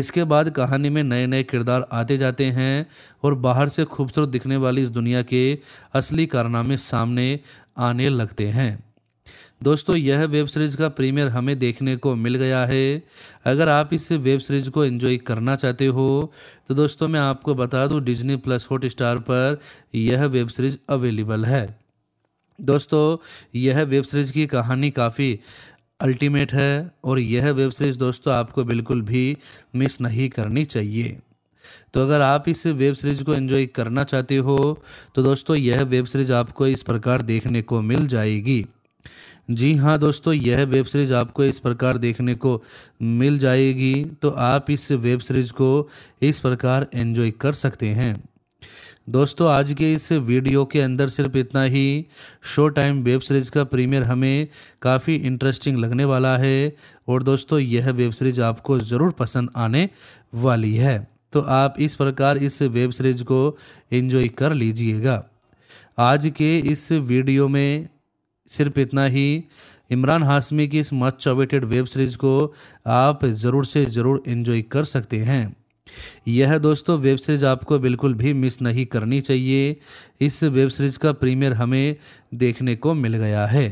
इसके बाद कहानी में नए नए किरदार आते जाते हैं और बाहर से खूबसूरत दिखने वाली इस दुनिया के असली कारनामे सामने आने लगते हैं दोस्तों यह वेब सीरीज़ का प्रीमियर हमें देखने को मिल गया है अगर आप इस वेब सीरीज़ को एंजॉय करना चाहते हो तो दोस्तों मैं आपको बता दूं डिज्नी प्लस हॉट स्टार पर यह वेब सीरीज़ अवेलेबल है दोस्तों यह वेब सीरीज़ की कहानी काफ़ी अल्टीमेट है और यह वेब सीरीज़ दोस्तों आपको बिल्कुल भी मिस नहीं करनी चाहिए तो अगर आप इस वेब सीरीज़ को एंजॉय करना चाहते हो तो दोस्तों यह वेब सीरीज़ आपको इस प्रकार देखने को मिल जाएगी जी हाँ दोस्तों यह वेब सीरीज़ आपको इस प्रकार देखने को मिल जाएगी तो आप इस वेब सीरीज़ को इस प्रकार एंजॉय कर सकते हैं दोस्तों आज के इस वीडियो के अंदर सिर्फ इतना ही शो टाइम वेब सीरीज़ का प्रीमियर हमें काफ़ी इंटरेस्टिंग लगने वाला है और दोस्तों यह वेब सीरीज़ आपको ज़रूर पसंद आने वाली है तो आप इस प्रकार इस वेब सीरीज़ को एंजॉय कर लीजिएगा आज के इस वीडियो में सिर्फ इतना ही इमरान हाशमी की इस मच अवेटेड वेब सीरीज़ को आप ज़रूर से ज़रूर इन्जॉय कर सकते हैं यह दोस्तों वेब सीरीज आपको बिल्कुल भी मिस नहीं करनी चाहिए इस वेब सीरीज का प्रीमियर हमें देखने को मिल गया है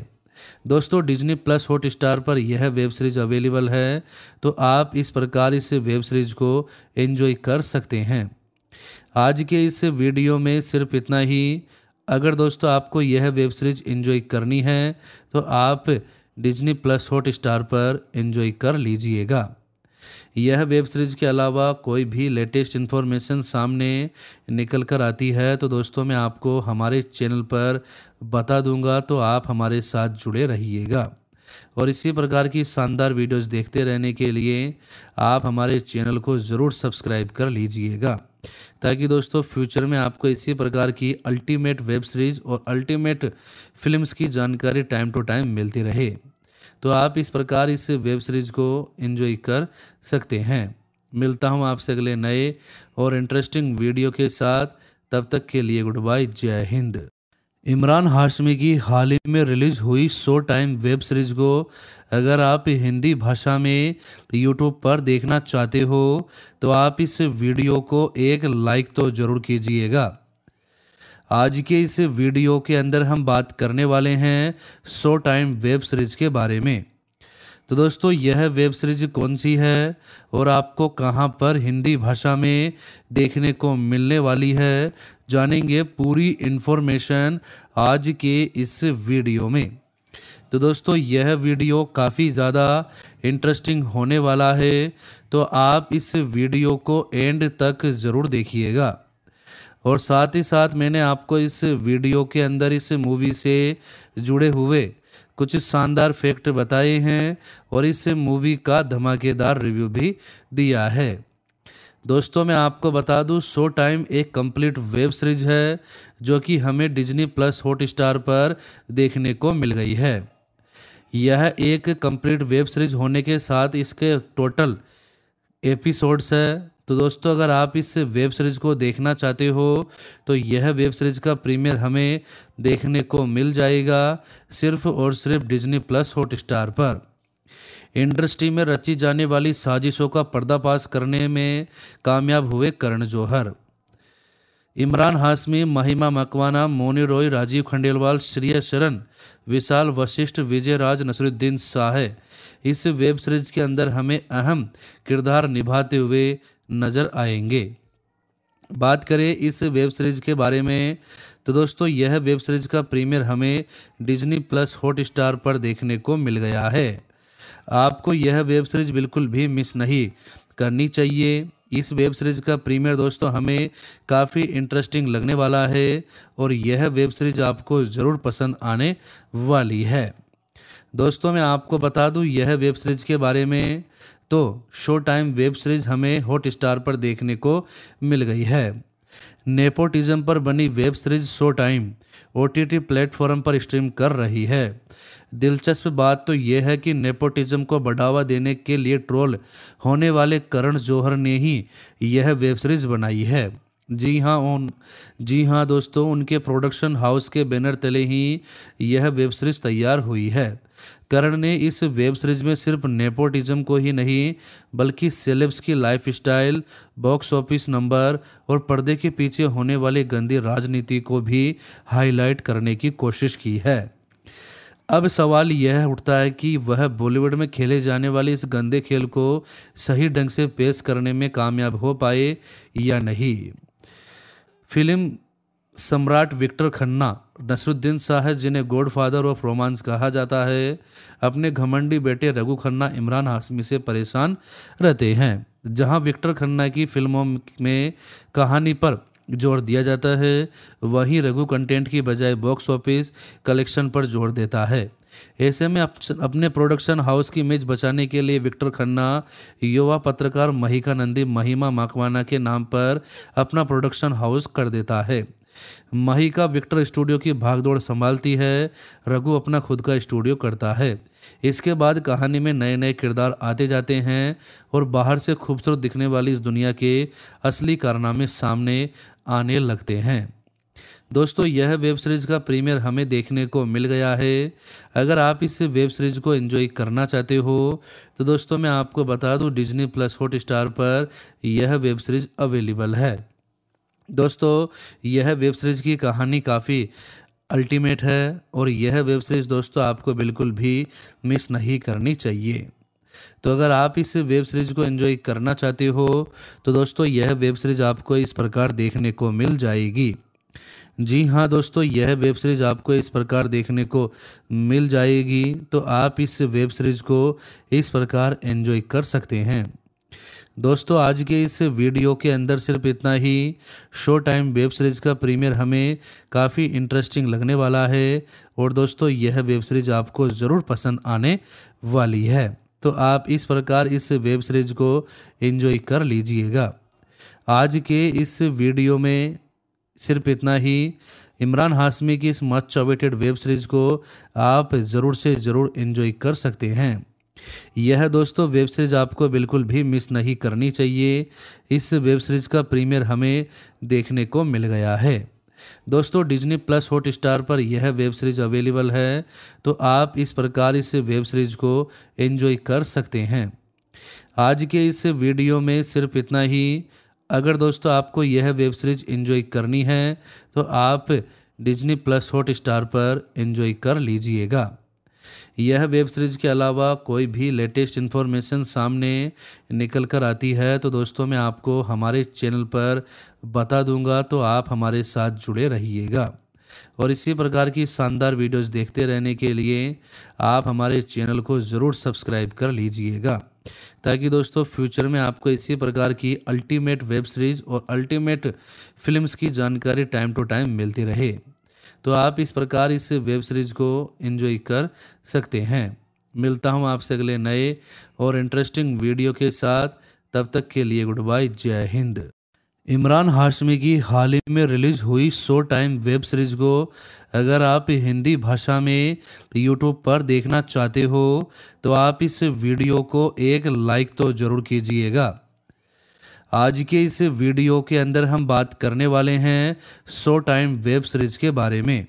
दोस्तों डिज्नी प्लस हॉट स्टार पर यह वेब सीरीज अवेलेबल है तो आप इस प्रकार इस वेब सीरीज को एंजॉय कर सकते हैं आज के इस वीडियो में सिर्फ इतना ही अगर दोस्तों आपको यह वेब सीरीज एंजॉय करनी है तो आप डिज्नी प्लस हॉट स्टार पर एंजॉय कर लीजिएगा यह वेब सीरीज़ के अलावा कोई भी लेटेस्ट इन्फॉर्मेशन सामने निकल कर आती है तो दोस्तों मैं आपको हमारे चैनल पर बता दूंगा तो आप हमारे साथ जुड़े रहिएगा और इसी प्रकार की शानदार वीडियोस देखते रहने के लिए आप हमारे चैनल को ज़रूर सब्सक्राइब कर लीजिएगा ताकि दोस्तों फ्यूचर में आपको इसी प्रकार की अल्टीमेट वेब सीरीज़ और अल्टीमेट फिल्म्स की जानकारी टाइम टू टाइम मिलती रहे तो आप इस प्रकार इस वेब सीरीज़ को एंजॉय कर सकते हैं मिलता हूँ आपसे अगले नए और इंटरेस्टिंग वीडियो के साथ तब तक के लिए गुड बाय जय हिंद इमरान हाशमी की हाल ही में रिलीज हुई शो टाइम वेब सीरीज को अगर आप हिंदी भाषा में यूट्यूब पर देखना चाहते हो तो आप इस वीडियो को एक लाइक तो ज़रूर कीजिएगा आज के इस वीडियो के अंदर हम बात करने वाले हैं सो टाइम वेब सीरीज़ के बारे में तो दोस्तों यह वेब सीरीज कौन सी है और आपको कहां पर हिंदी भाषा में देखने को मिलने वाली है जानेंगे पूरी इन्फॉर्मेशन आज के इस वीडियो में तो दोस्तों यह वीडियो काफ़ी ज़्यादा इंटरेस्टिंग होने वाला है तो आप इस वीडियो को एंड तक ज़रूर देखिएगा और साथ ही साथ मैंने आपको इस वीडियो के अंदर इस मूवी से जुड़े हुए कुछ शानदार फैक्ट बताए हैं और इस मूवी का धमाकेदार रिव्यू भी दिया है दोस्तों मैं आपको बता दूं शो टाइम एक कंप्लीट वेब सीरीज है जो कि हमें डिज्नी प्लस हॉट स्टार पर देखने को मिल गई है यह एक कंप्लीट वेब सीरीज होने के साथ इसके टोटल एपिसोड्स है तो दोस्तों अगर आप इस वेब सीरीज़ को देखना चाहते हो तो यह वेब सीरीज़ का प्रीमियर हमें देखने को मिल जाएगा सिर्फ और सिर्फ डिजनी प्लस हॉटस्टार पर इंडस्ट्री में रची जाने वाली साजिशों का पर्दाफाश करने में कामयाब हुए करण जौहर इमरान हाशमी महिमा मकवाना मोनी रॉय राजीव खंडेलवाल श्रेय शरण विशाल वशिष्ठ विजय राज नसरुद्दीन शाह इस वेब सीरीज के अंदर हमें अहम किरदार निभाते हुए नज़र आएंगे बात करें इस वेब सीरीज़ के बारे में तो दोस्तों यह वेब सीरीज़ का प्रीमियर हमें डिज्नी प्लस हॉट स्टार पर देखने को मिल गया है आपको यह वेब सीरीज़ बिल्कुल भी मिस नहीं करनी चाहिए इस वेब सीरीज़ का प्रीमियर दोस्तों हमें काफ़ी इंटरेस्टिंग लगने वाला है और यह वेब सीरीज़ आपको ज़रूर पसंद आने वाली है दोस्तों मैं आपको बता दूं यह वेब सीरीज़ के बारे में तो शो टाइम वेब सीरीज हमें हॉट स्टार पर देखने को मिल गई है नेपोटिज्म पर बनी web series Showtime O T platform पर स्ट्रीम कर रही है दिलचस्प बात तो यह है कि नेपोटिज्म को बढ़ावा देने के लिए ट्रोल होने वाले करण जौहर ने ही यह वेब सीरीज बनाई है जी हाँ उन जी हाँ दोस्तों उनके प्रोडक्शन हाउस के बैनर तले ही यह वेब सीरीज तैयार हुई है करण ने इस वेब सीरीज में सिर्फ नेपोटिज्म को ही नहीं बल्कि सेलेब्स की lifestyle box office number और पर्दे के पीछे होने वाली गंदी राजनीति को भी हाईलाइट करने की कोशिश की है अब सवाल यह उठता है कि वह बॉलीवुड में खेले जाने वाले इस गंदे खेल को सही ढंग से पेश करने में कामयाब हो पाए या नहीं फिल्म सम्राट विक्टर खन्ना नसरुद्दीन साहब जिन्हें गॉड फादर ऑफ रोमांस कहा जाता है अपने घमंडी बेटे रघु खन्ना इमरान हाशमी से परेशान रहते हैं जहां विक्टर खन्ना की फिल्मों में कहानी पर जोर दिया जाता है वहीं रघु कंटेंट की बजाय बॉक्स ऑफिस कलेक्शन पर जोर देता है ऐसे में अप, अपने प्रोडक्शन हाउस की इमेज बचाने के लिए विक्टर खन्ना युवा पत्रकार महिका नंदी महिमा माकवाना के नाम पर अपना प्रोडक्शन हाउस कर देता है महिका विक्टर स्टूडियो की भागदौड़ संभालती है रघु अपना खुद का स्टूडियो करता है इसके बाद कहानी में नए नए किरदार आते जाते हैं और बाहर से खूबसूरत दिखने वाली इस दुनिया के असली कारनामे सामने आने लगते हैं दोस्तों यह वेब सीरीज़ का प्रीमियर हमें देखने को मिल गया है अगर आप इस वेब सीरीज़ को एंजॉय करना चाहते हो तो दोस्तों मैं आपको बता दूं डिज्नी प्लस हॉट स्टार पर यह वेब सीरीज़ अवेलेबल है दोस्तों यह वेब सीरीज़ की कहानी काफ़ी अल्टीमेट है और यह वेब सीरीज़ दोस्तों आपको बिल्कुल भी मिस नहीं करनी चाहिए तो अगर आप इस वेब सीरीज़ को एंजॉय करना चाहते हो तो दोस्तों यह वेब सीरीज़ आपको इस प्रकार देखने को मिल जाएगी जी हाँ दोस्तों यह वेब सीरीज़ आपको इस प्रकार देखने को मिल जाएगी तो आप इस वेब सीरीज़ को इस प्रकार एंजॉय कर सकते हैं दोस्तों आज के इस वीडियो के अंदर सिर्फ इतना ही शो टाइम वेब सीरीज़ का प्रीमियर हमें काफ़ी इंटरेस्टिंग लगने वाला है और दोस्तों यह वेब सीरीज़ आपको ज़रूर पसंद आने वाली है तो आप इस प्रकार इस वेब सीरीज़ को एंजॉय कर लीजिएगा आज के इस वीडियो में सिर्फ इतना ही इमरान हाशमी की इस मच चॉवेटेड वेब सीरीज़ को आप ज़रूर से ज़रूर इन्जॉय कर सकते हैं यह दोस्तों वेब सीरीज आपको बिल्कुल भी मिस नहीं करनी चाहिए इस वेब सीरीज का प्रीमियर हमें देखने को मिल गया है दोस्तों डिज्नी प्लस हॉट स्टार पर यह वेब सीरीज अवेलेबल है तो आप इस प्रकार इस वेब सीरीज को एंजॉय कर सकते हैं आज के इस वीडियो में सिर्फ इतना ही अगर दोस्तों आपको यह वेब सीरीज एंजॉय करनी है तो आप डिज्नी प्लस हॉट स्टार पर एंजॉय कर लीजिएगा यह वेब सीरीज़ के अलावा कोई भी लेटेस्ट इन्फॉर्मेशन सामने निकल कर आती है तो दोस्तों मैं आपको हमारे चैनल पर बता दूंगा तो आप हमारे साथ जुड़े रहिएगा और इसी प्रकार की शानदार वीडियोस देखते रहने के लिए आप हमारे चैनल को ज़रूर सब्सक्राइब कर लीजिएगा ताकि दोस्तों फ्यूचर में आपको इसी प्रकार की अल्टीमेट वेब सीरीज़ और अल्टीमेट फिल्म्स की जानकारी टाइम टू टाइम मिलती रहे तो आप इस प्रकार इस वेब सीरीज़ को इन्जॉय कर सकते हैं मिलता हूँ आपसे अगले नए और इंटरेस्टिंग वीडियो के साथ तब तक के लिए गुड बाय जय हिंद इमरान हाशमी की हाल ही में रिलीज़ हुई शो टाइम वेब सीरीज़ को अगर आप हिंदी भाषा में यूट्यूब पर देखना चाहते हो तो आप इस वीडियो को एक लाइक तो ज़रूर कीजिएगा आज के इस वीडियो के अंदर हम बात करने वाले हैं सो टाइम वेब सीरीज के बारे में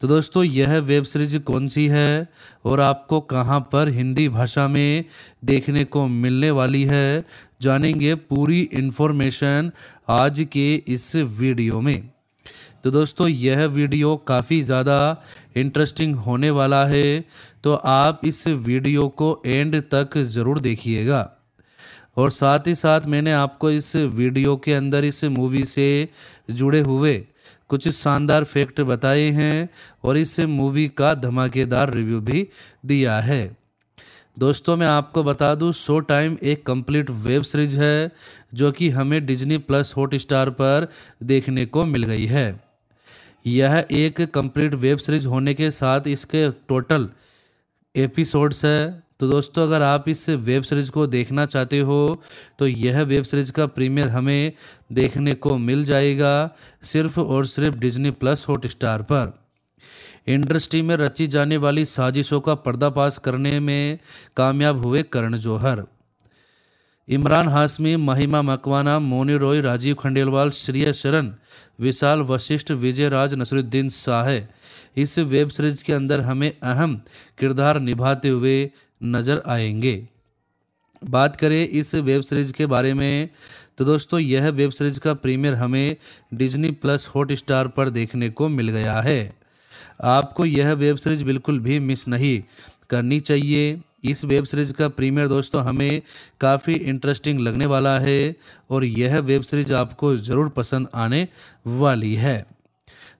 तो दोस्तों यह वेब सीरीज कौन सी है और आपको कहां पर हिंदी भाषा में देखने को मिलने वाली है जानेंगे पूरी इन्फॉर्मेशन आज के इस वीडियो में तो दोस्तों यह वीडियो काफ़ी ज़्यादा इंटरेस्टिंग होने वाला है तो आप इस वीडियो को एंड तक ज़रूर देखिएगा और साथ ही साथ मैंने आपको इस वीडियो के अंदर इस मूवी से जुड़े हुए कुछ शानदार फैक्ट बताए हैं और इस मूवी का धमाकेदार रिव्यू भी दिया है दोस्तों मैं आपको बता दूं शो टाइम एक कंप्लीट वेब सीरीज है जो कि हमें डिज्नी प्लस हॉट स्टार पर देखने को मिल गई है यह एक कंप्लीट वेब सीरीज होने के साथ इसके टोटल एपिसोड्स है तो दोस्तों अगर आप इस वेब सीरीज़ को देखना चाहते हो तो यह वेब सीरीज़ का प्रीमियर हमें देखने को मिल जाएगा सिर्फ और सिर्फ डिज्नी प्लस हॉट स्टार पर इंडस्ट्री में रची जाने वाली साजिशों का पर्दाफाश करने में कामयाब हुए करण जौहर इमरान हाशमी महिमा मकवाना मोनी रॉय राजीव खंडेलवाल श्रेय शरण विशाल वशिष्ठ विजय राज नसरुद्दीन शाह इस वेब सीरीज के अंदर हमें अहम किरदार निभाते हुए नज़र आएंगे बात करें इस वेब सीरीज़ के बारे में तो दोस्तों यह वेब सीरीज़ का प्रीमियर हमें डिज्नी प्लस हॉट स्टार पर देखने को मिल गया है आपको यह वेब सीरीज़ बिल्कुल भी मिस नहीं करनी चाहिए इस वेब सीरीज़ का प्रीमियर दोस्तों हमें काफ़ी इंटरेस्टिंग लगने वाला है और यह वेब सीरीज़ आपको ज़रूर पसंद आने वाली है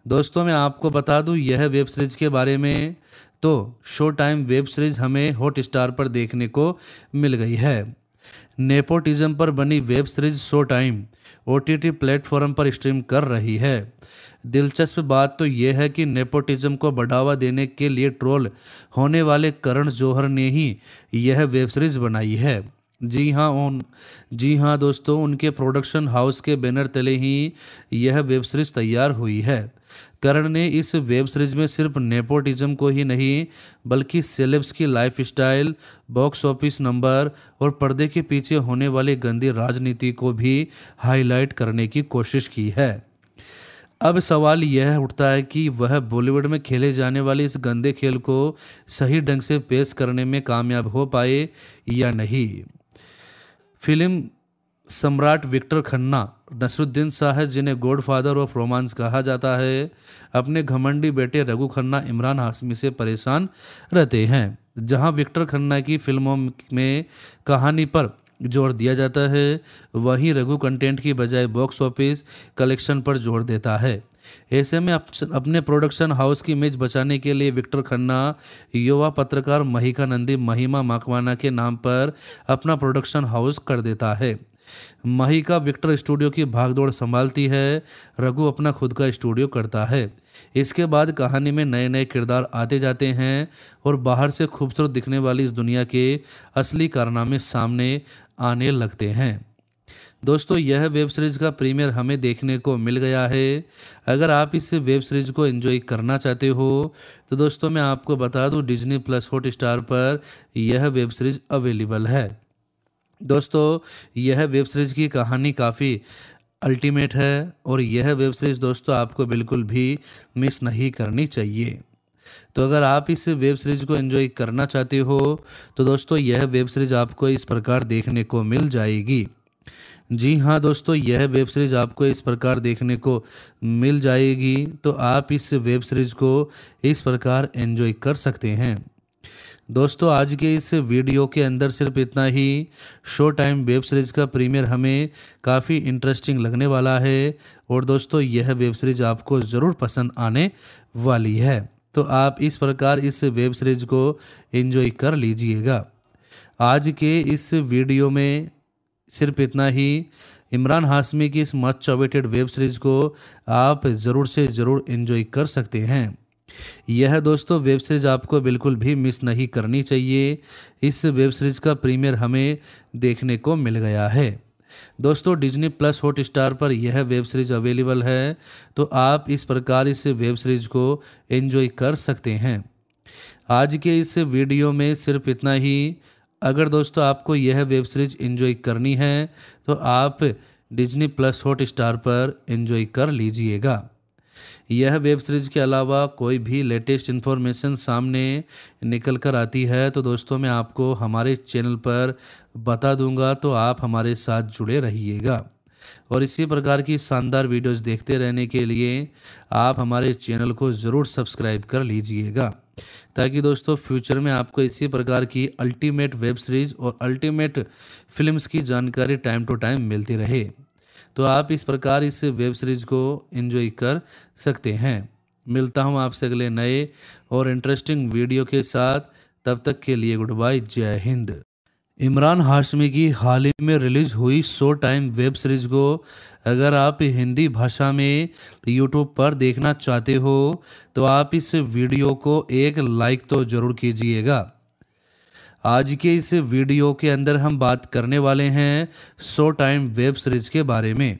दोस्तों मैं आपको बता दूं यह वेब सीरीज़ के बारे में तो शो टाइम वेब सीरीज हमें हॉट स्टार पर देखने को मिल गई है नेपोटिज्म पर बनी web series Showtime O T platform पर स्ट्रीम कर रही है दिलचस्प बात तो यह है कि नेपोटिज्म को बढ़ावा देने के लिए ट्रोल होने वाले करण जौहर ने ही यह वेब सीरीज बनाई है जी हाँ उन जी हाँ दोस्तों उनके प्रोडक्शन हाउस के बैनर तले ही यह वेब सीरीज तैयार हुई है करण ने इस वेब सीरीज में सिर्फ नेपोटिज्म को ही नहीं बल्कि सेलेब्स की lifestyle box office number और पर्दे के पीछे होने वाली गंदी राजनीति को भी हाईलाइट करने की कोशिश की है अब सवाल यह उठता है कि वह बॉलीवुड में खेले जाने वाले इस गंदे खेल को सही ढंग से पेश करने में कामयाब हो पाए या नहीं फिल्म सम्राट विक्टर खन्ना नसरुद्दीन शाह जिन्हें गॉड फादर ऑफ रोमांस कहा जाता है अपने घमंडी बेटे रघु खन्ना इमरान हाशमी से परेशान रहते हैं जहां विक्टर खन्ना की फिल्मों में कहानी पर जोर दिया जाता है वहीं रघु कंटेंट की बजाय बॉक्स ऑफिस कलेक्शन पर जोर देता है ऐसे में अप, अपने प्रोडक्शन हाउस की इमेज बचाने के लिए विक्टर खन्ना युवा पत्रकार महिका नंदी महिमा माकवाना के नाम पर अपना प्रोडक्शन हाउस कर देता है महिका विक्टर स्टूडियो की भागदौड़ संभालती है रघु अपना खुद का स्टूडियो करता है इसके बाद कहानी में नए नए किरदार आते जाते हैं और बाहर से खूबसूरत दिखने वाली इस दुनिया के असली कारनामे सामने आने लगते हैं दोस्तों यह वेब सीरीज़ का प्रीमियर हमें देखने को मिल गया है अगर आप इस वेब सीरीज़ को एंजॉय करना चाहते हो तो दोस्तों मैं आपको बता दूं डिज्नी प्लस हॉट स्टार पर यह वेब सीरीज़ अवेलेबल है दोस्तों यह वेब सीरीज़ की कहानी काफ़ी अल्टीमेट है और यह वेब सीरीज़ दोस्तों आपको बिल्कुल भी मिस नहीं करनी चाहिए तो अगर आप इस वेब सीरीज़ को एंजॉय करना चाहते हो तो दोस्तों यह वेब सीरीज़ आपको इस प्रकार देखने को मिल जाएगी जी हाँ दोस्तों यह वेब सीरीज़ आपको इस प्रकार देखने को मिल जाएगी तो आप इस वेब सीरीज़ को इस प्रकार एंजॉय कर सकते हैं दोस्तों आज के इस वीडियो के अंदर सिर्फ इतना ही शो टाइम वेब सीरीज़ का प्रीमियर हमें काफ़ी इंटरेस्टिंग लगने वाला है और दोस्तों यह वेब सीरीज़ आपको ज़रूर पसंद आने वाली है तो आप इस प्रकार इस वेब सीरीज़ को एंजॉय कर लीजिएगा आज के इस वीडियो में सिर्फ इतना ही इमरान हाशमी की इस मच अवेटेड वेब सीरीज़ को आप ज़रूर से ज़रूर इन्जॉय कर सकते हैं यह दोस्तों वेब सीरीज आपको बिल्कुल भी मिस नहीं करनी चाहिए इस वेब सीरीज का प्रीमियर हमें देखने को मिल गया है दोस्तों डिज्नी प्लस हॉट स्टार पर यह वेब सीरीज अवेलेबल है तो आप इस प्रकार इस वेब सीरीज को एंजॉय कर सकते हैं आज के इस वीडियो में सिर्फ इतना ही अगर दोस्तों आपको यह वेब सीरीज एंजॉय करनी है तो आप डिज्नी प्लस हॉट स्टार पर एंजॉय कर लीजिएगा यह वेब सीरीज़ के अलावा कोई भी लेटेस्ट इन्फॉर्मेशन सामने निकल कर आती है तो दोस्तों मैं आपको हमारे चैनल पर बता दूंगा तो आप हमारे साथ जुड़े रहिएगा और इसी प्रकार की शानदार वीडियोस देखते रहने के लिए आप हमारे चैनल को ज़रूर सब्सक्राइब कर लीजिएगा ताकि दोस्तों फ्यूचर में आपको इसी प्रकार की अल्टीमेट वेब सीरीज़ और अल्टीमेट फिल्म्स की जानकारी टाइम टू टाइम मिलती रहे तो आप इस प्रकार इस वेब सीरीज़ को इन्जॉय कर सकते हैं मिलता हूँ आपसे अगले नए और इंटरेस्टिंग वीडियो के साथ तब तक के लिए गुड बाय जय हिंद इमरान हाशमी की हाल ही में रिलीज़ हुई शो टाइम वेब सीरीज़ को अगर आप हिंदी भाषा में यूट्यूब पर देखना चाहते हो तो आप इस वीडियो को एक लाइक तो ज़रूर कीजिएगा आज के इस वीडियो के अंदर हम बात करने वाले हैं सो टाइम वेब सीरीज के बारे में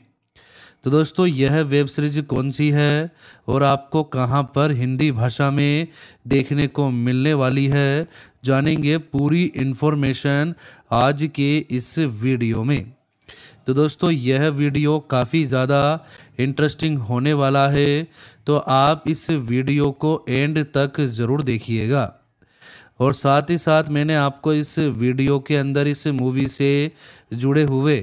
तो दोस्तों यह वेब सीरीज कौन सी है और आपको कहां पर हिंदी भाषा में देखने को मिलने वाली है जानेंगे पूरी इन्फॉर्मेशन आज के इस वीडियो में तो दोस्तों यह वीडियो काफ़ी ज़्यादा इंटरेस्टिंग होने वाला है तो आप इस वीडियो को एंड तक ज़रूर देखिएगा और साथ ही साथ मैंने आपको इस वीडियो के अंदर इस मूवी से जुड़े हुए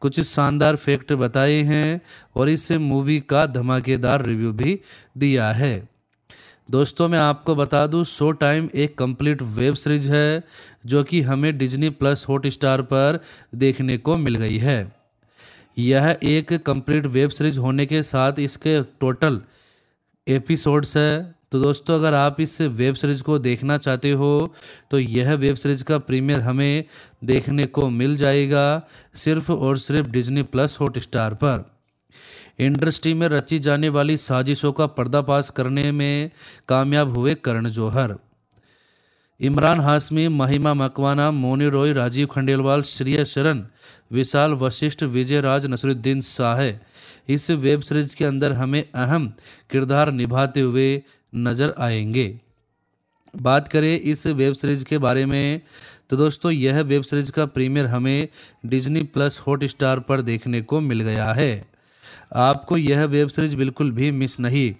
कुछ शानदार फैक्ट बताए हैं और इस मूवी का धमाकेदार रिव्यू भी दिया है दोस्तों मैं आपको बता दूं शो टाइम एक कंप्लीट वेब सीरीज है जो कि हमें डिज्नी प्लस हॉट स्टार पर देखने को मिल गई है यह एक कंप्लीट वेब सीरीज होने के साथ इसके टोटल एपिसोड्स है तो दोस्तों अगर आप इस वेब सीरीज़ को देखना चाहते हो तो यह वेब सीरीज़ का प्रीमियर हमें देखने को मिल जाएगा सिर्फ और सिर्फ डिज्नी प्लस हॉट स्टार पर इंडस्ट्री में रची जाने वाली साजिशों का पर्दाफाश करने में कामयाब हुए करण जौहर इमरान हाशमी महिमा मकवाना मोनी रॉय राजीव खंडेलवाल श्रेय शरण विशाल वशिष्ठ विजय राज नसरुद्दीन शाह इस वेब सीरीज के अंदर हमें अहम किरदार निभाते हुए नजर आएंगे बात करें इस वेब सीरीज के बारे में तो दोस्तों यह वेब सीरीज का प्रीमियर हमें डिज्नी प्लस हॉट स्टार पर देखने को मिल गया है आपको यह वेब सीरीज बिल्कुल भी मिस नहीं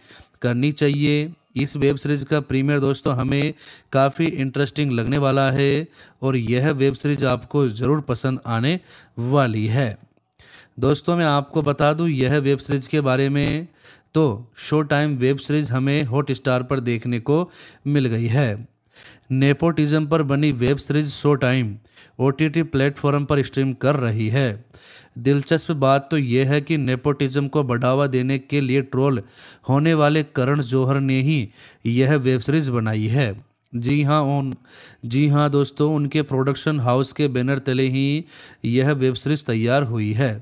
करनी चाहिए इस वेब सीरीज का प्रीमियर दोस्तों हमें काफ़ी इंटरेस्टिंग लगने वाला है और यह वेब सीरीज आपको ज़रूर पसंद आने वाली है दोस्तों मैं आपको बता दूं यह वेब सीरीज़ के बारे में तो शो टाइम वेब सीरीज़ हमें हॉट स्टार पर देखने को मिल गई है नेपोटिज्म पर बनी web series Showtime O T platform पर स्ट्रीम कर रही है दिलचस्प बात तो यह है कि नेपोटिज्म को बढ़ावा देने के लिए ट्रोल होने वाले करण जौहर ने ही यह वेब सीरीज बनाई है जी हाँ उन जी हाँ दोस्तों उनके प्रोडक्शन हाउस के बैनर तले ही यह वेब सीरीज तैयार हुई है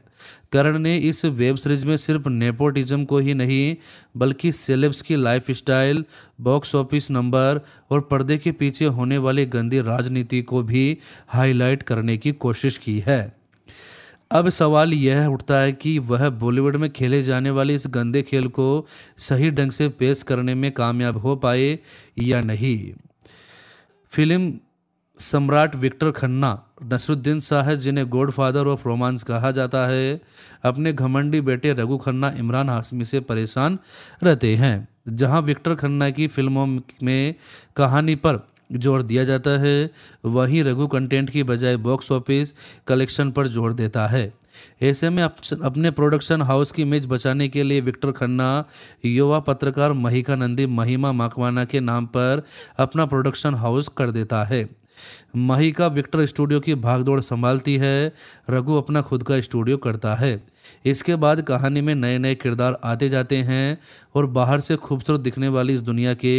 करण ने इस वेब सीरीज में सिर्फ नेपोटिज्म को ही नहीं बल्कि सेलेब्स की lifestyle box office number और पर्दे के पीछे होने वाली गंदी राजनीति को भी हाईलाइट करने की कोशिश की है अब सवाल यह उठता है कि वह बॉलीवुड में खेले जाने वाले इस गंदे खेल को सही ढंग से पेश करने में कामयाब हो पाए या नहीं फिल्म सम्राट विक्टर खन्ना नसरुद्दीन शाह जिन्हें गॉडफादर ऑफ रोमांस कहा जाता है अपने घमंडी बेटे रघु खन्ना इमरान हाशमी से परेशान रहते हैं जहां विक्टर खन्ना की फिल्मों में कहानी पर जोर दिया जाता है वही रघु कंटेंट की बजाय बॉक्स ऑफिस कलेक्शन पर जोर देता है ऐसे में अपने प्रोडक्शन हाउस की इमेज बचाने के लिए विक्टर खन्ना युवा पत्रकार महिका नंदी महिमा माकवाना के नाम पर अपना प्रोडक्शन हाउस कर देता है महिका विक्टर स्टूडियो की भागदौड़ संभालती है रघु अपना खुद का स्टूडियो करता है इसके बाद कहानी में नए नए किरदार आते जाते हैं और बाहर से खूबसूरत दिखने वाली इस दुनिया के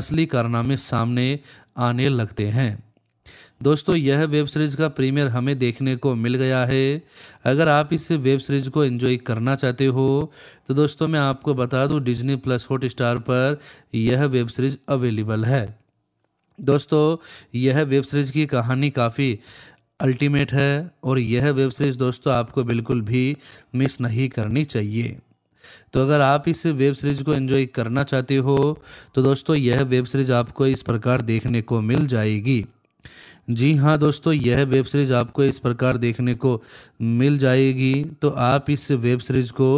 असली कारनामे सामने आने लगते हैं दोस्तों यह वेब सीरीज़ का प्रीमियर हमें देखने को मिल गया है अगर आप इस वेब सीरीज़ को एंजॉय करना चाहते हो तो दोस्तों मैं आपको बता दूं डिज्नी प्लस हॉट स्टार पर यह वेब सीरीज़ अवेलेबल है दोस्तों यह वेब सीरीज़ की कहानी काफ़ी अल्टीमेट है और यह वेब सीरीज़ दोस्तों आपको बिल्कुल भी मिस नहीं करनी चाहिए तो अगर आप इस वेब सीरीज़ को एंजॉय करना चाहते हो तो दोस्तों यह वेब सीरीज़ आपको इस प्रकार देखने को मिल जाएगी जी हाँ दोस्तों यह वेब सीरीज़ आपको इस प्रकार देखने को मिल जाएगी तो आप इस वेब सीरीज़ को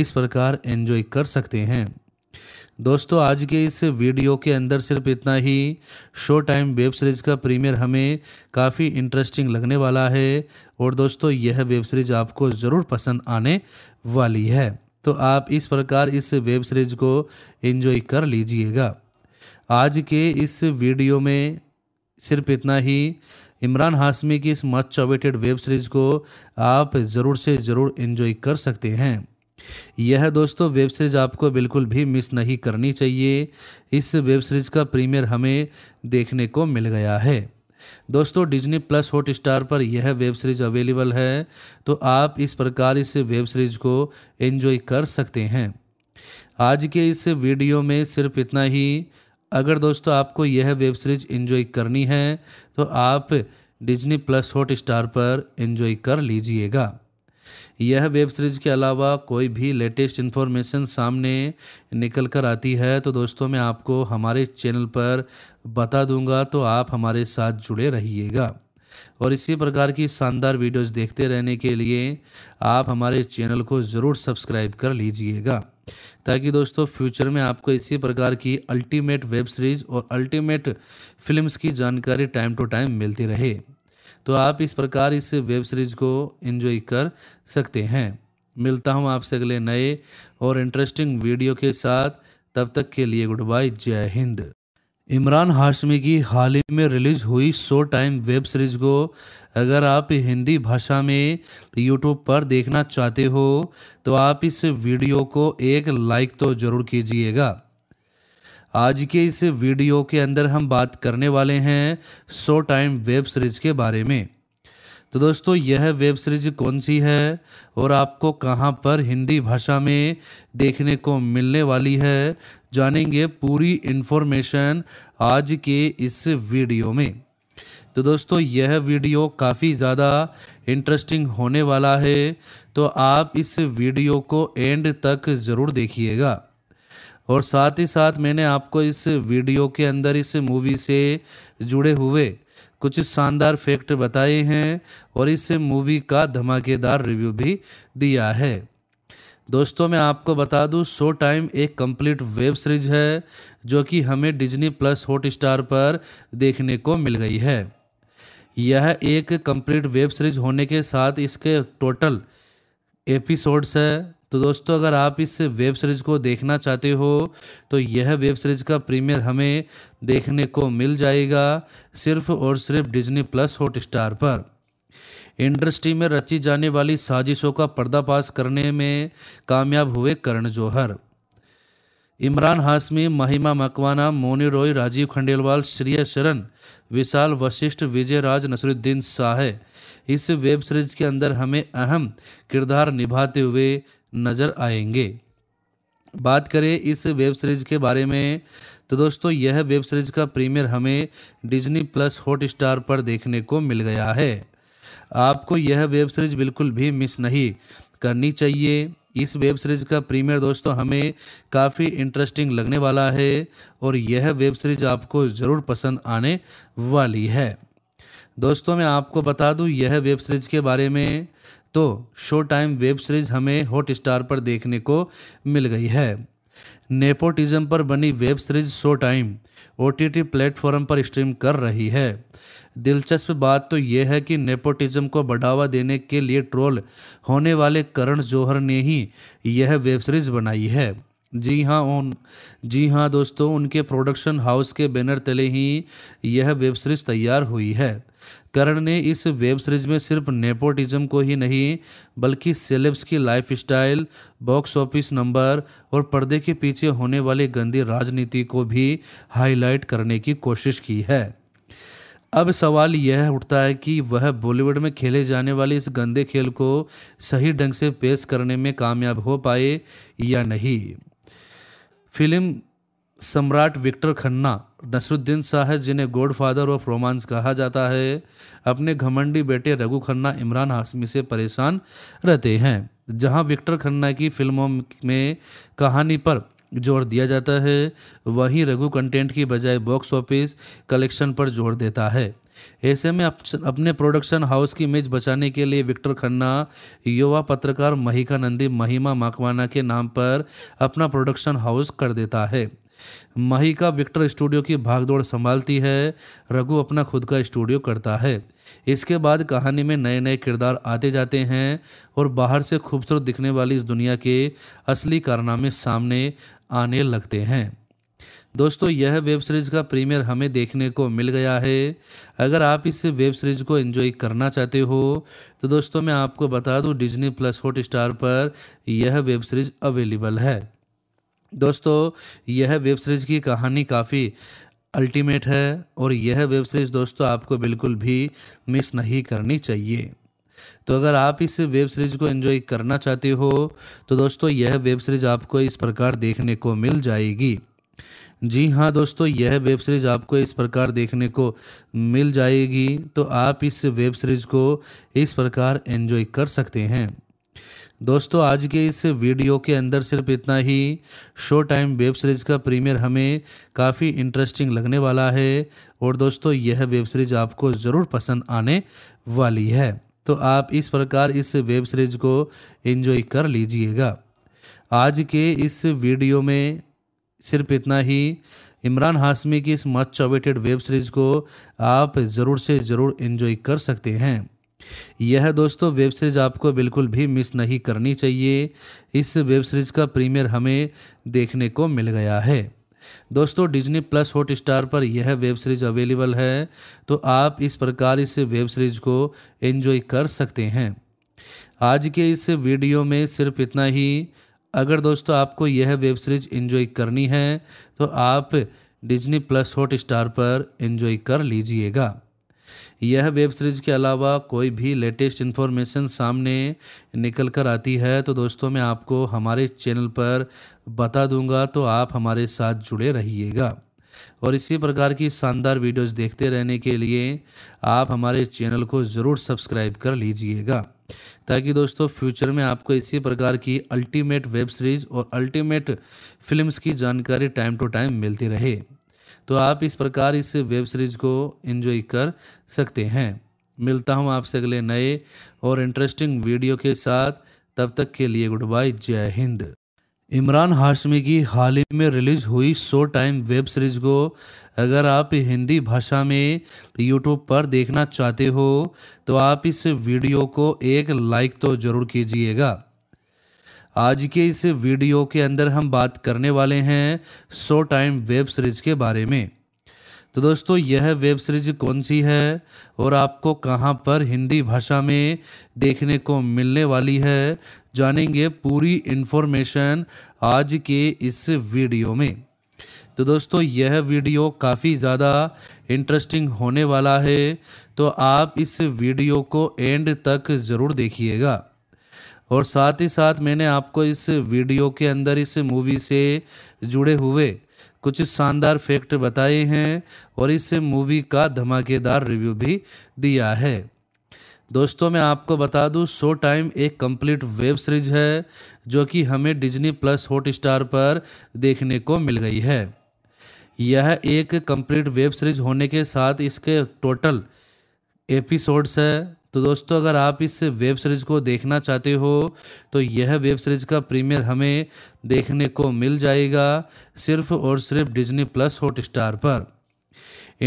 इस प्रकार एंजॉय कर सकते हैं दोस्तों आज के इस वीडियो के अंदर सिर्फ इतना ही शो टाइम वेब सीरीज़ का प्रीमियर हमें काफ़ी इंटरेस्टिंग लगने वाला है और दोस्तों यह वेब सीरीज़ आपको ज़रूर पसंद आने वाली है तो आप इस प्रकार इस वेब सीरीज को एंजॉय कर लीजिएगा आज के इस वीडियो में सिर्फ इतना ही इमरान हाशमी की इस मच अवेटेड वेब सीरीज़ को आप ज़रूर से ज़रूर इन्जॉय कर सकते हैं यह दोस्तों वेब सीरीज़ आपको बिल्कुल भी मिस नहीं करनी चाहिए इस वेब सीरीज़ का प्रीमियर हमें देखने को मिल गया है दोस्तों डिज्नी प्लस हॉट स्टार पर यह वेब सीरीज अवेलेबल है तो आप इस प्रकार इस वेब सीरीज को एंजॉय कर सकते हैं आज के इस वीडियो में सिर्फ इतना ही अगर दोस्तों आपको यह वेब सीरीज एंजॉय करनी है तो आप डिज्नी प्लस हॉट स्टार पर एंजॉय कर लीजिएगा यह वेब सीरीज़ के अलावा कोई भी लेटेस्ट इन्फॉर्मेशन सामने निकल कर आती है तो दोस्तों मैं आपको हमारे चैनल पर बता दूंगा तो आप हमारे साथ जुड़े रहिएगा और इसी प्रकार की शानदार वीडियोस देखते रहने के लिए आप हमारे चैनल को ज़रूर सब्सक्राइब कर लीजिएगा ताकि दोस्तों फ्यूचर में आपको इसी प्रकार की अल्टीमेट वेब सीरीज़ और अल्टीमेट फिल्म्स की जानकारी टाइम टू टाइम मिलती रहे तो आप इस प्रकार इस वेब सीरीज़ को इन्जॉय कर सकते हैं मिलता हूँ आपसे अगले नए और इंटरेस्टिंग वीडियो के साथ तब तक के लिए गुड बाय जय हिंद इमरान हाशमी की हाल ही में रिलीज हुई शो टाइम वेब सीरीज को अगर आप हिंदी भाषा में यूट्यूब पर देखना चाहते हो तो आप इस वीडियो को एक लाइक तो ज़रूर कीजिएगा आज के इस वीडियो के अंदर हम बात करने वाले हैं सो टाइम वेब सीरीज के बारे में तो दोस्तों यह वेब सीरीज कौन सी है और आपको कहां पर हिंदी भाषा में देखने को मिलने वाली है जानेंगे पूरी इन्फॉर्मेशन आज के इस वीडियो में तो दोस्तों यह वीडियो काफ़ी ज़्यादा इंटरेस्टिंग होने वाला है तो आप इस वीडियो को एंड तक ज़रूर देखिएगा और साथ ही साथ मैंने आपको इस वीडियो के अंदर इस मूवी से जुड़े हुए कुछ शानदार फैक्ट बताए हैं और इस मूवी का धमाकेदार रिव्यू भी दिया है दोस्तों मैं आपको बता दूं शो टाइम एक कंप्लीट वेब सीरीज है जो कि हमें डिज्नी प्लस हॉट स्टार पर देखने को मिल गई है यह एक कंप्लीट वेब सीरीज होने के साथ इसके टोटल एपिसोड्स है तो दोस्तों अगर आप इस वेब सीरीज़ को देखना चाहते हो तो यह वेब सीरीज़ का प्रीमियर हमें देखने को मिल जाएगा सिर्फ और सिर्फ डिज्नी प्लस हॉट स्टार पर इंडस्ट्री में रची जाने वाली साजिशों का पर्दाफाश करने में कामयाब हुए करण जौहर इमरान हाशमी महिमा मकवाना मोनी रॉय राजीव खंडेलवाल श्रेय शरण विशाल वशिष्ठ विजय राज नसरुद्दीन शाह इस वेब सीरीज के अंदर हमें अहम किरदार निभाते हुए नज़र आएंगे बात करें इस वेब सीरीज़ के बारे में तो दोस्तों यह वेब सीरीज़ का प्रीमियर हमें डिज्नी प्लस हॉट स्टार पर देखने को मिल गया है आपको यह वेब सीरीज़ बिल्कुल भी मिस नहीं करनी चाहिए इस वेब सीरीज़ का प्रीमियर दोस्तों हमें काफ़ी इंटरेस्टिंग लगने वाला है और यह वेब सीरीज़ आपको ज़रूर पसंद आने वाली है दोस्तों मैं आपको बता दूं यह वेब सीरीज़ के बारे में तो शो टाइम वेब सीरीज हमें हॉट स्टार पर देखने को मिल गई है नेपोटिज्म पर बनी web series Showtime O T platform पर स्ट्रीम कर रही है दिलचस्प बात तो यह है कि नेपोटिज्म को बढ़ावा देने के लिए ट्रोल होने वाले करण जौहर ने ही यह वेब सीरीज बनाई है जी हाँ उन जी हाँ दोस्तों उनके प्रोडक्शन हाउस के बैनर तले ही यह वेब सीरीज तैयार हुई है करण ने इस वेब सीरीज में सिर्फ नेपोटिज्म को ही नहीं बल्कि सेलेब्स की लाइफस्टाइल, बॉक्स ऑफिस नंबर और पर्दे के पीछे होने वाली गंदी राजनीति को भी हाईलाइट करने की कोशिश की है अब सवाल यह उठता है कि वह बॉलीवुड में खेले जाने वाले इस गंदे खेल को सही ढंग से पेश करने में कामयाब हो पाए या नहीं फिल्म सम्राट विक्टर खन्ना नसरुद्दीन शाह जिन्हें गॉड फादर ऑफ रोमांस कहा जाता है अपने घमंडी बेटे रघु खन्ना इमरान हाशमी से परेशान रहते हैं जहां विक्टर खन्ना की फिल्मों में कहानी पर जोर दिया जाता है वहीं रघु कंटेंट की बजाय बॉक्स ऑफिस कलेक्शन पर जोर देता है ऐसे में अपने प्रोडक्शन हाउस की इमेज बचाने के लिए विक्टर खन्ना युवा पत्रकार महिका नंदी महिमा माकवाना के नाम पर अपना प्रोडक्शन हाउस कर देता है मही का विक्टर स्टूडियो की भागदौड़ संभालती है रघु अपना खुद का स्टूडियो करता है इसके बाद कहानी में नए नए किरदार आते जाते हैं और बाहर से खूबसूरत दिखने वाली इस दुनिया के असली कारनामे सामने आने लगते हैं दोस्तों यह वेब सीरीज़ का प्रीमियर हमें देखने को मिल गया है अगर आप इस वेब सीरीज़ को एंजॉय करना चाहते हो तो दोस्तों मैं आपको बता दूं डिज्नी प्लस हॉट स्टार पर यह वेब सीरीज़ अवेलेबल है दोस्तों यह वेब सीरीज़ की कहानी काफ़ी अल्टीमेट है और यह वेब सीरीज़ दोस्तों आपको बिल्कुल भी मिस नहीं करनी चाहिए तो अगर आप इस वेब सीरीज़ को एंजॉय करना चाहते हो तो दोस्तों यह वेब सीरीज़ आपको इस प्रकार देखने को मिल जाएगी जी हाँ दोस्तों यह वेब सीरीज़ आपको इस प्रकार देखने को मिल जाएगी तो आप इस वेब सीरीज़ को इस प्रकार एंजॉय कर सकते हैं दोस्तों आज के इस वीडियो के अंदर सिर्फ इतना ही शो टाइम वेब सीरीज़ का प्रीमियर हमें काफ़ी इंटरेस्टिंग लगने वाला है और दोस्तों यह वेब सीरीज़ आपको ज़रूर पसंद आने वाली है तो आप इस प्रकार इस वेब सीरीज़ को एंजॉय कर लीजिएगा आज के इस वीडियो में सिर्फ इतना ही इमरान हाशमी की इस मच चॉवेटेड वेब सीरीज़ को आप ज़रूर से ज़रूर इन्जॉय कर सकते हैं यह दोस्तों वेब सीरीज आपको बिल्कुल भी मिस नहीं करनी चाहिए इस वेब सीरीज का प्रीमियर हमें देखने को मिल गया है दोस्तों डिज्नी प्लस हॉट स्टार पर यह वेब सीरीज अवेलेबल है तो आप इस प्रकार इस वेब सीरीज को एंजॉय कर सकते हैं आज के इस वीडियो में सिर्फ इतना ही अगर दोस्तों आपको यह वेब सीरीज एंजॉय करनी है तो आप डिज्नी प्लस हॉट स्टार पर एंजॉय कर लीजिएगा यह वेब सीरीज़ के अलावा कोई भी लेटेस्ट इन्फॉर्मेशन सामने निकल कर आती है तो दोस्तों मैं आपको हमारे चैनल पर बता दूंगा तो आप हमारे साथ जुड़े रहिएगा और इसी प्रकार की शानदार वीडियोस देखते रहने के लिए आप हमारे चैनल को ज़रूर सब्सक्राइब कर लीजिएगा ताकि दोस्तों फ्यूचर में आपको इसी प्रकार की अल्टीमेट वेब सीरीज़ और अल्टीमेट फिल्म्स की जानकारी टाइम टू टाइम मिलती रहे तो आप इस प्रकार इस वेब सीरीज़ को एंजॉय कर सकते हैं मिलता हूँ आपसे अगले नए और इंटरेस्टिंग वीडियो के साथ तब तक के लिए गुड बाय जय हिंद इमरान हाशमी की हाल ही में रिलीज हुई शो टाइम वेब सीरीज को अगर आप हिंदी भाषा में यूट्यूब पर देखना चाहते हो तो आप इस वीडियो को एक लाइक तो ज़रूर कीजिएगा आज के इस वीडियो के अंदर हम बात करने वाले हैं सो टाइम वेब सीरीज़ के बारे में तो दोस्तों यह वेब सीरीज कौन सी है और आपको कहां पर हिंदी भाषा में देखने को मिलने वाली है जानेंगे पूरी इन्फॉर्मेशन आज के इस वीडियो में तो दोस्तों यह वीडियो काफ़ी ज़्यादा इंटरेस्टिंग होने वाला है तो आप इस वीडियो को एंड तक ज़रूर देखिएगा और साथ ही साथ मैंने आपको इस वीडियो के अंदर इस मूवी से जुड़े हुए कुछ शानदार फैक्ट बताए हैं और इस मूवी का धमाकेदार रिव्यू भी दिया है दोस्तों मैं आपको बता दूं शो टाइम एक कंप्लीट वेब सीरीज है जो कि हमें डिज्नी प्लस हॉट स्टार पर देखने को मिल गई है यह एक कंप्लीट वेब सीरीज होने के साथ इसके टोटल एपिसोड्स है तो दोस्तों अगर आप इस वेब सीरीज़ को देखना चाहते हो तो यह वेब सीरीज़ का प्रीमियर हमें देखने को मिल जाएगा सिर्फ और सिर्फ डिज्नी प्लस हॉट स्टार पर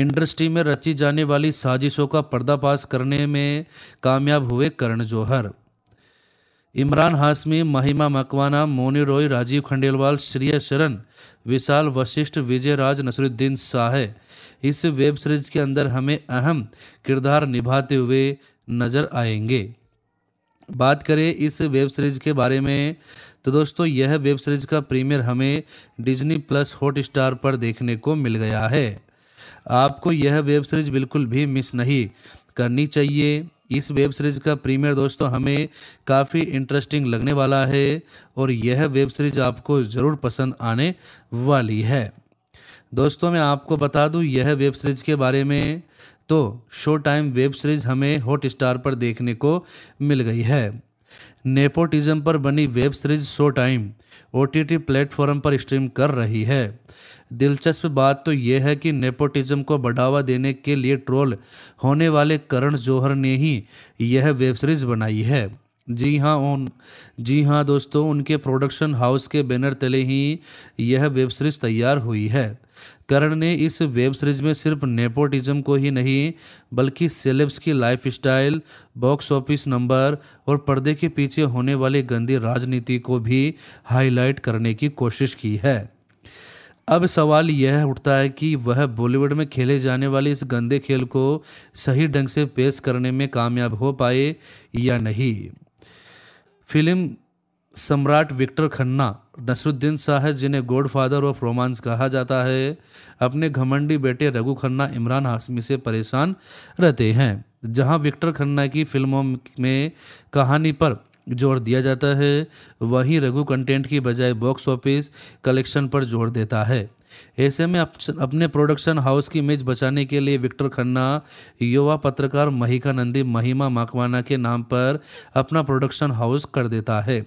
इंडस्ट्री में रची जाने वाली साजिशों का पर्दाफाश करने में कामयाब हुए करण जौहर इमरान हाशमी महिमा मकवाना मोनी रॉय राजीव खंडेलवाल श्रेय शरण विशाल वशिष्ठ विजय राज नसरुद्दीन शाह इस वेब सीरीज के अंदर हमें अहम किरदार निभाते हुए नज़र आएंगे बात करें इस वेब सीरीज़ के बारे में तो दोस्तों यह वेब सीरीज़ का प्रीमियर हमें डिज्नी प्लस हॉट स्टार पर देखने को मिल गया है आपको यह वेब सीरीज़ बिल्कुल भी मिस नहीं करनी चाहिए इस वेब सीरीज़ का प्रीमियर दोस्तों हमें काफ़ी इंटरेस्टिंग लगने वाला है और यह वेब सीरीज़ आपको ज़रूर पसंद आने वाली है दोस्तों मैं आपको बता दूं यह वेब सीरीज़ के बारे में तो शो टाइम वेब सीरीज हमें हॉट स्टार पर देखने को मिल गई है नेपोटिज्म पर बनी web series Showtime O T platform पर स्ट्रीम कर रही है दिलचस्प बात तो यह है कि नेपोटिज्म को बढ़ावा देने के लिए ट्रोल होने वाले करण जौहर ने ही यह वेब सीरीज बनाई है जी हाँ उन जी हाँ दोस्तों उनके प्रोडक्शन हाउस के बैनर तले ही यह वेब सीरीज तैयार हुई है करण ने इस वेब सीरीज में सिर्फ नेपोटिज्म को ही नहीं बल्कि सेलेब्स की lifestyle box office number और पर्दे के पीछे होने वाली गंदी राजनीति को भी हाईलाइट करने की कोशिश की है अब सवाल यह उठता है कि वह बॉलीवुड में खेले जाने वाले इस गंदे खेल को सही ढंग से पेश करने में कामयाब हो पाए या नहीं फिल्म सम्राट विक्टर खन्ना नसरुद्दीन शाह जिन्हें गोड फादर ऑफ रोमांस कहा जाता है अपने घमंडी बेटे रघु खन्ना इमरान हाशमी से परेशान रहते हैं जहां विक्टर खन्ना की फिल्मों में कहानी पर जोर दिया जाता है वहीं रघु कंटेंट की बजाय बॉक्स ऑफिस कलेक्शन पर जोर देता है ऐसे में अप, अपने प्रोडक्शन हाउस की इमेज बचाने के लिए विक्टर खन्ना युवा पत्रकार महिका नंदी महिमा माकवाना के नाम पर अपना प्रोडक्शन हाउस कर देता है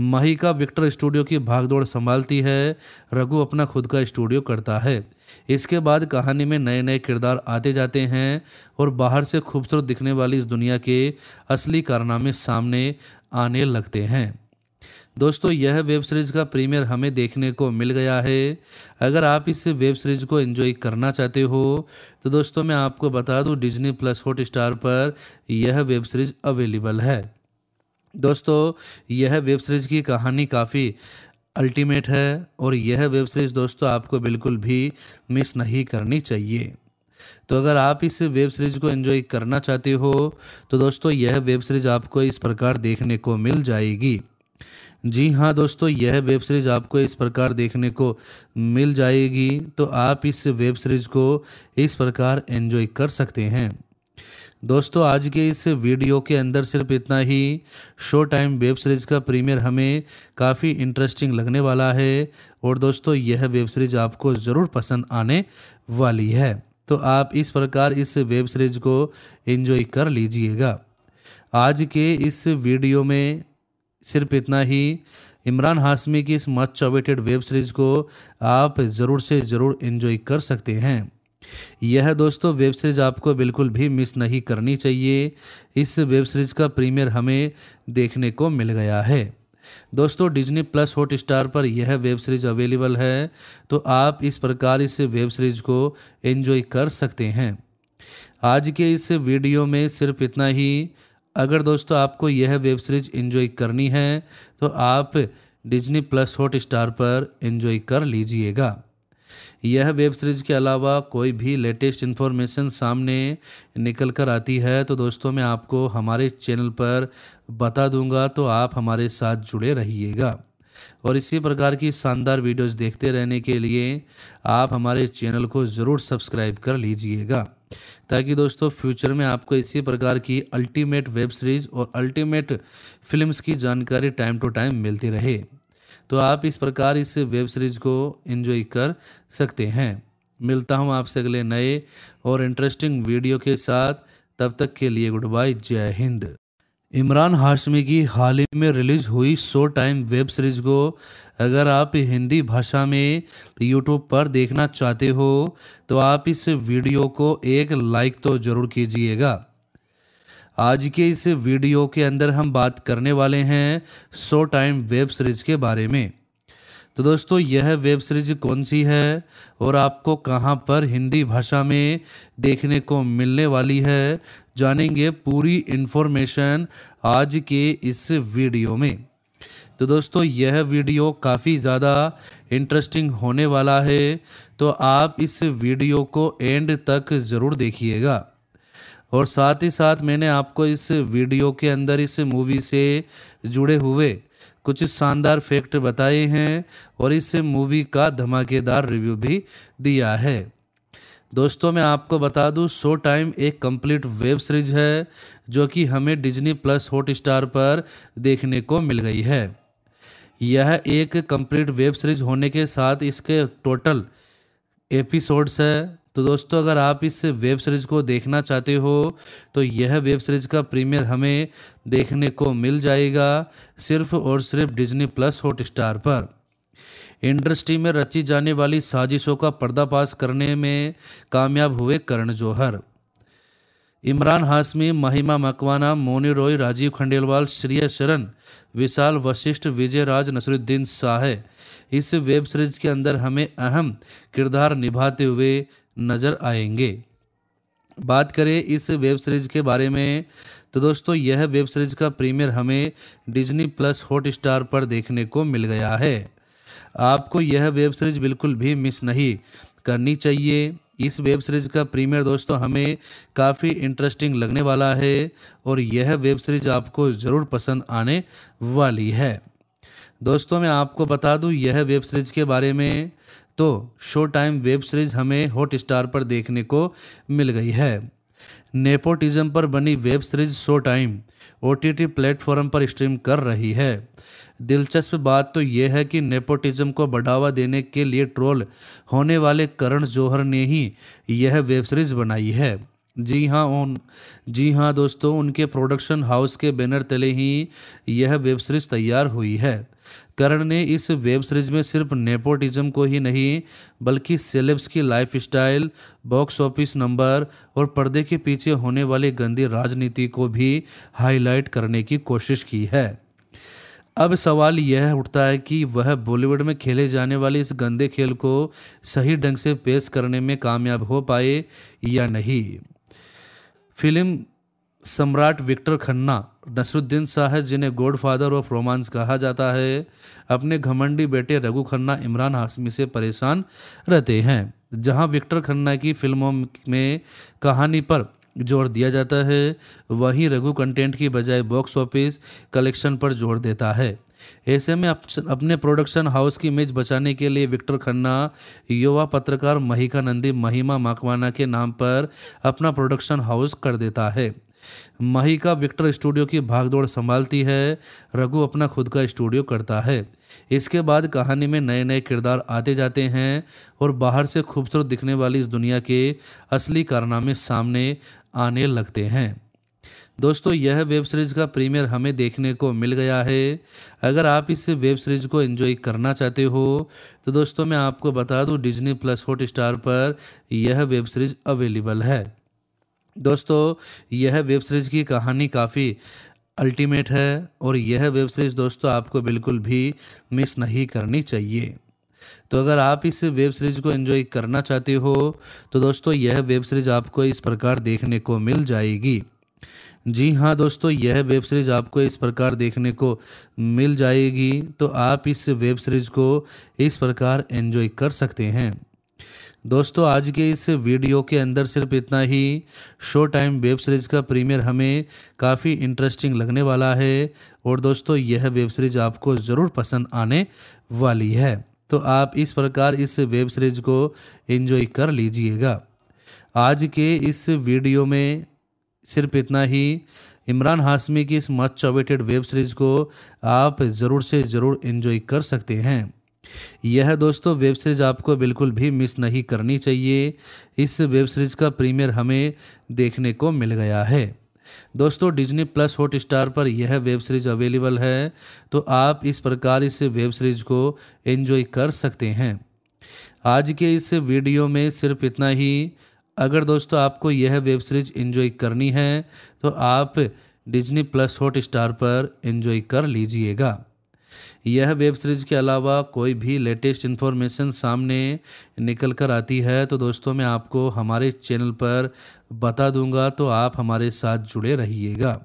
महिका विक्टर स्टूडियो की भागदौड़ संभालती है रघु अपना खुद का स्टूडियो करता है इसके बाद कहानी में नए नए किरदार आते जाते हैं और बाहर से खूबसूरत दिखने वाली इस दुनिया के असली कारनामे सामने आने लगते हैं दोस्तों यह वेब सीरीज़ का प्रीमियर हमें देखने को मिल गया है अगर आप इस वेब सीरीज़ को एंजॉय करना चाहते हो तो दोस्तों मैं आपको बता दूं डिज्नी प्लस हॉट स्टार पर यह वेब सीरीज़ अवेलेबल है दोस्तों यह वेब सीरीज़ की कहानी काफ़ी अल्टीमेट है और यह वेब सीरीज़ दोस्तों आपको बिल्कुल भी मिस नहीं करनी चाहिए तो अगर आप इस वेब सीरीज़ को एंजॉय करना चाहते हो तो दोस्तों यह वेब सीरीज़ आपको इस प्रकार देखने को मिल जाएगी जी हाँ दोस्तों यह वेब सीरीज़ आपको इस प्रकार देखने को मिल जाएगी तो आप इस वेब सीरीज़ को इस प्रकार एंजॉय कर सकते हैं दोस्तों आज के इस वीडियो के अंदर सिर्फ इतना ही शो टाइम वेब सीरीज़ का प्रीमियर हमें काफ़ी इंटरेस्टिंग लगने वाला है और दोस्तों यह वेब सीरीज़ आपको ज़रूर पसंद आने वाली है तो आप इस प्रकार इस वेब सीरीज़ को एंजॉय कर लीजिएगा आज के इस वीडियो में सिर्फ इतना ही इमरान हाशमी की इस मच चॉवेटेड वेब सीरीज़ को आप ज़रूर से ज़रूर इन्जॉय कर सकते हैं यह दोस्तों वेब सीरीज आपको बिल्कुल भी मिस नहीं करनी चाहिए इस वेब सीरीज का प्रीमियर हमें देखने को मिल गया है दोस्तों डिज्नी प्लस हॉट स्टार पर यह वेब सीरीज अवेलेबल है तो आप इस प्रकार इस वेब सीरीज को एंजॉय कर सकते हैं आज के इस वीडियो में सिर्फ इतना ही अगर दोस्तों आपको यह वेब सीरीज एंजॉय करनी है तो आप डिज्नी प्लस हॉट स्टार पर एंजॉय कर लीजिएगा यह वेब सीरीज़ के अलावा कोई भी लेटेस्ट इन्फॉर्मेशन सामने निकल कर आती है तो दोस्तों मैं आपको हमारे चैनल पर बता दूंगा तो आप हमारे साथ जुड़े रहिएगा और इसी प्रकार की शानदार वीडियोस देखते रहने के लिए आप हमारे चैनल को ज़रूर सब्सक्राइब कर लीजिएगा ताकि दोस्तों फ्यूचर में आपको इसी प्रकार की अल्टीमेट वेब सीरीज़ और अल्टीमेट फिल्म्स की जानकारी टाइम टू टाइम मिलती रहे तो आप इस प्रकार इस वेब सीरीज़ को एंजॉय कर सकते हैं मिलता हूँ आपसे अगले नए और इंटरेस्टिंग वीडियो के साथ तब तक के लिए गुड बाय जय हिंद इमरान हाशमी की हाल ही में रिलीज हुई शो टाइम वेब सीरीज को अगर आप हिंदी भाषा में यूट्यूब पर देखना चाहते हो तो आप इस वीडियो को एक लाइक तो ज़रूर कीजिएगा आज के इस वीडियो के अंदर हम बात करने वाले हैं सो टाइम वेब सीरीज़ के बारे में तो दोस्तों यह वेब सीरीज कौन सी है और आपको कहां पर हिंदी भाषा में देखने को मिलने वाली है जानेंगे पूरी इन्फॉर्मेशन आज के इस वीडियो में तो दोस्तों यह वीडियो काफ़ी ज़्यादा इंटरेस्टिंग होने वाला है तो आप इस वीडियो को एंड तक ज़रूर देखिएगा और साथ ही साथ मैंने आपको इस वीडियो के अंदर इस मूवी से जुड़े हुए कुछ शानदार फैक्ट बताए हैं और इस मूवी का धमाकेदार रिव्यू भी दिया है दोस्तों मैं आपको बता दूं शो टाइम एक कंप्लीट वेब सीरीज है जो कि हमें डिज्नी प्लस हॉट स्टार पर देखने को मिल गई है यह एक कंप्लीट वेब सीरीज होने के साथ इसके टोटल एपिसोड्स है तो दोस्तों अगर आप इस वेब सीरीज़ को देखना चाहते हो तो यह वेब सीरीज़ का प्रीमियर हमें देखने को मिल जाएगा सिर्फ और सिर्फ डिजनी प्लस हॉटस्टार पर इंडस्ट्री में रची जाने वाली साजिशों का पर्दाफाश करने में कामयाब हुए करण जौहर इमरान हाशमी महिमा मकवाना मोनी रॉय राजीव खंडेलवाल श्रेय शरण विशाल वशिष्ठ विजय राज नसरुद्दीन शाह इस वेब सीरीज के अंदर हमें अहम किरदार निभाते हुए नज़र आएंगे बात करें इस वेब सीरीज़ के बारे में तो दोस्तों यह वेब सीरीज़ का प्रीमियर हमें डिज्नी प्लस हॉट स्टार पर देखने को मिल गया है आपको यह वेब सीरीज़ बिल्कुल भी मिस नहीं करनी चाहिए इस वेब सीरीज़ का प्रीमियर दोस्तों हमें काफ़ी इंटरेस्टिंग लगने वाला है और यह वेब सीरीज़ आपको ज़रूर पसंद आने वाली है दोस्तों मैं आपको बता दूं यह वेब सीरीज़ के बारे में तो शो टाइम वेब सीरीज हमें हॉट स्टार पर देखने को मिल गई है नेपोटिज्म पर बनी web series Showtime O T platform पर स्ट्रीम कर रही है दिलचस्प बात तो यह है कि नेपोटिज्म को बढ़ावा देने के लिए ट्रोल होने वाले करण जौहर ने ही यह वेब सीरीज बनाई है जी हाँ उन जी हाँ दोस्तों उनके प्रोडक्शन हाउस के बैनर तले ही यह वेब सीरीज तैयार हुई है करण ने इस वेब सीरीज में सिर्फ नेपोटिज्म को ही नहीं बल्कि सेलेब्स की lifestyle box office number और पर्दे के पीछे होने वाली गंदी राजनीति को भी हाईलाइट करने की कोशिश की है अब सवाल यह उठता है कि वह बॉलीवुड में खेले जाने वाले इस गंदे खेल को सही ढंग से पेश करने में कामयाब हो पाए या नहीं फिल्म सम्राट विक्टर खन्ना नसरुद्दीन शाह जिन्हें गोड फादर ऑफ रोमांस कहा जाता है अपने घमंडी बेटे रघु खन्ना इमरान हाशमी से परेशान रहते हैं जहां विक्टर खन्ना की फिल्मों में कहानी पर जोर दिया जाता है वहीं रघु कंटेंट की बजाय बॉक्स ऑफिस कलेक्शन पर जोर देता है ऐसे में अप, अपने प्रोडक्शन हाउस की इमेज बचाने के लिए विक्टर खन्ना युवा पत्रकार महिका नंदी महिमा माकवाना के नाम पर अपना प्रोडक्शन हाउस कर देता है महिका विक्टर स्टूडियो की भागदौड़ संभालती है रघु अपना खुद का स्टूडियो करता है इसके बाद कहानी में नए नए किरदार आते जाते हैं और बाहर से खूबसूरत दिखने वाली इस दुनिया के असली कारनामे सामने आने लगते हैं दोस्तों यह वेब सीरीज़ का प्रीमियर हमें देखने को मिल गया है अगर आप इस वेब सीरीज़ को एंजॉय करना चाहते हो तो दोस्तों मैं आपको बता दूं डिज्नी प्लस हॉट स्टार पर यह वेब सीरीज़ अवेलेबल है दोस्तों यह वेब सीरीज़ की कहानी काफ़ी अल्टीमेट है और यह वेब सीरीज़ दोस्तों आपको बिल्कुल भी मिस नहीं करनी चाहिए तो अगर आप इस वेब सीरीज़ को एंजॉय करना चाहते हो तो दोस्तों यह वेब सीरीज़ आपको इस प्रकार देखने को मिल जाएगी जी हाँ दोस्तों यह वेब सीरीज़ आपको इस प्रकार देखने को मिल जाएगी तो आप इस वेब सीरीज़ को इस प्रकार एंजॉय कर सकते हैं दोस्तों आज के इस वीडियो के अंदर सिर्फ इतना ही शो टाइम वेब सीरीज़ का प्रीमियर हमें काफ़ी इंटरेस्टिंग लगने वाला है और दोस्तों यह वेब सीरीज़ आपको ज़रूर पसंद आने वाली है तो आप इस प्रकार इस वेब सीरीज़ को एंजॉय कर लीजिएगा आज के इस वीडियो में सिर्फ इतना ही इमरान हाशमी की इस मच अवेटेड वेब सीरीज़ को आप ज़रूर से ज़रूर इन्जॉय कर सकते हैं यह दोस्तों वेब सीरीज आपको बिल्कुल भी मिस नहीं करनी चाहिए इस वेब सीरीज का प्रीमियर हमें देखने को मिल गया है दोस्तों डिज्नी प्लस हॉट स्टार पर यह वेब सीरीज अवेलेबल है तो आप इस प्रकार इस वेब सीरीज को एंजॉय कर सकते हैं आज के इस वीडियो में सिर्फ इतना ही अगर दोस्तों आपको यह वेब सीरीज एंजॉय करनी है तो आप डिज्नी प्लस हॉट स्टार पर एंजॉय कर लीजिएगा यह वेब सीरीज़ के अलावा कोई भी लेटेस्ट इन्फॉर्मेशन सामने निकल कर आती है तो दोस्तों मैं आपको हमारे चैनल पर बता दूंगा तो आप हमारे साथ जुड़े रहिएगा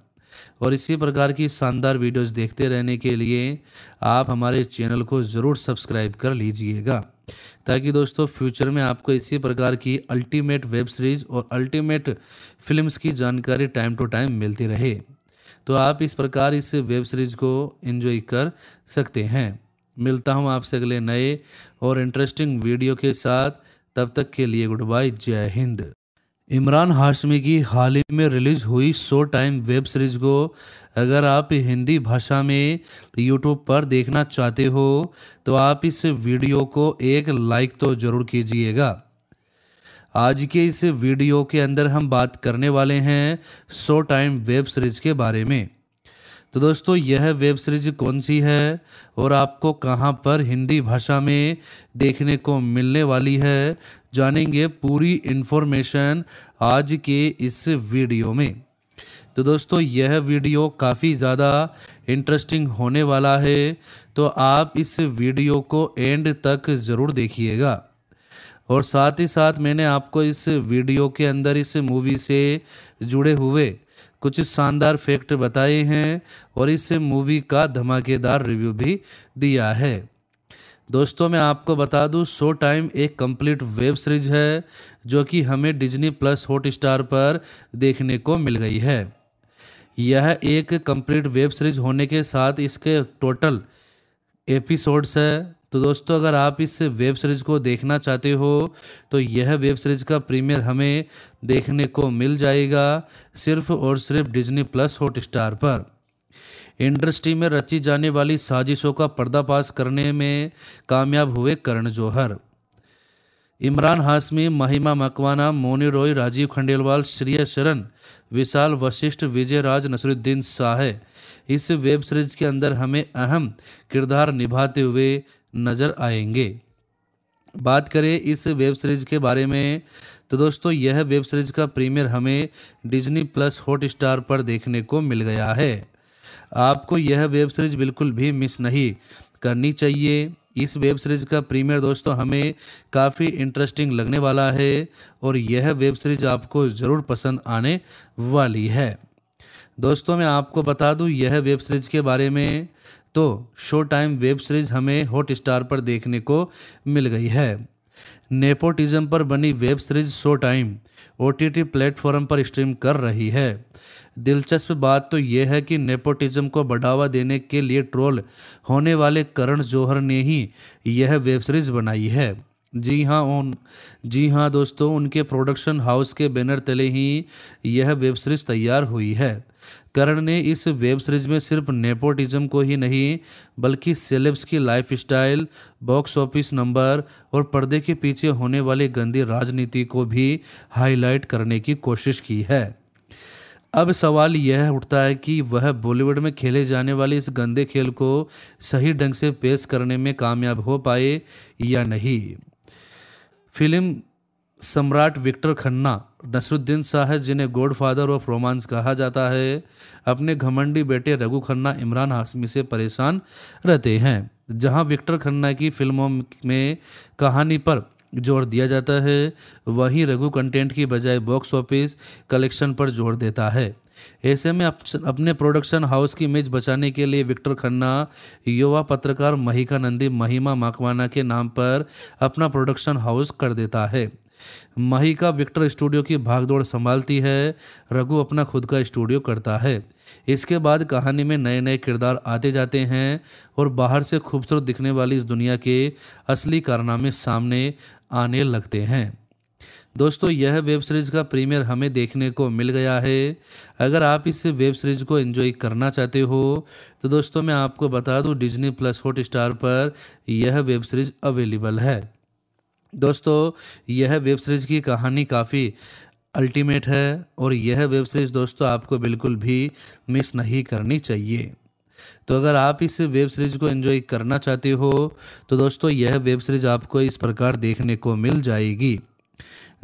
और इसी प्रकार की शानदार वीडियोस देखते रहने के लिए आप हमारे चैनल को ज़रूर सब्सक्राइब कर लीजिएगा ताकि दोस्तों फ्यूचर में आपको इसी प्रकार की अल्टीमेट वेब सीरीज़ और अल्टीमेट फिल्म्स की जानकारी टाइम टू टाइम मिलती रहे तो आप इस प्रकार इस वेब सीरीज़ को इन्जॉय कर सकते हैं मिलता हूँ आपसे अगले नए और इंटरेस्टिंग वीडियो के साथ तब तक के लिए गुड बाय जय हिंद इमरान हाशमी की हाल ही में रिलीज हुई शो टाइम वेब सीरीज को अगर आप हिंदी भाषा में यूट्यूब पर देखना चाहते हो तो आप इस वीडियो को एक लाइक तो ज़रूर कीजिएगा आज के इस वीडियो के अंदर हम बात करने वाले हैं सो टाइम वेब सीरीज के बारे में तो दोस्तों यह वेब सीरीज कौन सी है और आपको कहां पर हिंदी भाषा में देखने को मिलने वाली है जानेंगे पूरी इन्फॉर्मेशन आज के इस वीडियो में तो दोस्तों यह वीडियो काफ़ी ज़्यादा इंटरेस्टिंग होने वाला है तो आप इस वीडियो को एंड तक ज़रूर देखिएगा और साथ ही साथ मैंने आपको इस वीडियो के अंदर इस मूवी से जुड़े हुए कुछ शानदार फैक्ट बताए हैं और इस मूवी का धमाकेदार रिव्यू भी दिया है दोस्तों मैं आपको बता दूं शो टाइम एक कंप्लीट वेब सीरीज है जो कि हमें डिज्नी प्लस हॉट स्टार पर देखने को मिल गई है यह एक कंप्लीट वेब सीरीज होने के साथ इसके टोटल एपिसोड्स है तो दोस्तों अगर आप इस वेब सीरीज़ को देखना चाहते हो तो यह वेब सीरीज़ का प्रीमियर हमें देखने को मिल जाएगा सिर्फ और सिर्फ डिज्नी प्लस हॉटस्टार पर इंडस्ट्री में रची जाने वाली साजिशों का पर्दाफाश करने में कामयाब हुए करण जौहर इमरान हाशमी महिमा मकवाना मोनी रॉय राजीव खंडेलवाल श्रेय शरण विशाल वशिष्ठ विजय राज नसरुद्दीन शाह इस वेब सीरीज के अंदर हमें अहम किरदार निभाते हुए नज़र आएंगे बात करें इस वेब सीरीज के बारे में तो दोस्तों यह वेब सीरीज का प्रीमियर हमें डिज्नी प्लस हॉट स्टार पर देखने को मिल गया है आपको यह वेब सीरीज बिल्कुल भी मिस नहीं करनी चाहिए इस वेब सीरीज का प्रीमियर दोस्तों हमें काफ़ी इंटरेस्टिंग लगने वाला है और यह वेब सीरीज आपको ज़रूर पसंद आने वाली है दोस्तों मैं आपको बता दूं यह वेब सीरीज के बारे में तो शो टाइम वेब सीरीज हमें हॉट स्टार पर देखने को मिल गई है नेपोटिज्म पर बनी web series Showtime O T platform पर स्ट्रीम कर रही है दिलचस्प बात तो यह है कि नेपोटिज्म को बढ़ावा देने के लिए ट्रोल होने वाले करण जौहर ने ही यह वेब सीरीज बनाई है जी हाँ उन जी हाँ दोस्तों उनके प्रोडक्शन हाउस के बैनर तले ही यह वेब सीरीज तैयार हुई है करण ने इस वेब सीरीज में सिर्फ नेपोटिज्म को ही नहीं बल्कि सेलेब्स की lifestyle box office number और पर्दे के पीछे होने वाली गंदी राजनीति को भी हाईलाइट करने की कोशिश की है अब सवाल यह उठता है कि वह बॉलीवुड में खेले जाने वाले इस गंदे खेल को सही ढंग से पेश करने में कामयाब हो पाए या नहीं फिल्म सम्राट विक्टर खन्ना नसरुद्दीन शाह जिन्हें गॉड फादर ऑफ रोमांस कहा जाता है अपने घमंडी बेटे रघु खन्ना इमरान हाशमी से परेशान रहते हैं जहां विक्टर खन्ना की फिल्मों में कहानी पर जोर दिया जाता है वहीं रघु कंटेंट की बजाय बॉक्स ऑफिस कलेक्शन पर जोर देता है ऐसे में अप, अपने प्रोडक्शन हाउस की इमेज बचाने के लिए विक्टर खन्ना युवा पत्रकार महिका नंदी महिमा माकवाना के नाम पर अपना प्रोडक्शन हाउस कर देता है महिका विक्टर स्टूडियो की भागदौड़ संभालती है रघु अपना खुद का स्टूडियो करता है इसके बाद कहानी में नए नए किरदार आते जाते हैं और बाहर से खूबसूरत दिखने वाली इस दुनिया के असली कारनामे सामने आने लगते हैं दोस्तों यह वेब सीरीज़ का प्रीमियर हमें देखने को मिल गया है अगर आप इस वेब सीरीज़ को एंजॉय करना चाहते हो तो दोस्तों मैं आपको बता दूं डिज्नी प्लस हॉट स्टार पर यह वेब सीरीज़ अवेलेबल है दोस्तों यह वेब सीरीज़ की कहानी काफ़ी अल्टीमेट है और यह वेब सीरीज़ दोस्तों आपको बिल्कुल भी मिस नहीं करनी चाहिए तो अगर आप इस वेब सीरीज़ को एंजॉय करना चाहते हो तो दोस्तों यह वेब सीरीज़ आपको इस प्रकार देखने को मिल जाएगी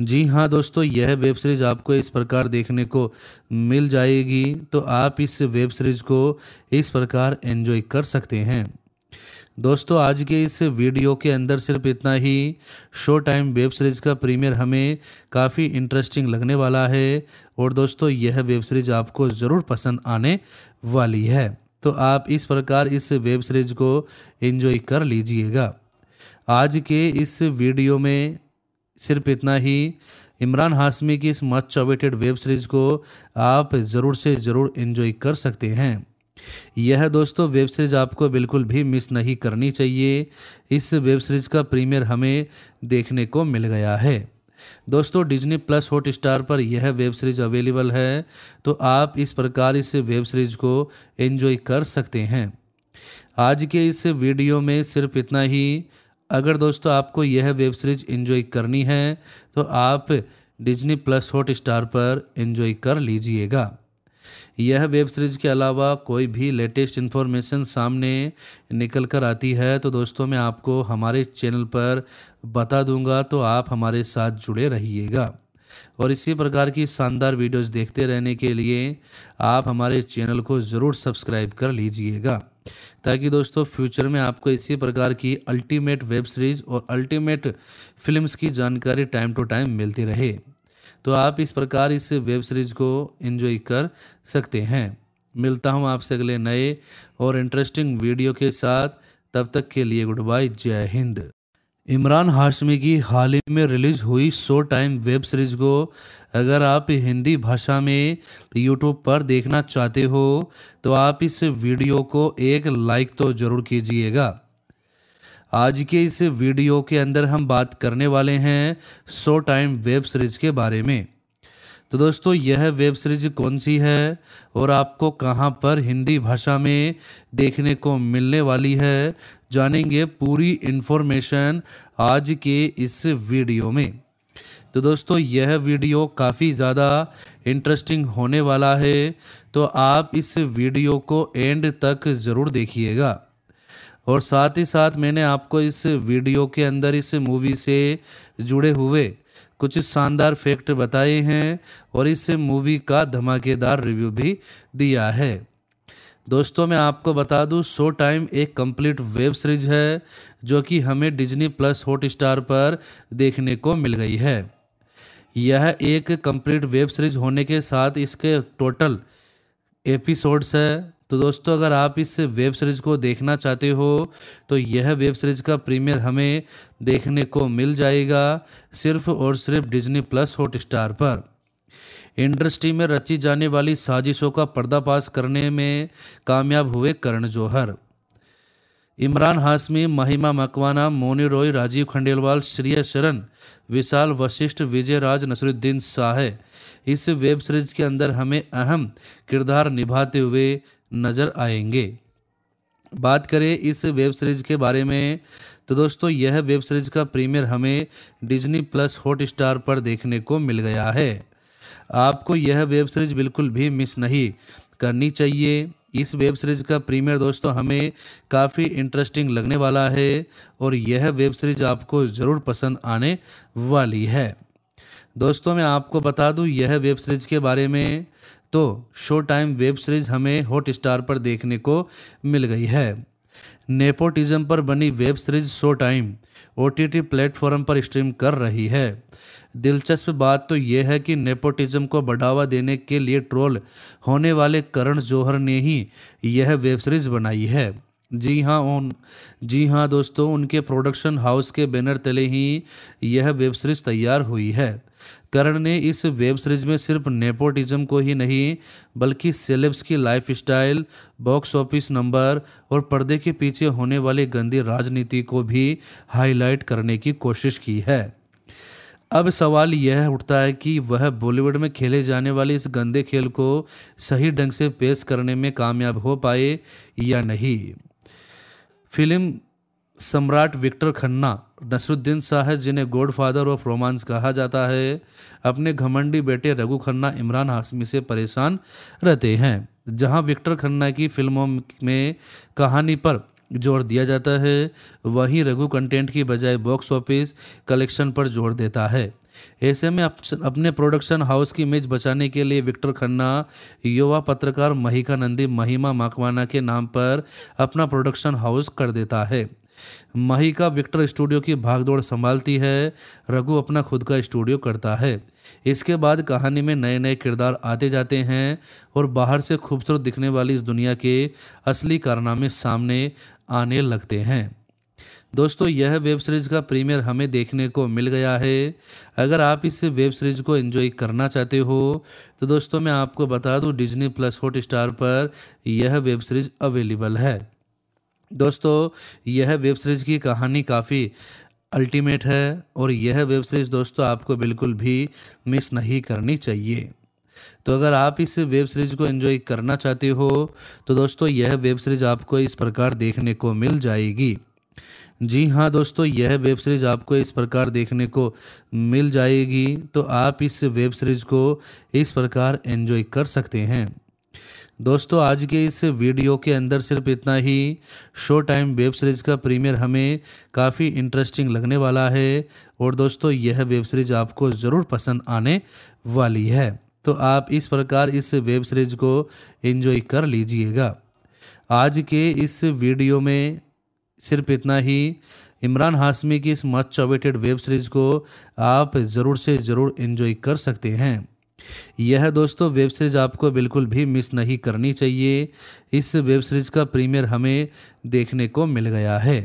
जी हाँ दोस्तों यह वेब सीरीज़ आपको इस प्रकार देखने को मिल जाएगी तो आप इस वेब सीरीज़ को इस प्रकार एंजॉय कर सकते हैं दोस्तों आज के इस वीडियो के अंदर सिर्फ इतना ही शो टाइम वेब सीरीज़ का प्रीमियर हमें काफ़ी इंटरेस्टिंग लगने वाला है और दोस्तों यह वेब सीरीज़ आपको ज़रूर पसंद आने वाली है तो आप इस प्रकार इस वेब सीरीज़ को एंजॉय कर लीजिएगा आज के इस वीडियो में सिर्फ इतना ही इमरान हाशमी की इस मच अवेटेड वेब सीरीज़ को आप ज़रूर से ज़रूर इन्जॉय कर सकते हैं यह दोस्तों वेब सीरीज आपको बिल्कुल भी मिस नहीं करनी चाहिए इस वेब सीरीज का प्रीमियर हमें देखने को मिल गया है दोस्तों डिज्नी प्लस हॉट स्टार पर यह वेब सीरीज अवेलेबल है तो आप इस प्रकार इस वेब सीरीज को एंजॉय कर सकते हैं आज के इस वीडियो में सिर्फ इतना ही अगर दोस्तों आपको यह वेब सीरीज एंजॉय करनी है तो आप डिज्नी प्लस हॉट स्टार पर एंजॉय कर लीजिएगा यह वेब सीरीज़ के अलावा कोई भी लेटेस्ट इन्फॉर्मेशन सामने निकल कर आती है तो दोस्तों मैं आपको हमारे चैनल पर बता दूंगा तो आप हमारे साथ जुड़े रहिएगा और इसी प्रकार की शानदार वीडियोस देखते रहने के लिए आप हमारे चैनल को ज़रूर सब्सक्राइब कर लीजिएगा ताकि दोस्तों फ्यूचर में आपको इसी प्रकार की अल्टीमेट वेब सीरीज़ और अल्टीमेट फिल्म्स की जानकारी टाइम टू टाइम मिलती रहे तो आप इस प्रकार इस वेब सीरीज़ को एंजॉय कर सकते हैं मिलता हूँ आपसे अगले नए और इंटरेस्टिंग वीडियो के साथ तब तक के लिए गुड बाय जय हिंद इमरान हाशमी की हाल ही में रिलीज़ हुई शो टाइम वेब सीरीज़ को अगर आप हिंदी भाषा में यूट्यूब पर देखना चाहते हो तो आप इस वीडियो को एक लाइक तो ज़रूर कीजिएगा आज के इस वीडियो के अंदर हम बात करने वाले हैं सो टाइम वेब सीरीज के बारे में तो दोस्तों यह वेब सीरीज कौन सी है और आपको कहां पर हिंदी भाषा में देखने को मिलने वाली है जानेंगे पूरी इन्फॉर्मेशन आज के इस वीडियो में तो दोस्तों यह वीडियो काफ़ी ज़्यादा इंटरेस्टिंग होने वाला है तो आप इस वीडियो को एंड तक ज़रूर देखिएगा और साथ ही साथ मैंने आपको इस वीडियो के अंदर इस मूवी से जुड़े हुए कुछ शानदार फैक्ट बताए हैं और इस मूवी का धमाकेदार रिव्यू भी दिया है दोस्तों मैं आपको बता दूं शो टाइम एक कंप्लीट वेब सीरीज है जो कि हमें डिज्नी प्लस हॉट स्टार पर देखने को मिल गई है यह एक कंप्लीट वेब सीरीज होने के साथ इसके टोटल एपिसोड्स है तो दोस्तों अगर आप इस वेब सीरीज को देखना चाहते हो तो यह वेब सीरीज का प्रीमियर हमें देखने को मिल जाएगा सिर्फ और सिर्फ डिज्नी प्लस हॉट स्टार पर इंडस्ट्री में रची जाने वाली साजिशों का पर्दाफाश करने में कामयाब हुए करण जौहर इमरान हाशमी महिमा मकवाना मोनी रॉय राजीव खंडेलवाल श्रेय शरण विशाल वशिष्ठ विजय राज नसरुद्दीन शाह इस वेब सीरीज के अंदर हमें अहम किरदार निभाते हुए नज़र आएंगे बात करें इस वेब सीरीज के बारे में तो दोस्तों यह वेब सीरीज का प्रीमियर हमें डिज्नी प्लस हॉट स्टार पर देखने को मिल गया है आपको यह वेब सीरीज बिल्कुल भी मिस नहीं करनी चाहिए इस वेब सीरीज का प्रीमियर दोस्तों हमें काफ़ी इंटरेस्टिंग लगने वाला है और यह वेब सीरीज आपको ज़रूर पसंद आने वाली है दोस्तों मैं आपको बता दूं यह वेब सीरीज़ के बारे में तो शो टाइम वेब सीरीज़ हमें हॉट स्टार पर देखने को मिल गई है नेपोटिज्म पर बनी web series Showtime O T platform पर स्ट्रीम कर रही है दिलचस्प बात तो यह है कि नेपोटिज्म को बढ़ावा देने के लिए ट्रोल होने वाले करण जौहर ने ही यह वेब सीरीज बनाई है जी हाँ उन जी हाँ दोस्तों उनके प्रोडक्शन हाउस के बैनर तले ही यह वेब सीरीज तैयार हुई है करण ने इस वेब सीरीज में सिर्फ नेपोटिज्म को ही नहीं बल्कि सेलेब्स की lifestyle box office number और पर्दे के पीछे होने वाली गंदी राजनीति को भी हाईलाइट करने की कोशिश की है अब सवाल यह उठता है कि वह बॉलीवुड में खेले जाने वाले इस गंदे खेल को सही ढंग से पेश करने में कामयाब हो पाए या नहीं फिल्म सम्राट विक्टर खन्ना नसरुद्दीन शाह जिन्हें गॉड फादर ऑफ रोमांस कहा जाता है अपने घमंडी बेटे रघु खन्ना इमरान हाशमी से परेशान रहते हैं जहां विक्टर खन्ना की फिल्मों में कहानी पर जोर दिया जाता है वहीं रघु कंटेंट की बजाय बॉक्स ऑफिस कलेक्शन पर जोर देता है ऐसे में अपने प्रोडक्शन हाउस की इमेज बचाने के लिए विक्टर खन्ना युवा पत्रकार महिका नंदी महिमा माकवाना के नाम पर अपना प्रोडक्शन हाउस कर देता है का विक्टर स्टूडियो की भागदौड़ संभालती है रघु अपना खुद का स्टूडियो करता है इसके बाद कहानी में नए नए किरदार आते जाते हैं और बाहर से खूबसूरत दिखने वाली इस दुनिया के असली कारनामे सामने आने लगते हैं दोस्तों यह वेब सीरीज़ का प्रीमियर हमें देखने को मिल गया है अगर आप इस वेब सीरीज़ को एंजॉय करना चाहते हो तो दोस्तों मैं आपको बता दूं डिज्नी प्लस हॉट स्टार पर यह वेब सीरीज़ अवेलेबल है दोस्तों यह वेब सीरीज़ की कहानी काफ़ी अल्टीमेट है और यह वेब सीरीज़ दोस्तों आपको बिल्कुल भी मिस नहीं करनी चाहिए तो अगर आप इस वेब सीरीज़ को एंजॉय करना चाहते हो तो दोस्तों यह वेब सीरीज़ आपको इस प्रकार देखने को मिल जाएगी जी हाँ दोस्तों यह वेब सीरीज़ आपको इस प्रकार देखने को मिल जाएगी तो आप इस वेब सीरीज़ को इस प्रकार एंजॉय कर सकते हैं दोस्तों आज के इस वीडियो के अंदर सिर्फ इतना ही शो टाइम वेब सीरीज़ का प्रीमियर हमें काफ़ी इंटरेस्टिंग लगने वाला है और दोस्तों यह वेब सीरीज़ आपको ज़रूर पसंद आने वाली है तो आप इस प्रकार इस वेब सीरीज़ को एंजॉय कर लीजिएगा आज के इस वीडियो में सिर्फ इतना ही इमरान हाशमी की इस मच चौबेटेड वेब सीरीज़ को आप ज़रूर से ज़रूर इन्जॉय कर सकते हैं यह दोस्तों वेब सीरीज़ आपको बिल्कुल भी मिस नहीं करनी चाहिए इस वेब सीरीज़ का प्रीमियर हमें देखने को मिल गया है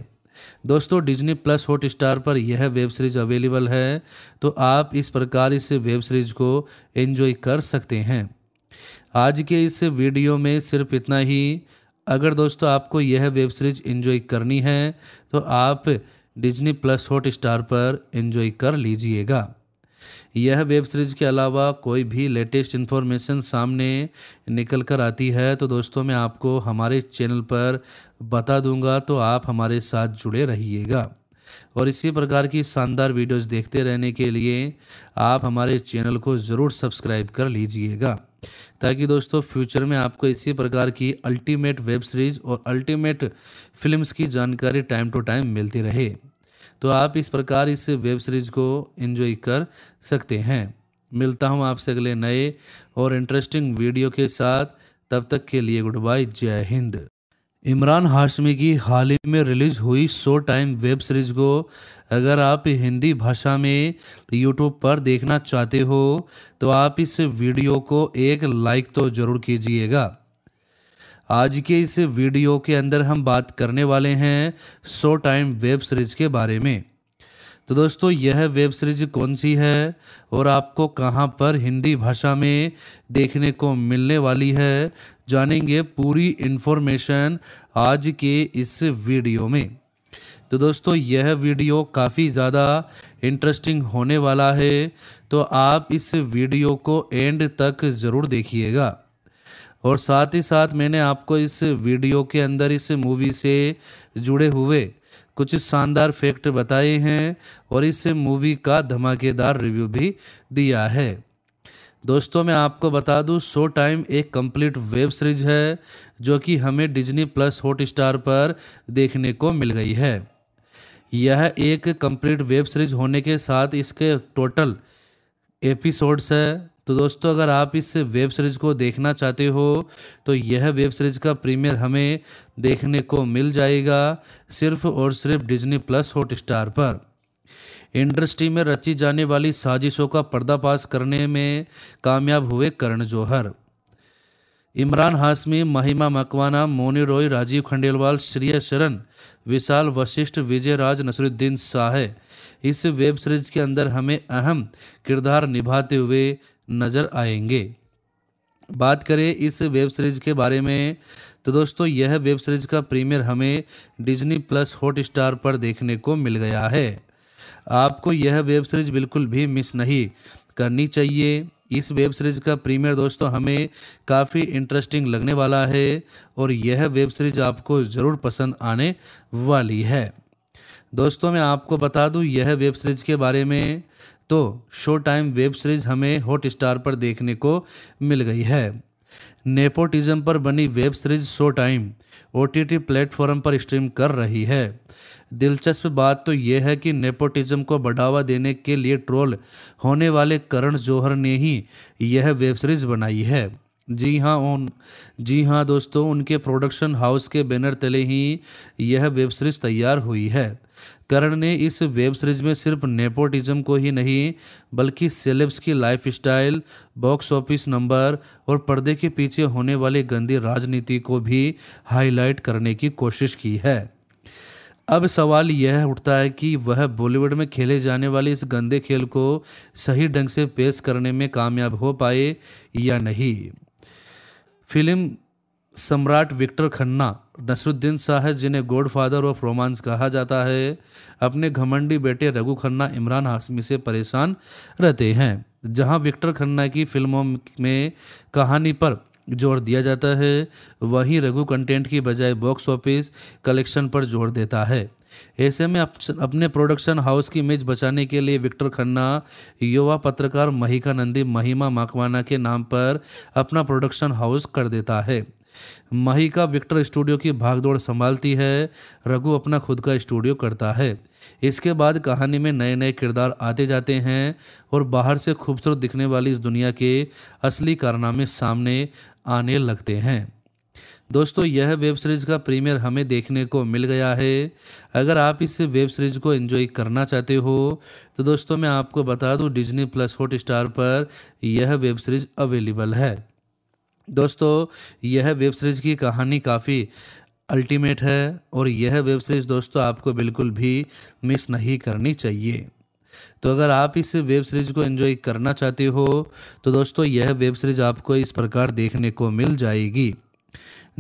दोस्तों डिज्नी प्लस हॉट स्टार पर यह वेब सीरीज़ अवेलेबल है तो आप इस प्रकार इस वेब सीरीज़ को एंजॉय कर सकते हैं आज के इस वीडियो में सिर्फ इतना ही अगर दोस्तों आपको यह वेब सीरीज़ एंजॉय करनी है तो आप डिज्नी प्लस हॉट स्टार पर एंजॉय कर लीजिएगा यह वेब सीरीज़ के अलावा कोई भी लेटेस्ट इन्फॉर्मेशन सामने निकल कर आती है तो दोस्तों मैं आपको हमारे चैनल पर बता दूंगा तो आप हमारे साथ जुड़े रहिएगा और इसी प्रकार की शानदार वीडियोस देखते रहने के लिए आप हमारे चैनल को ज़रूर सब्सक्राइब कर लीजिएगा ताकि दोस्तों फ्यूचर में आपको इसी प्रकार की अल्टीमेट वेब सीरीज़ और अल्टीमेट फिल्म्स की जानकारी टाइम टू टाइम मिलती रहे तो आप इस प्रकार इस वेब सीरीज़ को एंजॉय कर सकते हैं मिलता हूँ आपसे अगले नए और इंटरेस्टिंग वीडियो के साथ तब तक के लिए गुड बाय जय हिंद इमरान हाशमी की हाल ही में रिलीज हुई शो टाइम वेब सीरीज को अगर आप हिंदी भाषा में यूट्यूब पर देखना चाहते हो तो आप इस वीडियो को एक लाइक तो ज़रूर कीजिएगा आज के इस वीडियो के अंदर हम बात करने वाले हैं सो टाइम वेब सीरीज के बारे में तो दोस्तों यह वेब सीरीज कौन सी है और आपको कहां पर हिंदी भाषा में देखने को मिलने वाली है जानेंगे पूरी इन्फॉर्मेशन आज के इस वीडियो में तो दोस्तों यह वीडियो काफ़ी ज़्यादा इंटरेस्टिंग होने वाला है तो आप इस वीडियो को एंड तक ज़रूर देखिएगा और साथ ही साथ मैंने आपको इस वीडियो के अंदर इस मूवी से जुड़े हुए कुछ शानदार फैक्ट बताए हैं और इस मूवी का धमाकेदार रिव्यू भी दिया है दोस्तों मैं आपको बता दूं शो टाइम एक कंप्लीट वेब सीरीज है जो कि हमें डिज्नी प्लस हॉट स्टार पर देखने को मिल गई है यह एक कंप्लीट वेब सीरीज होने के साथ इसके टोटल एपिसोड्स है तो दोस्तों अगर आप इस वेब सीरीज़ को देखना चाहते हो तो यह वेब सीरीज़ का प्रीमियर हमें देखने को मिल जाएगा सिर्फ और सिर्फ डिज्नी प्लस हॉट स्टार पर इंडस्ट्री में रची जाने वाली साजिशों का पर्दाफाश करने में कामयाब हुए करण जौहर इमरान हाशमी महिमा मकवाना मोनी रॉय राजीव खंडेलवाल श्रेय शरण विशाल वशिष्ठ विजय राज नसरुद्दीन शाह इस वेब सीरीज के अंदर हमें अहम किरदार निभाते हुए नज़र आएंगे बात करें इस वेब सीरीज़ के बारे में तो दोस्तों यह वेब सीरीज़ का प्रीमियर हमें डिज्नी प्लस हॉट स्टार पर देखने को मिल गया है आपको यह वेब सीरीज़ बिल्कुल भी मिस नहीं करनी चाहिए इस वेब सीरीज़ का प्रीमियर दोस्तों हमें काफ़ी इंटरेस्टिंग लगने वाला है और यह वेब सीरीज़ आपको ज़रूर पसंद आने वाली है दोस्तों मैं आपको बता दूं यह वेब सीरीज़ के बारे में तो शो टाइम वेब सीरीज़ हमें हॉट स्टार पर देखने को मिल गई है नेपोटिज्म पर बनी web series Showtime O T platform पर स्ट्रीम कर रही है दिलचस्प बात तो यह है कि नेपोटिज्म को बढ़ावा देने के लिए ट्रोल होने वाले करण जौहर ने ही यह वेब सीरीज बनाई है जी हाँ उन जी हाँ दोस्तों उनके प्रोडक्शन हाउस के बैनर तले ही यह वेब सीरीज तैयार हुई है करण ने इस वेब सीरीज में सिर्फ नेपोटिज्म को ही नहीं बल्कि सेलेब्स की lifestyle box office number और पर्दे के पीछे होने वाली गंदी राजनीति को भी हाईलाइट करने की कोशिश की है अब सवाल यह उठता है कि वह बॉलीवुड में खेले जाने वाले इस गंदे खेल को सही ढंग से पेश करने में कामयाब हो पाए या नहीं फिल्म सम्राट विक्टर खन्ना नसरुद्दीन शाह जिन्हें गॉड फादर ऑफ रोमांस कहा जाता है अपने घमंडी बेटे रघु खन्ना इमरान हाशमी से परेशान रहते हैं जहां विक्टर खन्ना की फिल्मों में कहानी पर जोर दिया जाता है वहीं रघु कंटेंट की बजाय बॉक्स ऑफिस कलेक्शन पर जोर देता है ऐसे में अप, अपने प्रोडक्शन हाउस की इमेज बचाने के लिए विक्टर खन्ना युवा पत्रकार महिका नंदी महिमा माकवाना के नाम पर अपना प्रोडक्शन हाउस कर देता है का विक्टर स्टूडियो की भागदौड़ संभालती है रघु अपना खुद का स्टूडियो करता है इसके बाद कहानी में नए नए किरदार आते जाते हैं और बाहर से खूबसूरत दिखने वाली इस दुनिया के असली कारनामे सामने आने लगते हैं दोस्तों यह वेब सीरीज़ का प्रीमियर हमें देखने को मिल गया है अगर आप इस वेब सीरीज़ को एंजॉय करना चाहते हो तो दोस्तों मैं आपको बता दूं डिज्नी प्लस हॉट स्टार पर यह वेब सीरीज़ अवेलेबल है दोस्तों यह वेब सीरीज़ की कहानी काफ़ी अल्टीमेट है और यह वेब सीरीज़ दोस्तों आपको बिल्कुल भी मिस नहीं करनी चाहिए तो अगर आप इस वेब सीरीज़ को एंजॉय करना चाहते हो तो दोस्तों यह वेब सीरीज़ आपको इस प्रकार देखने को मिल जाएगी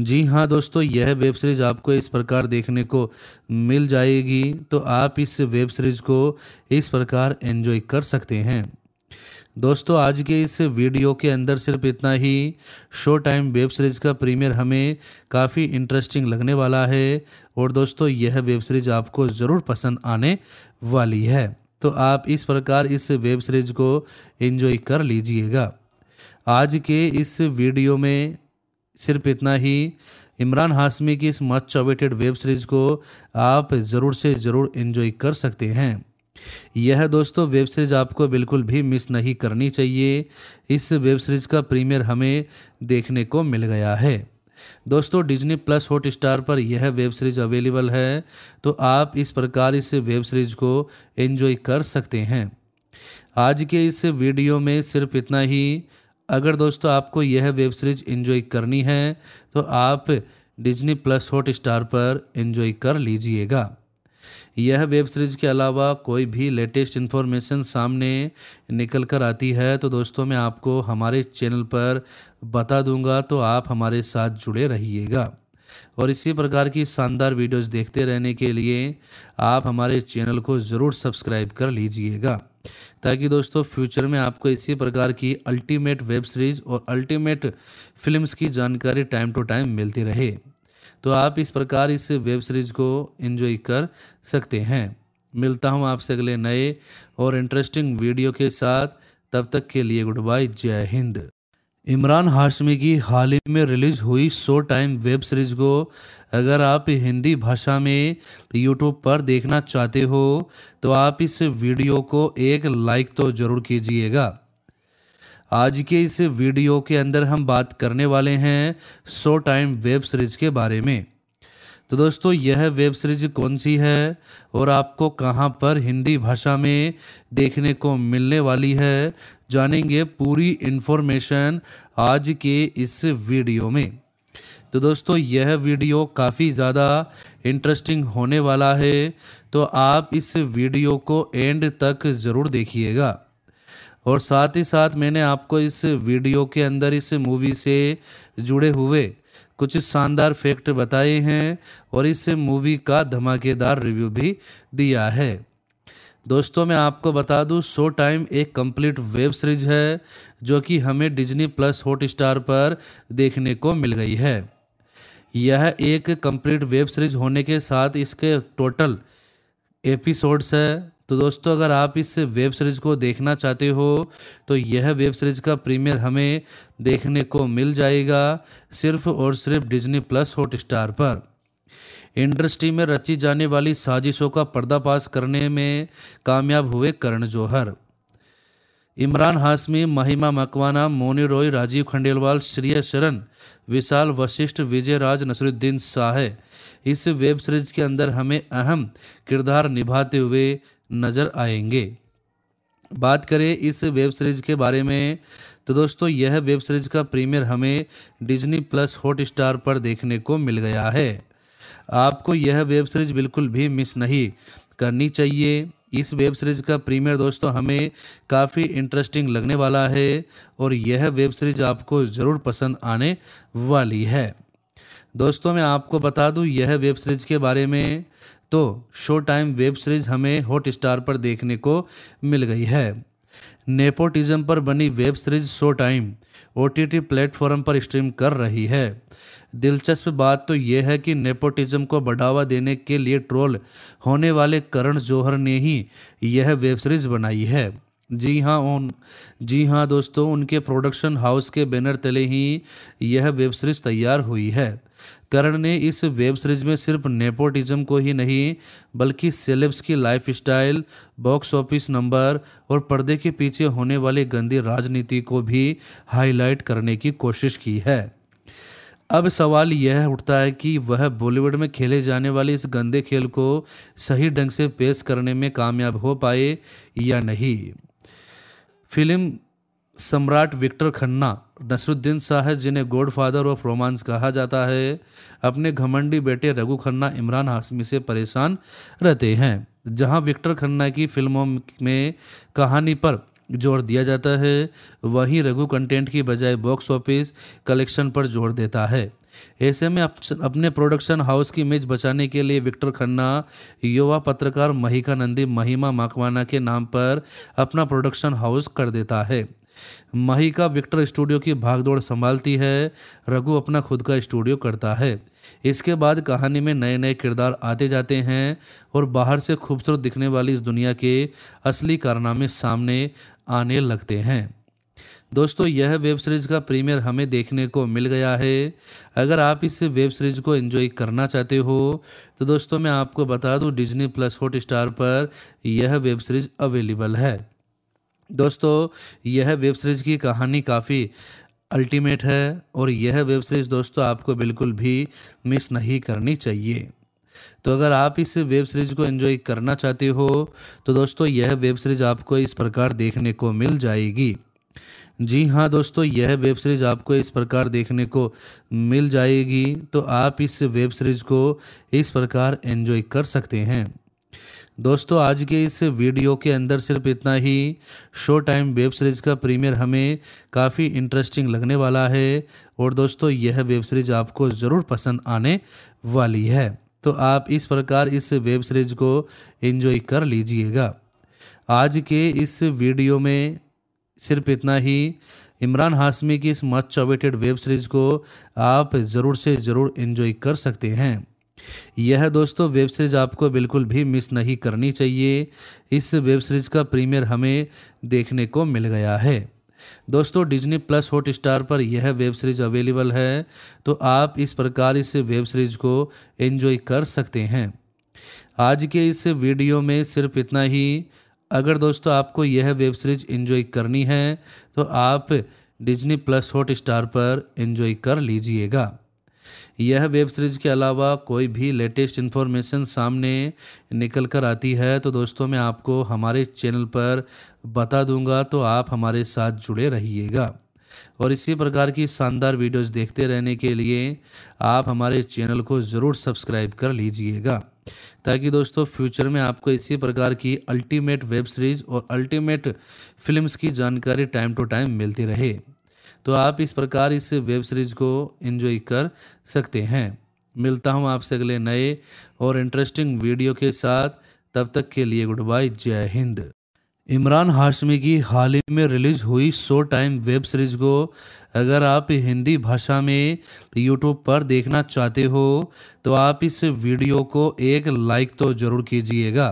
जी हाँ दोस्तों यह वेब सीरीज़ आपको इस प्रकार देखने को मिल जाएगी तो आप इस वेब सीरीज़ को इस प्रकार एंजॉय कर सकते हैं दोस्तों आज के इस वीडियो के अंदर सिर्फ इतना ही शो टाइम वेब सीरीज़ का प्रीमियर हमें काफ़ी इंटरेस्टिंग लगने वाला है और दोस्तों यह वेब सीरीज़ आपको ज़रूर पसंद आने वाली है तो आप इस प्रकार इस वेब सीरीज़ को एंजॉय कर लीजिएगा आज के इस वीडियो में सिर्फ इतना ही इमरान हाशमी की इस मच चॉवेटेड वेब सीरीज़ को आप ज़रूर से ज़रूर इन्जॉय कर सकते हैं यह दोस्तों वेब सीरीज आपको बिल्कुल भी मिस नहीं करनी चाहिए इस वेब सीरीज का प्रीमियर हमें देखने को मिल गया है दोस्तों डिज्नी प्लस हॉट स्टार पर यह वेब सीरीज अवेलेबल है तो आप इस प्रकार इस वेब सीरीज को एंजॉय कर सकते हैं आज के इस वीडियो में सिर्फ इतना ही अगर दोस्तों आपको यह वेब सीरीज एंजॉय करनी है तो आप डिज्नी प्लस हॉट स्टार पर एंजॉय कर लीजिएगा यह वेब सीरीज़ के अलावा कोई भी लेटेस्ट इन्फॉर्मेशन सामने निकल कर आती है तो दोस्तों मैं आपको हमारे चैनल पर बता दूंगा तो आप हमारे साथ जुड़े रहिएगा और इसी प्रकार की शानदार वीडियोस देखते रहने के लिए आप हमारे चैनल को ज़रूर सब्सक्राइब कर लीजिएगा ताकि दोस्तों फ्यूचर में आपको इसी प्रकार की अल्टीमेट वेब सीरीज़ और अल्टीमेट फिल्म्स की जानकारी टाइम टू टाइम मिलती रहे तो आप इस प्रकार इस वेब सीरीज़ को एंजॉय कर सकते हैं मिलता हूँ आपसे अगले नए और इंटरेस्टिंग वीडियो के साथ तब तक के लिए गुड बाय जय हिंद इमरान हाशमी की हाल ही में रिलीज हुई शो टाइम वेब सीरीज को अगर आप हिंदी भाषा में यूट्यूब पर देखना चाहते हो तो आप इस वीडियो को एक लाइक तो ज़रूर कीजिएगा आज के इस वीडियो के अंदर हम बात करने वाले हैं सो टाइम वेब सीरीज़ के बारे में तो दोस्तों यह वेब सीरीज कौन सी है और आपको कहां पर हिंदी भाषा में देखने को मिलने वाली है जानेंगे पूरी इन्फॉर्मेशन आज के इस वीडियो में तो दोस्तों यह वीडियो काफ़ी ज़्यादा इंटरेस्टिंग होने वाला है तो आप इस वीडियो को एंड तक ज़रूर देखिएगा और साथ ही साथ मैंने आपको इस वीडियो के अंदर इस मूवी से जुड़े हुए कुछ शानदार फैक्ट बताए हैं और इस मूवी का धमाकेदार रिव्यू भी दिया है दोस्तों मैं आपको बता दूं शो टाइम एक कंप्लीट वेब सीरीज है जो कि हमें डिज्नी प्लस हॉट स्टार पर देखने को मिल गई है यह एक कंप्लीट वेब सीरीज होने के साथ इसके टोटल एपिसोड्स है तो दोस्तों अगर आप इस वेब सीरीज़ को देखना चाहते हो तो यह वेब सीरीज़ का प्रीमियर हमें देखने को मिल जाएगा सिर्फ और सिर्फ डिज्नी प्लस हॉट स्टार पर इंडस्ट्री में रची जाने वाली साजिशों का पर्दाफाश करने में कामयाब हुए करण जौहर इमरान हाशमी महिमा मकवाना मोनी रॉय राजीव खंडेलवाल श्रेय शरण विशाल वशिष्ठ विजय राज नसरुद्दीन शाह इस वेब सीरीज के अंदर हमें अहम किरदार निभाते हुए नज़र आएंगे बात करें इस वेब सीरीज़ के बारे में तो दोस्तों यह वेब सीरीज़ का प्रीमियर हमें डिज्नी प्लस हॉट स्टार पर देखने को मिल गया है आपको यह वेब सीरीज़ बिल्कुल भी मिस नहीं करनी चाहिए इस वेब सीरीज़ का प्रीमियर दोस्तों हमें काफ़ी इंटरेस्टिंग लगने वाला है और यह वेब सीरीज़ आपको ज़रूर पसंद आने वाली है दोस्तों मैं आपको बता दूं यह वेब सीरीज़ के बारे में तो शो टाइम वेब सीरीज हमें हॉट स्टार पर देखने को मिल गई है नेपोटिज्म पर बनी web series Showtime O T platform पर स्ट्रीम कर रही है दिलचस्प बात तो यह है कि नेपोटिज्म को बढ़ावा देने के लिए ट्रोल होने वाले करण जौहर ने ही यह वेब सीरीज बनाई है जी हाँ उन जी हाँ दोस्तों उनके प्रोडक्शन हाउस के बैनर तले ही यह वेब सीरीज तैयार हुई है करण ने इस वेब सीरीज में सिर्फ नेपोटिज्म को ही नहीं बल्कि सेलेब्स की lifestyle box office number और पर्दे के पीछे होने वाली गंदी राजनीति को भी हाईलाइट करने की कोशिश की है अब सवाल यह उठता है कि वह बॉलीवुड में खेले जाने वाले इस गंदे खेल को सही ढंग से पेश करने में कामयाब हो पाए या नहीं फिल्म सम्राट विक्टर खन्ना नसरुद्दीन शाह जिन्हें गोड फादर ऑफ रोमांस कहा जाता है अपने घमंडी बेटे रघु खन्ना इमरान हाशमी से परेशान रहते हैं जहां विक्टर खन्ना की फिल्मों में कहानी पर जोर दिया जाता है वहीं रघु कंटेंट की बजाय बॉक्स ऑफिस कलेक्शन पर जोर देता है ऐसे में अपने प्रोडक्शन हाउस की इमेज बचाने के लिए विक्टर खन्ना युवा पत्रकार महिका नंदी महिमा माकवाना के नाम पर अपना प्रोडक्शन हाउस कर देता है मही का विक्टर स्टूडियो की भागदौड़ संभालती है रघु अपना खुद का स्टूडियो करता है इसके बाद कहानी में नए नए किरदार आते जाते हैं और बाहर से खूबसूरत दिखने वाली इस दुनिया के असली कारनामे सामने आने लगते हैं दोस्तों यह वेब सीरीज़ का प्रीमियर हमें देखने को मिल गया है अगर आप इस वेब सीरीज़ को एंजॉय करना चाहते हो तो दोस्तों मैं आपको बता दूं डिज्नी प्लस हॉट स्टार पर यह वेब सीरीज़ अवेलेबल है दोस्तों यह वेब सीरीज़ की कहानी काफ़ी अल्टीमेट है और यह वेब सीरीज़ दोस्तों आपको बिल्कुल भी मिस नहीं करनी चाहिए तो अगर आप इस वेब सीरीज़ को एंजॉय करना चाहते हो तो दोस्तों यह वेब सीरीज़ आपको इस प्रकार देखने को मिल जाएगी जी हाँ दोस्तों यह वेब सीरीज़ आपको इस प्रकार देखने को मिल जाएगी तो आप इस वेब सीरीज़ को इस प्रकार एंजॉय कर सकते हैं दोस्तों आज के इस वीडियो के अंदर सिर्फ इतना ही शो टाइम वेब सीरीज़ का प्रीमियर हमें काफ़ी इंटरेस्टिंग लगने वाला है और दोस्तों यह वेब सीरीज़ आपको ज़रूर पसंद आने वाली है तो आप इस प्रकार इस वेब सीरीज़ को एंजॉय कर लीजिएगा आज के इस वीडियो में सिर्फ इतना ही इमरान हाशमी की इस मच चॉवेटेड वेब सीरीज़ को आप ज़रूर से ज़रूर इन्जॉय कर सकते हैं यह दोस्तों वेब सीरीज आपको बिल्कुल भी मिस नहीं करनी चाहिए इस वेब सीरीज का प्रीमियर हमें देखने को मिल गया है दोस्तों डिज्नी प्लस हॉट स्टार पर यह वेब सीरीज अवेलेबल है तो आप इस प्रकार इस वेब सीरीज को एंजॉय कर सकते हैं आज के इस वीडियो में सिर्फ इतना ही अगर दोस्तों आपको यह वेब सीरीज एंजॉय करनी है तो आप डिज्नी प्लस हॉट स्टार पर एंजॉय कर लीजिएगा यह वेब सीरीज़ के अलावा कोई भी लेटेस्ट इन्फॉर्मेशन सामने निकल कर आती है तो दोस्तों मैं आपको हमारे चैनल पर बता दूंगा तो आप हमारे साथ जुड़े रहिएगा और इसी प्रकार की शानदार वीडियोस देखते रहने के लिए आप हमारे चैनल को ज़रूर सब्सक्राइब कर लीजिएगा ताकि दोस्तों फ्यूचर में आपको इसी प्रकार की अल्टीमेट वेब सीरीज़ और अल्टीमेट फिल्म्स की जानकारी टाइम टू टाइम मिलती रहे तो आप इस प्रकार इस वेब सीरीज़ को एंजॉय कर सकते हैं मिलता हूँ आपसे अगले नए और इंटरेस्टिंग वीडियो के साथ तब तक के लिए गुड बाय जय हिंद इमरान हाशमी की हाल ही में रिलीज हुई शो टाइम वेब सीरीज को अगर आप हिंदी भाषा में यूट्यूब पर देखना चाहते हो तो आप इस वीडियो को एक लाइक तो ज़रूर कीजिएगा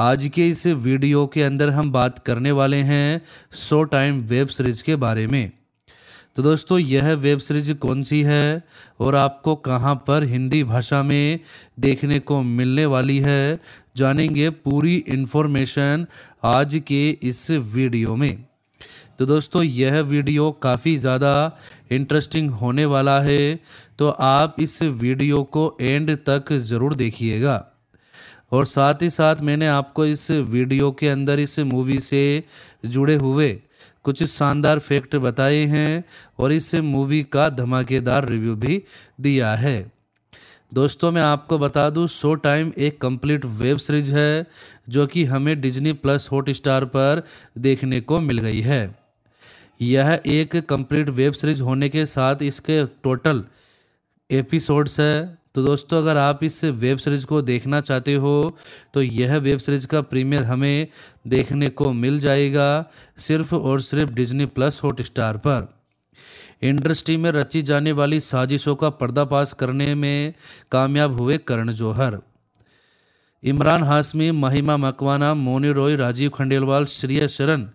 आज के इस वीडियो के अंदर हम बात करने वाले हैं सो टाइम वेब सीरीज़ के बारे में तो दोस्तों यह वेब सीरीज कौन सी है और आपको कहां पर हिंदी भाषा में देखने को मिलने वाली है जानेंगे पूरी इन्फॉर्मेशन आज के इस वीडियो में तो दोस्तों यह वीडियो काफ़ी ज़्यादा इंटरेस्टिंग होने वाला है तो आप इस वीडियो को एंड तक ज़रूर देखिएगा और साथ ही साथ मैंने आपको इस वीडियो के अंदर इस मूवी से जुड़े हुए कुछ शानदार फैक्ट बताए हैं और इस मूवी का धमाकेदार रिव्यू भी दिया है दोस्तों मैं आपको बता दूं शो टाइम एक कंप्लीट वेब सीरीज है जो कि हमें डिज्नी प्लस हॉट स्टार पर देखने को मिल गई है यह एक कंप्लीट वेब सीरीज होने के साथ इसके टोटल एपिसोड्स है तो दोस्तों अगर आप इस वेब सीरीज़ को देखना चाहते हो तो यह वेब सीरीज़ का प्रीमियर हमें देखने को मिल जाएगा सिर्फ और सिर्फ डिज्नी प्लस हॉटस्टार पर इंडस्ट्री में रची जाने वाली साजिशों का पर्दाफाश करने में कामयाब हुए करण जौहर इमरान हाशमी महिमा मकवाना मोनी रॉय राजीव खंडेलवाल श्रेय शरण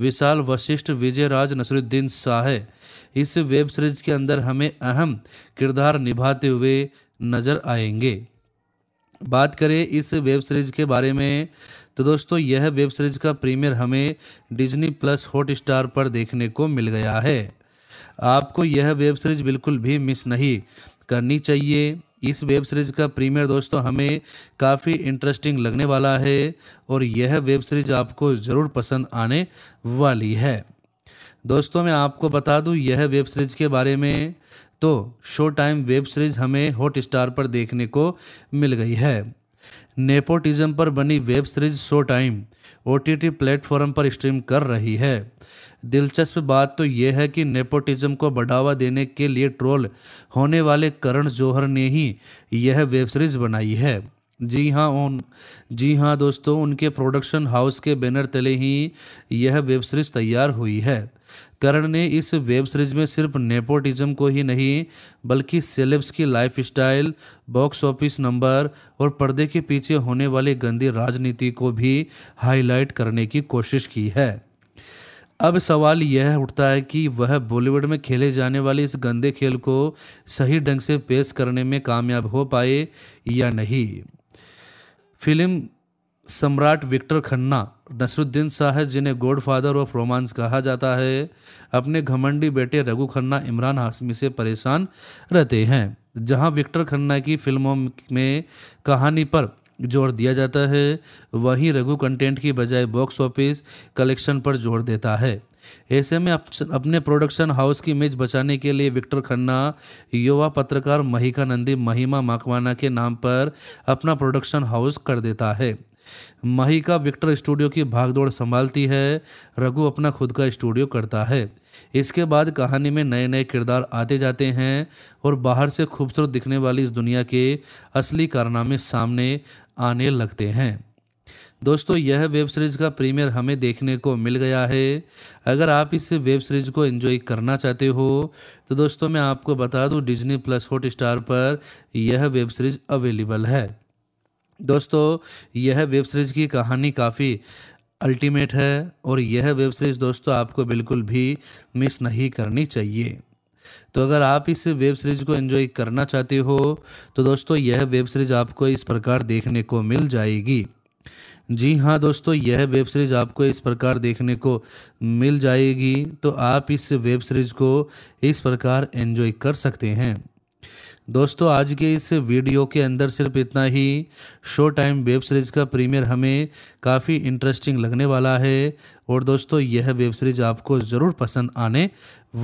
विशाल वशिष्ठ विजय राज नसरुद्दीन शाह इस वेब सीरीज के अंदर हमें अहम किरदार निभाते हुए नज़र आएंगे बात करें इस वेब सीरीज़ के बारे में तो दोस्तों यह वेब सीरीज़ का प्रीमियर हमें डिज्नी प्लस हॉट स्टार पर देखने को मिल गया है आपको यह वेब सीरीज़ बिल्कुल भी मिस नहीं करनी चाहिए इस वेब सीरीज़ का प्रीमियर दोस्तों हमें काफ़ी इंटरेस्टिंग लगने वाला है और यह वेब सीरीज़ आपको ज़रूर पसंद आने वाली है दोस्तों मैं आपको बता दूं यह वेब सीरीज़ के बारे में तो शो टाइम वेब सीरीज हमें हॉट स्टार पर देखने को मिल गई है नेपोटिज्म पर बनी web series Showtime O T platform पर स्ट्रीम कर रही है दिलचस्प बात तो यह है कि नेपोटिज्म को बढ़ावा देने के लिए ट्रोल होने वाले करण जौहर ने ही यह वेब सीरीज बनाई है जी हाँ उन जी हाँ दोस्तों उनके प्रोडक्शन हाउस के बैनर तले ही यह वेब सीरीज तैयार हुई है करण ने इस वेब सीरीज में सिर्फ नेपोटिज्म को ही नहीं बल्कि सेलेब्स की lifestyle box office number और पर्दे के पीछे होने वाली गंदी राजनीति को भी हाईलाइट करने की कोशिश की है अब सवाल यह उठता है कि वह बॉलीवुड में खेले जाने वाले इस गंदे खेल को सही ढंग से पेश करने में कामयाब हो पाए या नहीं फिल्म सम्राट विक्टर खन्ना नसरुद्दीन शाह जिन्हें गोड फादर ऑफ रोमांस कहा जाता है अपने घमंडी बेटे रघु खन्ना इमरान हाशमी से परेशान रहते हैं जहां विक्टर खन्ना की फिल्मों में कहानी पर जोर दिया जाता है वहीं रघु कंटेंट की बजाय बॉक्स ऑफिस कलेक्शन पर जोर देता है ऐसे में अप, अपने प्रोडक्शन हाउस की इमेज बचाने के लिए विक्टर खन्ना युवा पत्रकार महिका नंदी महिमा माकवाना के नाम पर अपना प्रोडक्शन हाउस कर देता है महिका विक्टर स्टूडियो की भागदौड़ संभालती है रघु अपना खुद का स्टूडियो करता है इसके बाद कहानी में नए नए किरदार आते जाते हैं और बाहर से खूबसूरत दिखने वाली इस दुनिया के असली कारनामे सामने आने लगते हैं दोस्तों यह वेब सीरीज़ का प्रीमियर हमें देखने को मिल गया है अगर आप इस वेब सीरीज़ को एंजॉय करना चाहते हो तो दोस्तों मैं आपको बता दूं डिज्नी प्लस हॉट स्टार पर यह वेब सीरीज़ अवेलेबल है दोस्तों यह वेब सीरीज़ की कहानी काफ़ी अल्टीमेट है और यह वेब सीरीज़ दोस्तों आपको बिल्कुल भी मिस नहीं करनी चाहिए तो अगर आप इस वेब सीरीज़ को एंजॉय करना चाहते हो तो दोस्तों यह वेब सीरीज़ आपको इस प्रकार देखने को मिल जाएगी जी हाँ दोस्तों यह वेब सीरीज़ आपको इस प्रकार देखने को मिल जाएगी तो आप इस वेब सीरीज़ को इस प्रकार एंजॉय कर सकते हैं दोस्तों आज के इस वीडियो के अंदर सिर्फ इतना ही शो टाइम वेब सीरीज़ का प्रीमियर हमें काफ़ी इंटरेस्टिंग लगने वाला है और दोस्तों यह वेब सीरीज़ आपको ज़रूर पसंद आने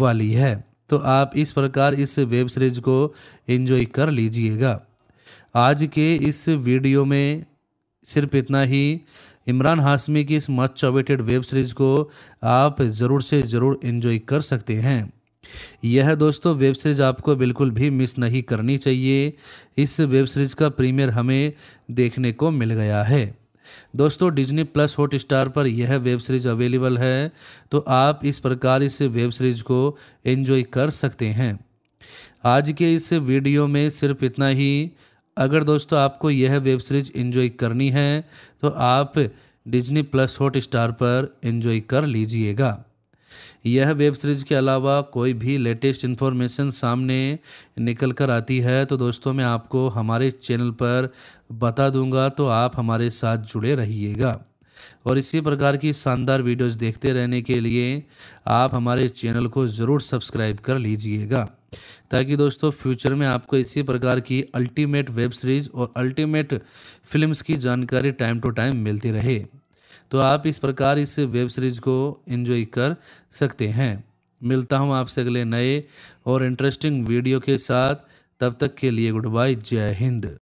वाली है तो आप इस प्रकार इस वेब सीरीज़ को एंजॉय कर लीजिएगा आज के इस वीडियो में सिर्फ इतना ही इमरान हाशमी की इस मच अवेटेड वेब सीरीज़ को आप ज़रूर से ज़रूर इन्जॉय कर सकते हैं यह दोस्तों वेब सीरीज़ आपको बिल्कुल भी मिस नहीं करनी चाहिए इस वेब सीरीज़ का प्रीमियर हमें देखने को मिल गया है दोस्तों डिज्नी प्लस हॉट स्टार पर यह वेब सीरीज़ अवेलेबल है तो आप इस प्रकार इस वेब सीरीज़ को एंजॉय कर सकते हैं आज के इस वीडियो में सिर्फ इतना ही अगर दोस्तों आपको यह वेब सीरीज इन्जॉय करनी है तो आप डिज्नी प्लस हॉट स्टार पर इन्जॉय कर लीजिएगा यह वेब सीरीज़ के अलावा कोई भी लेटेस्ट इन्फॉर्मेशन सामने निकल कर आती है तो दोस्तों मैं आपको हमारे चैनल पर बता दूंगा तो आप हमारे साथ जुड़े रहिएगा और इसी प्रकार की शानदार वीडियोस देखते रहने के लिए आप हमारे चैनल को ज़रूर सब्सक्राइब कर लीजिएगा ताकि दोस्तों फ्यूचर में आपको इसी प्रकार की अल्टीमेट वेब सीरीज़ और अल्टीमेट फिल्म्स की जानकारी टाइम टू टाइम मिलती रहे तो आप इस प्रकार इस वेब सीरीज़ को इन्जॉय कर सकते हैं मिलता हूँ आपसे अगले नए और इंटरेस्टिंग वीडियो के साथ तब तक के लिए गुड बाय जय हिंद